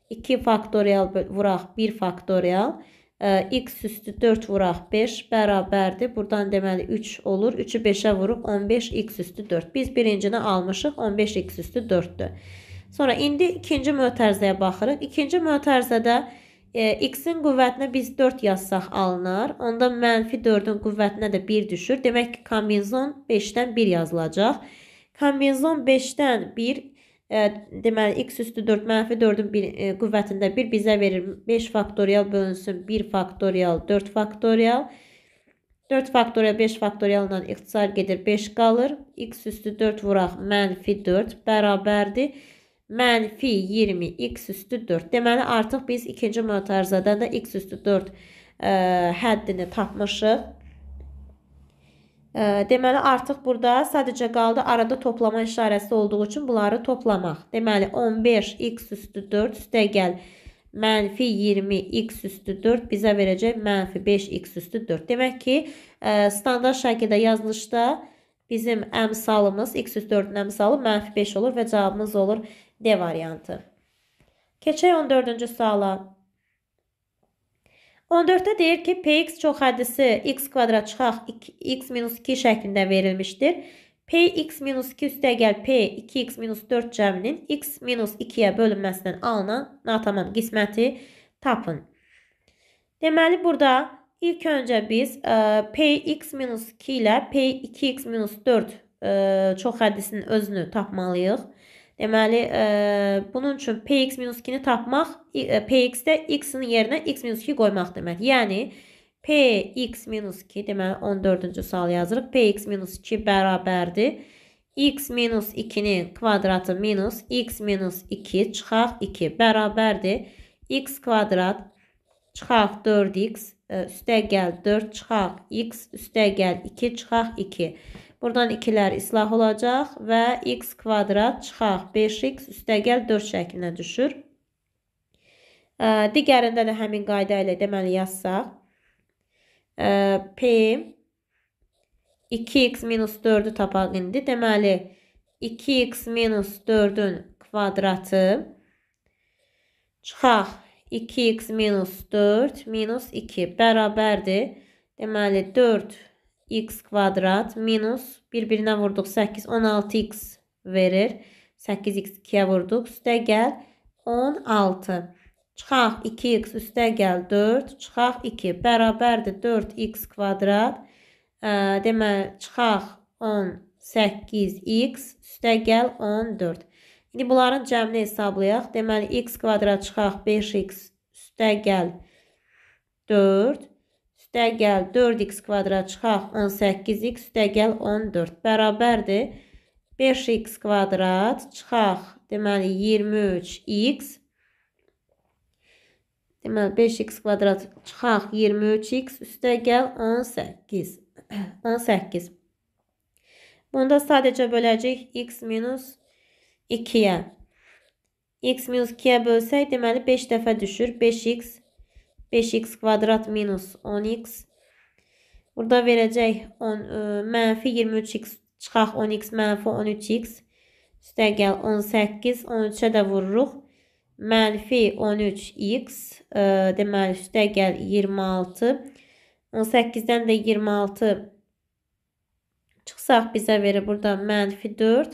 2 faktorial böl vuraq 1 faktorial, x üstü 4 vuraq 5 bərabərdir. Buradan deməli 3 olur. 3-ü 5-ə vurub 15 x üstü 4. Biz birincini almışıq, 15 x üstü 4-dür. Sonra indi ikinci mötərizəyə baxırıq. İkinci mötərizədə e, x-in qüvvətinə biz 4 yazsaq alınır. Onda mənfi 4-ün qüvvətinə də 1 düşür. Demək ki, kombinzon 5-dən 1 yazılacaq. Kombinzon 5-dən 1 e, deməli x üstü 4 mənfi 4-ün e, qüvvətində 1 bizə verir 5 faktorial bölünsün 1 faktorial 4 faktorial 4 faktorial 5 faktorialından ixtisar gedir 5 qalır. x üstü 4 vuraq mənfi 4 bərabərdir mənfi 20x üstü 4. Deməli, artıq biz ikinci mötərizədən də x üstü 4 ə, e, həddini tapmışıq. Ə, e, deməli, artıq burada sadəcə qaldı arada toplama işarəsi olduğu üçün bunları toplamaq. Deməli, 15x üstü 4 üstə gəl mənfi 20x üstü 4 bizə verəcək mənfi 5x üstü 4. Demək ki, ə, e, standart şəkildə yazılışda bizim əmsalımız, x üstü 4-ün əmsalı mənfi 5 olur və cavabımız olur D variantı. Keçək 14-cü suala. 14-də deyir ki, Px çoxhədisi x kvadrat çıxaq x-2 şəklində verilmişdir. Px-2 üstəgəl P2x-4 cəminin x-2-yə bölünməsindən alınan natamam qisməti tapın. Deməli, burada ilk öncə biz e, Px-2 ilə P2x-4 e, çoxhədisinin özünü tapmalıyıq. Deməli, e, bunun üçün px minus 2-ni tapmaq, e, px-də x-in yerinə x minus 2 qoymaq deməkdir. Yəni, px minus 2, deməli 14-cü sual yazırıq. px minus 2 bərabərdir. x minus 2-nin kvadratı minus x minus 2 çıxaq 2 bərabərdir. x kvadrat çıxaq 4x üstə gəl 4 çıxaq, x üstə gəl 2 çıxaq 2. Buradan 2-lər islah olacaq və x kvadrat çıxaq 5x üstə gəl 4 şəklinə düşür. Digərində də həmin qayda ilə deməli yazsaq. P 2x minus 4-ü tapaq indi. Deməli 2x minus 4-ün kvadratı çıxaq 2x minus 4 minus 2 bərabərdir. Deməli 4x kvadrat minus bir-birinə vurduq 8 16x verir. 8x 2-yə vurduq üstə gəl 16. Çıxaq 2x üstə gəl 4 çıxaq 2 bərabərdir 4x kvadrat. Deməli çıxaq 18x üstə gəl 14. İndi bunların cəmini hesablayaq. Deməli, x kvadrat çıxaq 5x üstəgəl 4. Üstəgəl 4x kvadrat çıxaq 18x üstəgəl 14. Bərabərdir. 5x kvadrat çıxaq deməli 23x. Deməli 5x kvadrat çıxaq 23x üstəgəl 18. 18. Bunda sadəcə böləcəyik x minus 18. 2-yə. x minus 2-yə bölsək, deməli 5 dəfə düşür. 5x, 5x kvadrat minus 10x. Burada verəcək 10, ə, e, mənfi 23x, çıxaq 10x, mənfi 13x. Üstəgəl 18, 13-ə də vururuq. Mənfi 13x, ə, e, deməli üstəgəl 26. 18-dən də 26 çıxsaq bizə verir burada mənfi 4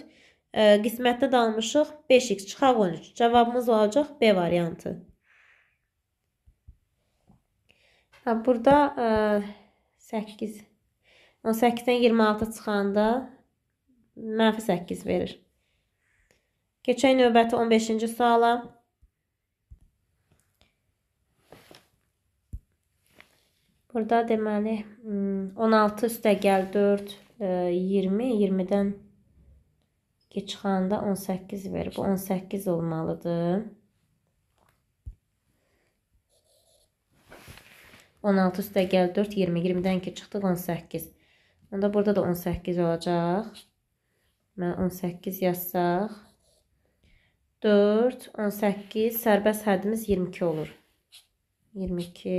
qismətdə dalmışıq 5x çıxaq 13. Cavabımız olacaq B variantı. Hə, burada ə, 8 18-dən 26 çıxanda mənfi 8 verir. Keçək növbəti 15-ci suala. Burada deməli 16 hmm, üstə gəl 4 20 20-dən ki çıxanda 18 verib. Bu 18 olmalıdır. 16 üstə gəl 4, 20, 20-dən ki çıxdıq 18. Onda burada da 18 olacaq. Mən 18 yazsaq. 4, 18, sərbəst həddimiz 22 olur. 22,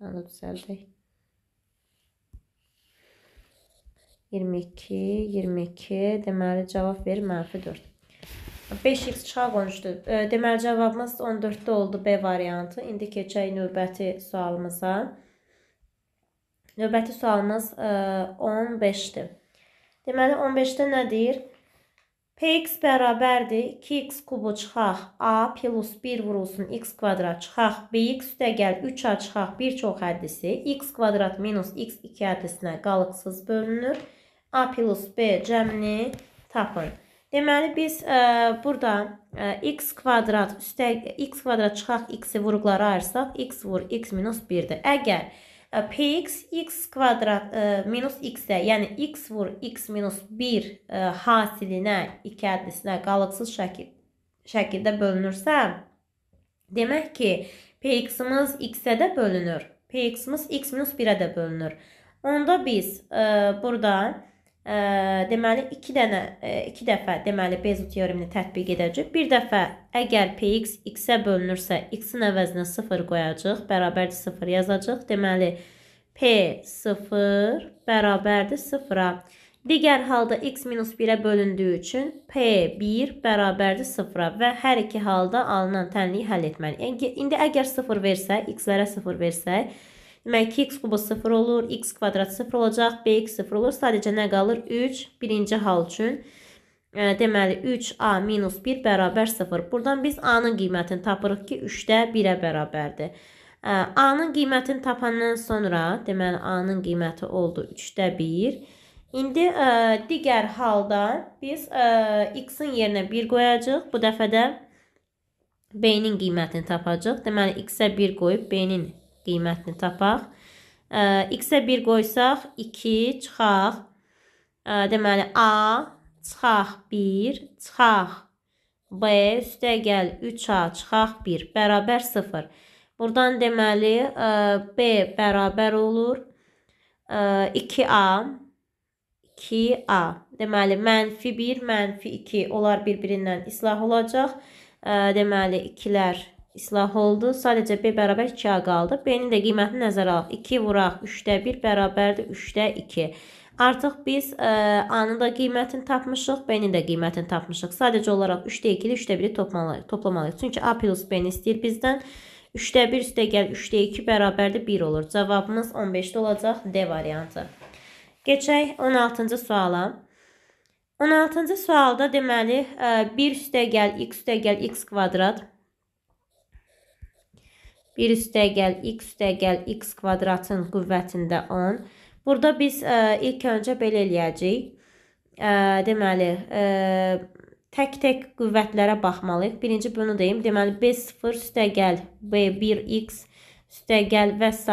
mən də düzəldək. 22, 22. Deməli cavab verir mənfi 4. 5x çıxar qonuşdu. Deməli cavabımız 14-də oldu B variantı. İndi keçək növbəti sualımıza. Növbəti sualımız 15-dir. Deməli 15-də nə deyir? Px bərabərdir 2x kubu çıxaq a plus 1 vurulsun x kvadrat çıxaq bx üstəgəl 3a çıxaq bir çox həddisi x kvadrat minus x2 həddisinə qalıqsız bölünür. A plus B cəmini tapın. Deməli biz ə, e, burada ə, e, x kvadrat üstəlik x kvadrat çıxaq x-i vuruqlara ayırsaq x vur x minus 1-dir. Əgər ə, e, px x kvadrat ə, minus x-ə, yəni x vur x minus 1 ə, hasilinə iki ədlisinə qalıqsız şəkil, şəkildə bölünürsə, demək ki, px-imiz x-ə də bölünür. px-imiz x minus 1-ə də bölünür. Onda biz ə, burada Ə, deməli 2 dənə 2 dəfə deməli Beyzl teoremini tətbiq edəcək. Bir dəfə əgər px x-ə bölünürsə, x-in əvəzinə 0 qoyacağıq, bərabərdir 0 yazacağıq. Deməli p 0 bərabərdir 0-a. Digər halda x minus 1-ə bölündüyü üçün p1 bərabərdir 0-a və hər iki halda alınan tənliyi həll etməliyik. Yəni, indi əgər 0 versə, x-lərə 0 versək, Demək ki, x kubu 0 olur, x kvadrat 0 olacaq, bx 0 olur. Sadəcə nə qalır? 3 birinci hal üçün. E, deməli, 3a minus 1 bərabər 0. Buradan biz a-nın qiymətini tapırıq ki, 3-də 1-ə bərabərdir. E, a-nın qiymətini tapandan sonra, deməli, a-nın qiyməti oldu 3-də 1. İndi ə, e, digər halda biz x-in yerinə 1 qoyacaq. Bu dəfə də B-nin qiymətini tapacaq. Deməli, x-ə 1 qoyub B-nin qiymətini tapaq. X-ə 1 qoysaq 2 çıxaq. Deməli A çıxaq 1 çıxaq B üstə gəl 3A çıxaq 1 bərabər 0. Buradan deməli B bərabər olur 2A 2A. Deməli mənfi 1, mənfi 2 onlar bir-birindən islah olacaq. Deməli 2-lər islah oldu. Sadəcə B bərabər 2A qaldı. B-nin də qiymətini nəzərə alaq. 2 vuraq. 3də 1 bərabərdir. 3də 2. Artıq biz e, A-nın da qiymətini tapmışıq. B-nin də qiymətini tapmışıq. Sadəcə olaraq 3də 2-li 3də 1-i toplamalıyıq. toplamalıyıq. Çünki A plus B-ni istəyir bizdən. 3də 1 üstə gəl 3də 2 bərabərdir 1 olur. Cavabımız 15-də olacaq D variantı. Geçək 16-cı suala. 16-cı sualda deməli 1 e, üstə gəl x üstə gəl x kvadrat 1 üstəgəl x üstəgəl x kvadratın qüvvətində 10. Burada biz ə, e, ilk öncə belə eləyəcəyik. Ə, e, deməli, tək-tək e, qüvvətlərə baxmalıyıq. Birinci bunu deyim. Deməli, B0 üstəgəl B1x üstəgəl və s.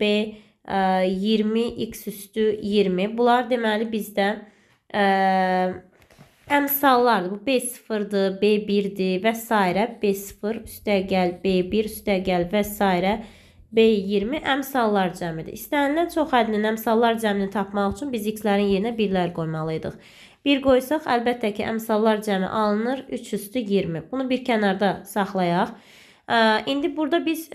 B20x üstü 20. Bunlar deməli bizdə ə, Əmsallardır. Bu B0-dır, B1-dir və s. B0 üstəgəl B1 üstəgəl və s. B20 əmsallar cəmidir. İstənilən çox ədlinin əmsallar cəmini tapmaq üçün biz x-lərin yerinə 1-lər qoymalıydıq. 1 qoysaq, əlbəttə ki, əmsallar cəmi alınır 3 üstü 20. Bunu bir kənarda saxlayaq. İndi burada biz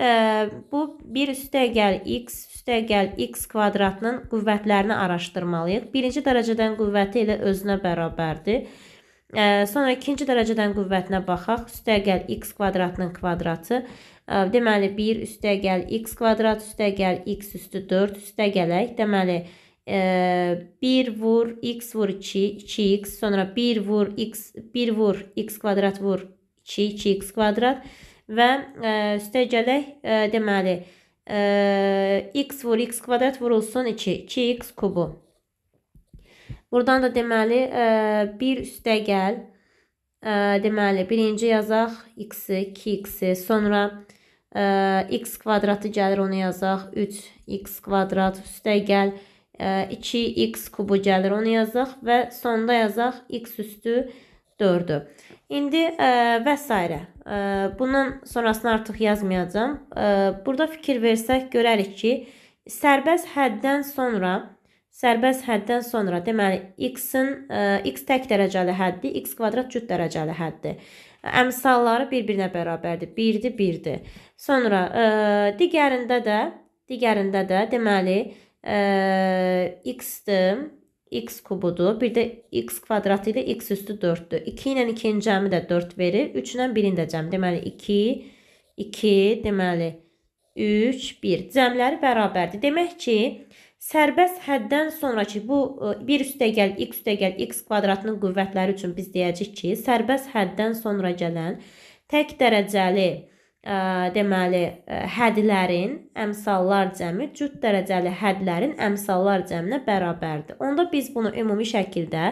bu 1 üstəgəl x üstəgəl x kvadratının qüvvətlərini araşdırmalıyıq. Birinci dərəcədən qüvvəti elə özünə bərabərdir. Sonra ikinci dərəcədən qüvvətinə baxaq. Üstəgəl x kvadratının kvadratı. Deməli, 1 üstəgəl x kvadrat üstəgəl x üstü 4 üstəgələk. Deməli, 1 vur x vur 2, 2x. Sonra 1 vur x, 1 vur x kvadrat vur 2, 2x kvadrat. Və üstəgələk, deməli, 1 Ee, x vur x kvadrat vurulsun 2. 2x kubu. Buradan da deməli 1 e, üstə gəl. Ə, e, deməli, birinci yazaq x-i, 2x-i, sonra ə, e, x kvadratı gəlir, onu yazaq 3x kvadrat üstə gəl, ə, 2x kubu gəlir, onu yazaq və sonda yazaq x üstü 4-ü. İndi ə, e, və s. Ə, e, bundan sonrasını artıq yazmayacağım. Ə, e, burada fikir versək görərik ki, sərbəst həddən sonra sərbəst həddən sonra deməli x-in x tək dərəcəli həddi, x kvadrat cüt dərəcəli həddi. Əmsalları bir-birinə bərabərdir. 1-dir, 1-dir. Sonra ə, digərində də digərində də deməli ə, x-dir x kubudur. Bir də x kvadratı ilə x üstü 4-dür. 2 ilə 2-nin cəmi də 4 verir. 3 ilə 1-in də cəmi. Deməli 2, 2, deməli 3, 1. Cəmləri bərabərdir. Demək ki, sərbəst həddən sonraki bu 1 e, üstə gəl, x üstə gəl, x kvadratının qüvvətləri üçün biz deyəcək ki, sərbəst həddən sonra gələn tək dərəcəli deməli hədlərin əmsallar cəmi cüt dərəcəli hədlərin əmsallar cəminə bərabərdir. Onda biz bunu ümumi şəkildə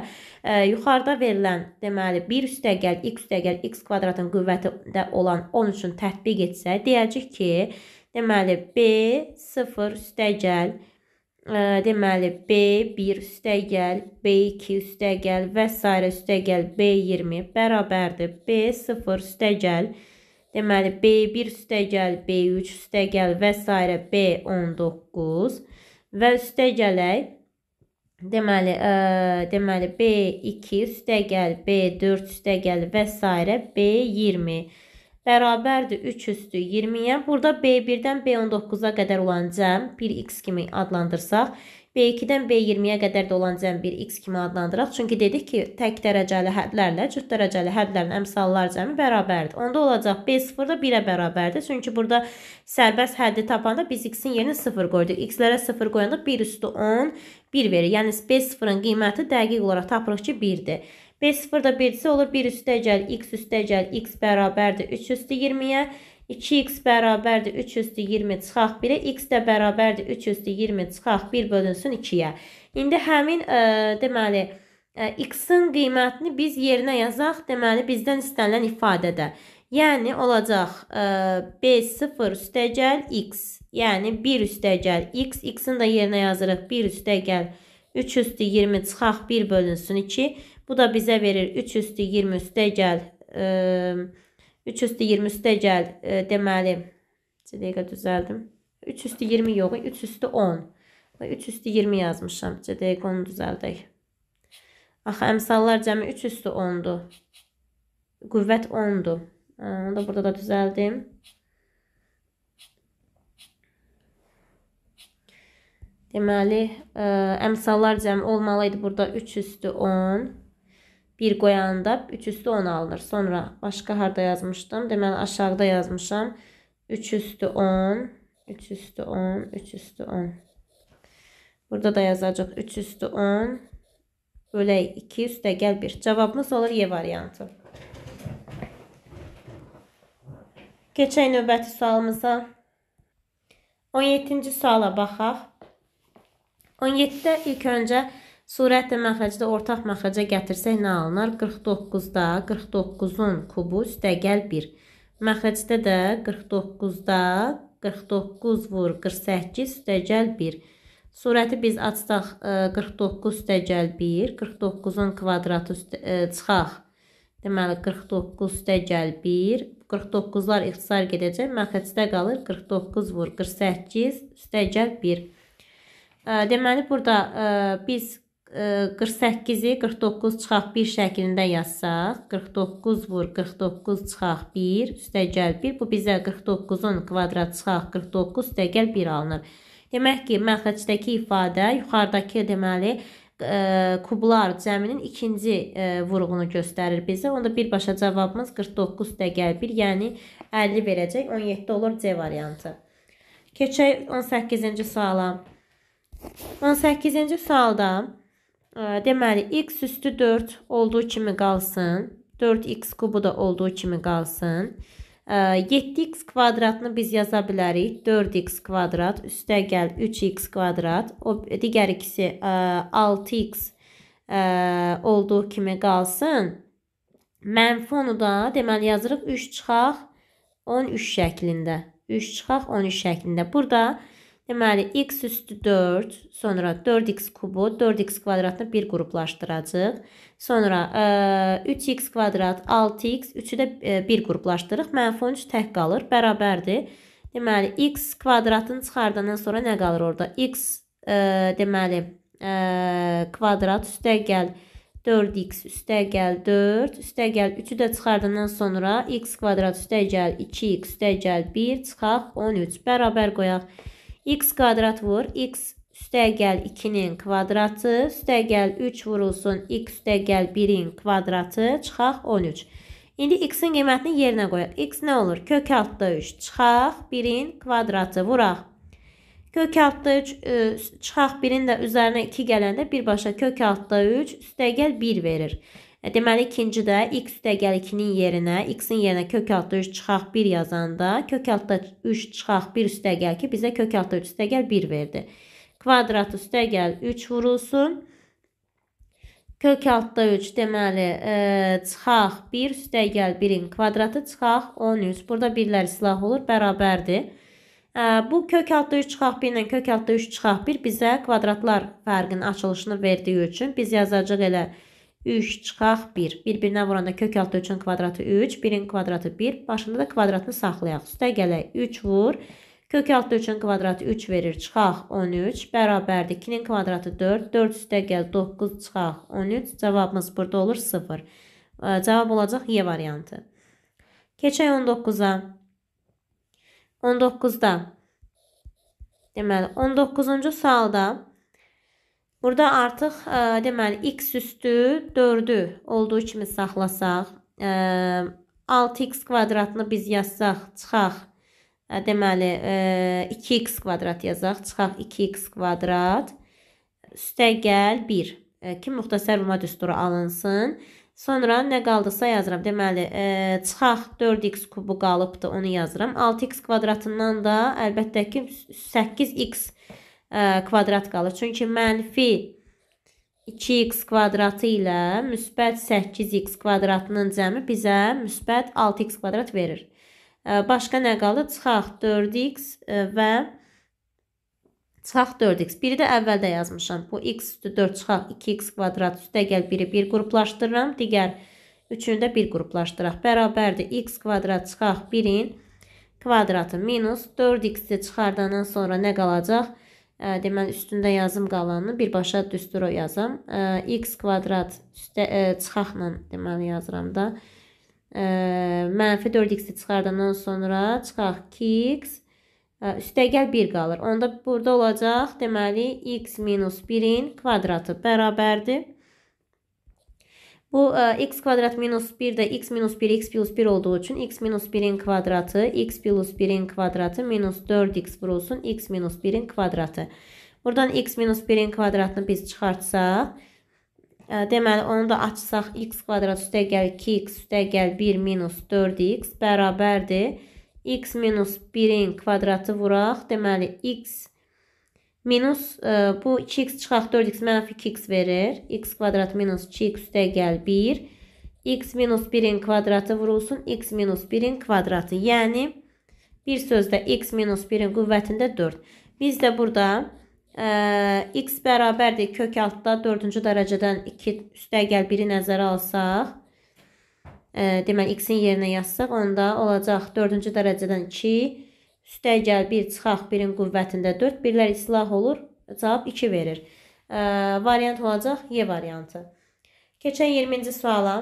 ə, yuxarıda verilən, deməli 1 üstəgəl x üstəgəl x kvadratın qüvvətində olan 13-ün tətbiq etsə, deyəcək ki, deməli b 0 üstəgəl deməli B1 üstəgəl, B2 üstəgəl və s. üstəgəl B20 bərabərdir B0 üstəgəl Deməli, B1 üstə gəl, B3 üstə gəl və s. B19 və üstə gələk. Deməli, ə, deməli B2 üstə gəl, B4 üstə gəl və s. B20 bərabərdir 3 üstü 20-yə. Burada B1-dən B19-a qədər olan cəm 1x kimi adlandırsaq, B2-dən B20-yə qədər də olan cəmi 1x kimi adlandıraq. Çünki dedik ki, tək dərəcəli hədlərlə cüt dərəcəli hədlərin əmsallar cəmi bərabərdir. Onda olacaq B0 da 1-ə bərabərdir. Çünki burada sərbəst həddi tapanda biz x-in yerinə 0 qoyduq. X-lərə 0 qoyanda 1 üstü 10, 1 verir. Yəni B0-ın qiyməti dəqiq olaraq tapırıq ki, 1-dir. B0 da 1-dirsə olur 1 üstə gəl, x üstə gəl, x bərabərdir 3 üstü 20-yə. 2x bərabərdir 3 üstü 20 çıxaq 1-ə. x də bərabərdir 3 üstü 20 çıxaq 1 bölünsün 2-yə. İndi həmin ə, e, deməli e, x-in qiymətini biz yerinə yazaq. Deməli bizdən istənilən ifadədə. Yəni olacaq ə, e, b0 üstəgəl x. Yəni 1 üstəgəl x. x-in də yerinə yazırıq 1 üstəgəl 3 üstü 20 çıxaq 1 bölünsün 2. Bu da bizə verir 3 üstü 20 üstəgəl 2 3 üstü 20 üstə gəl, e, deməli, bir dəqiqə düzəldim. 3 üstü 20 yox, 3 üstü 10. 3 üstü 20 yazmışam. Bir dəqiqə onu düzəldək. Axı əmsallar cəmi 3 üstü 10-dur. Qüvvət 10-dur. Onu da burada da düzəldim. Deməli, ə, e, əmsallar cəmi olmalı idi burada 3 üstü 10 bir qoyanda 3 üstü 10 alınır. Sonra başqa harda yazmışdım? Deməli aşağıda yazmışam. 3 üstü 10, 3 üstü 10, 3 üstü 10. Burada da yazacaq 3 üstü 10 bölək 2 üstə gəl 1. Cavabımız olur Y variantı. Keçək növbəti sualımıza. 17-ci suala baxaq. 17-də ilk öncə Sürətlə məxrəcdə ortaq məxrəcə gətirsək nə alınar? 49-da 49-un kubu üstəgəl 1. Məxrəcdə də 49-da 49 vur 48 üstəgəl 1. Sürəti biz açsaq 49 üstəgəl 1, 49-un kvadratı üstə, ə, e, çıxaq. Deməli 49 üstəgəl 1, 49-lar ixtisar gedəcək. Məxrəcdə qalır 49 vur 48 üstəgəl 1. Deməli burada ə, e, biz 48-i 49 çıxaq 1 şəklində yazsaq, 49 vur 49 çıxaq 1, üstə gəl 1, bu bizə 49-un kvadrat çıxaq 49 üstə gəl 1 alınır. Demək ki, məxrəcdəki ifadə yuxarıdakı deməli ə, kublar cəminin ikinci ə, vurğunu göstərir bizə. Onda birbaşa cavabımız 49 üstə gəl 1, yəni 50 verəcək, 17 olur C variantı. Keçək 18-ci suala. 18-ci sualda Deməli x üstü 4 olduğu kimi qalsın. 4x kubu da olduğu kimi qalsın. 7x kvadratını biz yaza bilərik. 4x kvadrat üstə gəl 3x kvadrat. O digər ikisi 6x e, e, olduğu kimi qalsın. Mənfi onu da deməli yazırıq 3 çıxaq 13 şəklində. 3 çıxaq 13 şəklində. Burada Deməli, x üstü 4, sonra 4x kubu, 4x kvadratını bir qruplaşdıracaq. Sonra ə, e, 3x kvadrat, 6x, 3-ü də ə, e, bir qruplaşdırırıq. Mənfi 13 tək qalır, bərabərdir. Deməli, x kvadratını çıxardandan sonra nə qalır orada? x, ə, e, deməli, ə, kvadrat üstə gəl 4x üstə gəl 4, üstə gəl 3-ü də çıxardandan sonra x kvadrat üstə gəl 2x üstə gəl 1, çıxaq 13, bərabər qoyaq x kvadrat vur, x üstəgəl 2-nin kvadratı, üstəgəl 3 vurulsun, x üstəgəl 1-in kvadratı, çıxaq 13. İndi x-in qiymətini yerinə qoyaq. x nə olur? Kök altda 3, çıxaq 1-in kvadratı, vuraq. Kök altda 3, e, çıxaq 1-in də üzərinə 2 gələndə birbaşa kök altda 3, üstəgəl 1 verir. E, deməli ikincidə x dəgəl 2-nin yerinə x-in yerinə kök altda 3 çıxaq 1 yazanda kök altda 3 çıxaq 1 üstə gəl ki bizə kök altda 3 üstə gəl 1 verdi. Kvadrat üstə gəl 3 vurulsun. Kök altda 3 deməli e, çıxaq 1 üstə gəl 1-in kvadratı çıxaq 13. Burada 1-lər silah olur bərabərdir. E, bu kök altda 3 çıxaq 1 ilə kök altda 3 çıxaq 1 bizə kvadratlar fərqinin açılışını verdiyi üçün biz yazacaq elə 3 çıxaq 1. Bir-birinə vuranda kök altı 3-ün kvadratı 3, 1-in kvadratı 1. Başında da kvadratını saxlayaq. Üstə gələk 3 vur. Kök altı 3-ün kvadratı 3 verir. Çıxaq 13. Bərabərdir 2-nin kvadratı 4. 4 üstə gəl 9 çıxaq 13. Cavabımız burada olur 0. Cavab olacaq Y variantı. Keçək 19-a. 19-da. Deməli 19-cu sualda Burada artıq ə, e, deməli x üstü 4-ü olduğu kimi saxlasaq, ə, e, 6x kvadratını biz yazsaq, çıxaq. Ə, e, deməli ə, 2x kvadrat yazaq, çıxaq 2x kvadrat. Üstəgəl 1. Ə, kim müxtəsər vurma düsturu alınsın. Sonra nə qaldıqsa yazıram. Deməli, ə, çıxaq 4x kubu qalıbdı, onu yazıram. 6x kvadratından da əlbəttə ki 8x kvadrat kvadrat qalır. Çünki mənfi 2x kvadratı ilə müsbət 8x kvadratının cəmi bizə müsbət 6x kvadrat verir. E, başqa nə qalır? Çıxaq 4x e, və çıxaq 4x. Biri də əvvəldə yazmışam. Bu x üstü 4 çıxaq 2x kvadrat üstü əgəl biri bir qruplaşdırıram. Digər üçünü də bir qruplaşdıraq. Bərabərdir x kvadrat çıxaq 1-in kvadratı minus 4x-i çıxardandan sonra nə qalacaq? 4 deməli üstündə yazım qalanını birbaşa düsturo yazam. x kvadrat üstə çıxaqla deməli yazıram da. Mənfi 4x-i çıxardandan sonra çıxaq 2x üstəgəl 1 qalır. Onda burada olacaq, deməli, x minus 1-in kvadratı bərabərdir. Bu ə, e, x kvadrat minus 1 də x minus 1 x plus 1 olduğu üçün x minus 1-in kvadratı x plus 1-in kvadratı minus 4x vurulsun x minus 1-in kvadratı. Buradan x minus 1-in kvadratını biz çıxartsaq, ə, e, deməli onu da açsaq x kvadrat üstəgəl 2x üstəgəl 1 minus 4x bərabərdir. x minus 1-in kvadratı vuraq, deməli x kvadratı Minus e, bu 2x çıxaq 4x mənfi 2x verir. x kvadrat minus 2x dəgəl 1. x minus 1-in kvadratı vurulsun. x minus 1-in kvadratı. Yəni bir sözdə x minus 1-in qüvvətində 4. Biz də burada e, x bərabərdir kök altda 4-cü dərəcədən 2 üstəgəl 1-i nəzərə alsaq. E, deməli x-in yerinə yazsaq onda olacaq 4-cü dərəcədən 2 Üstə gəl 1 çıxaq 1-in qüvvətində 4 birlər islah olur. Cavab 2 verir. E, variant olacaq Y variantı. Keçən 20-ci suala.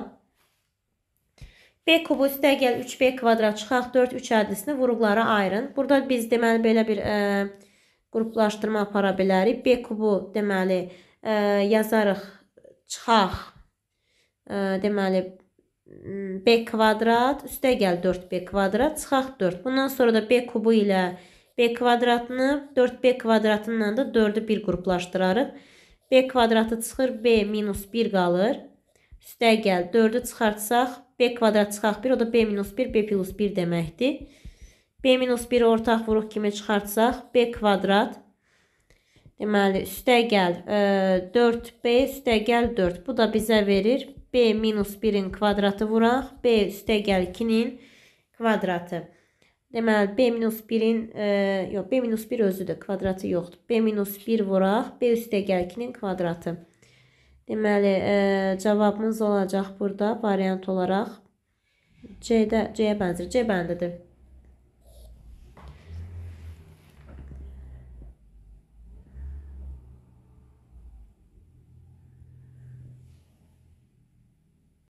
B kubu üstə gəl 3B kvadrat çıxaq 4 3 ədlisini vuruqlara ayırın. Burada biz deməli belə bir e, qruplaşdırma apara bilərik. B kubu deməli e, yazarıq çıxaq e, deməli b kvadrat üstə gəl 4b kvadrat çıxaq 4. Bundan sonra da b kubu ilə b kvadratını 4b kvadratından da 4-ü bir qruplaşdırarıq. b kvadratı çıxır b minus 1 qalır. Üstə gəl 4-ü çıxartsaq b kvadrat çıxaq 1 o da b minus 1 b plus 1 deməkdir. b minus 1 ortaq vuruq kimi çıxartsaq b kvadrat deməli üstə gəl 4b e, üstə gəl 4 bu da bizə verir B minus 1-in kvadratı vuraq. B üstəgəl 2-nin kvadratı. Deməli, B minus 1-in, e, yox, B minus 1 özüdür, kvadratı yoxdur. B minus 1 vuraq, B üstəgəl 2-nin kvadratı. Deməli, e, cavabımız olacaq burada variant olaraq C-də, C-yə bənzir, C bəndədir.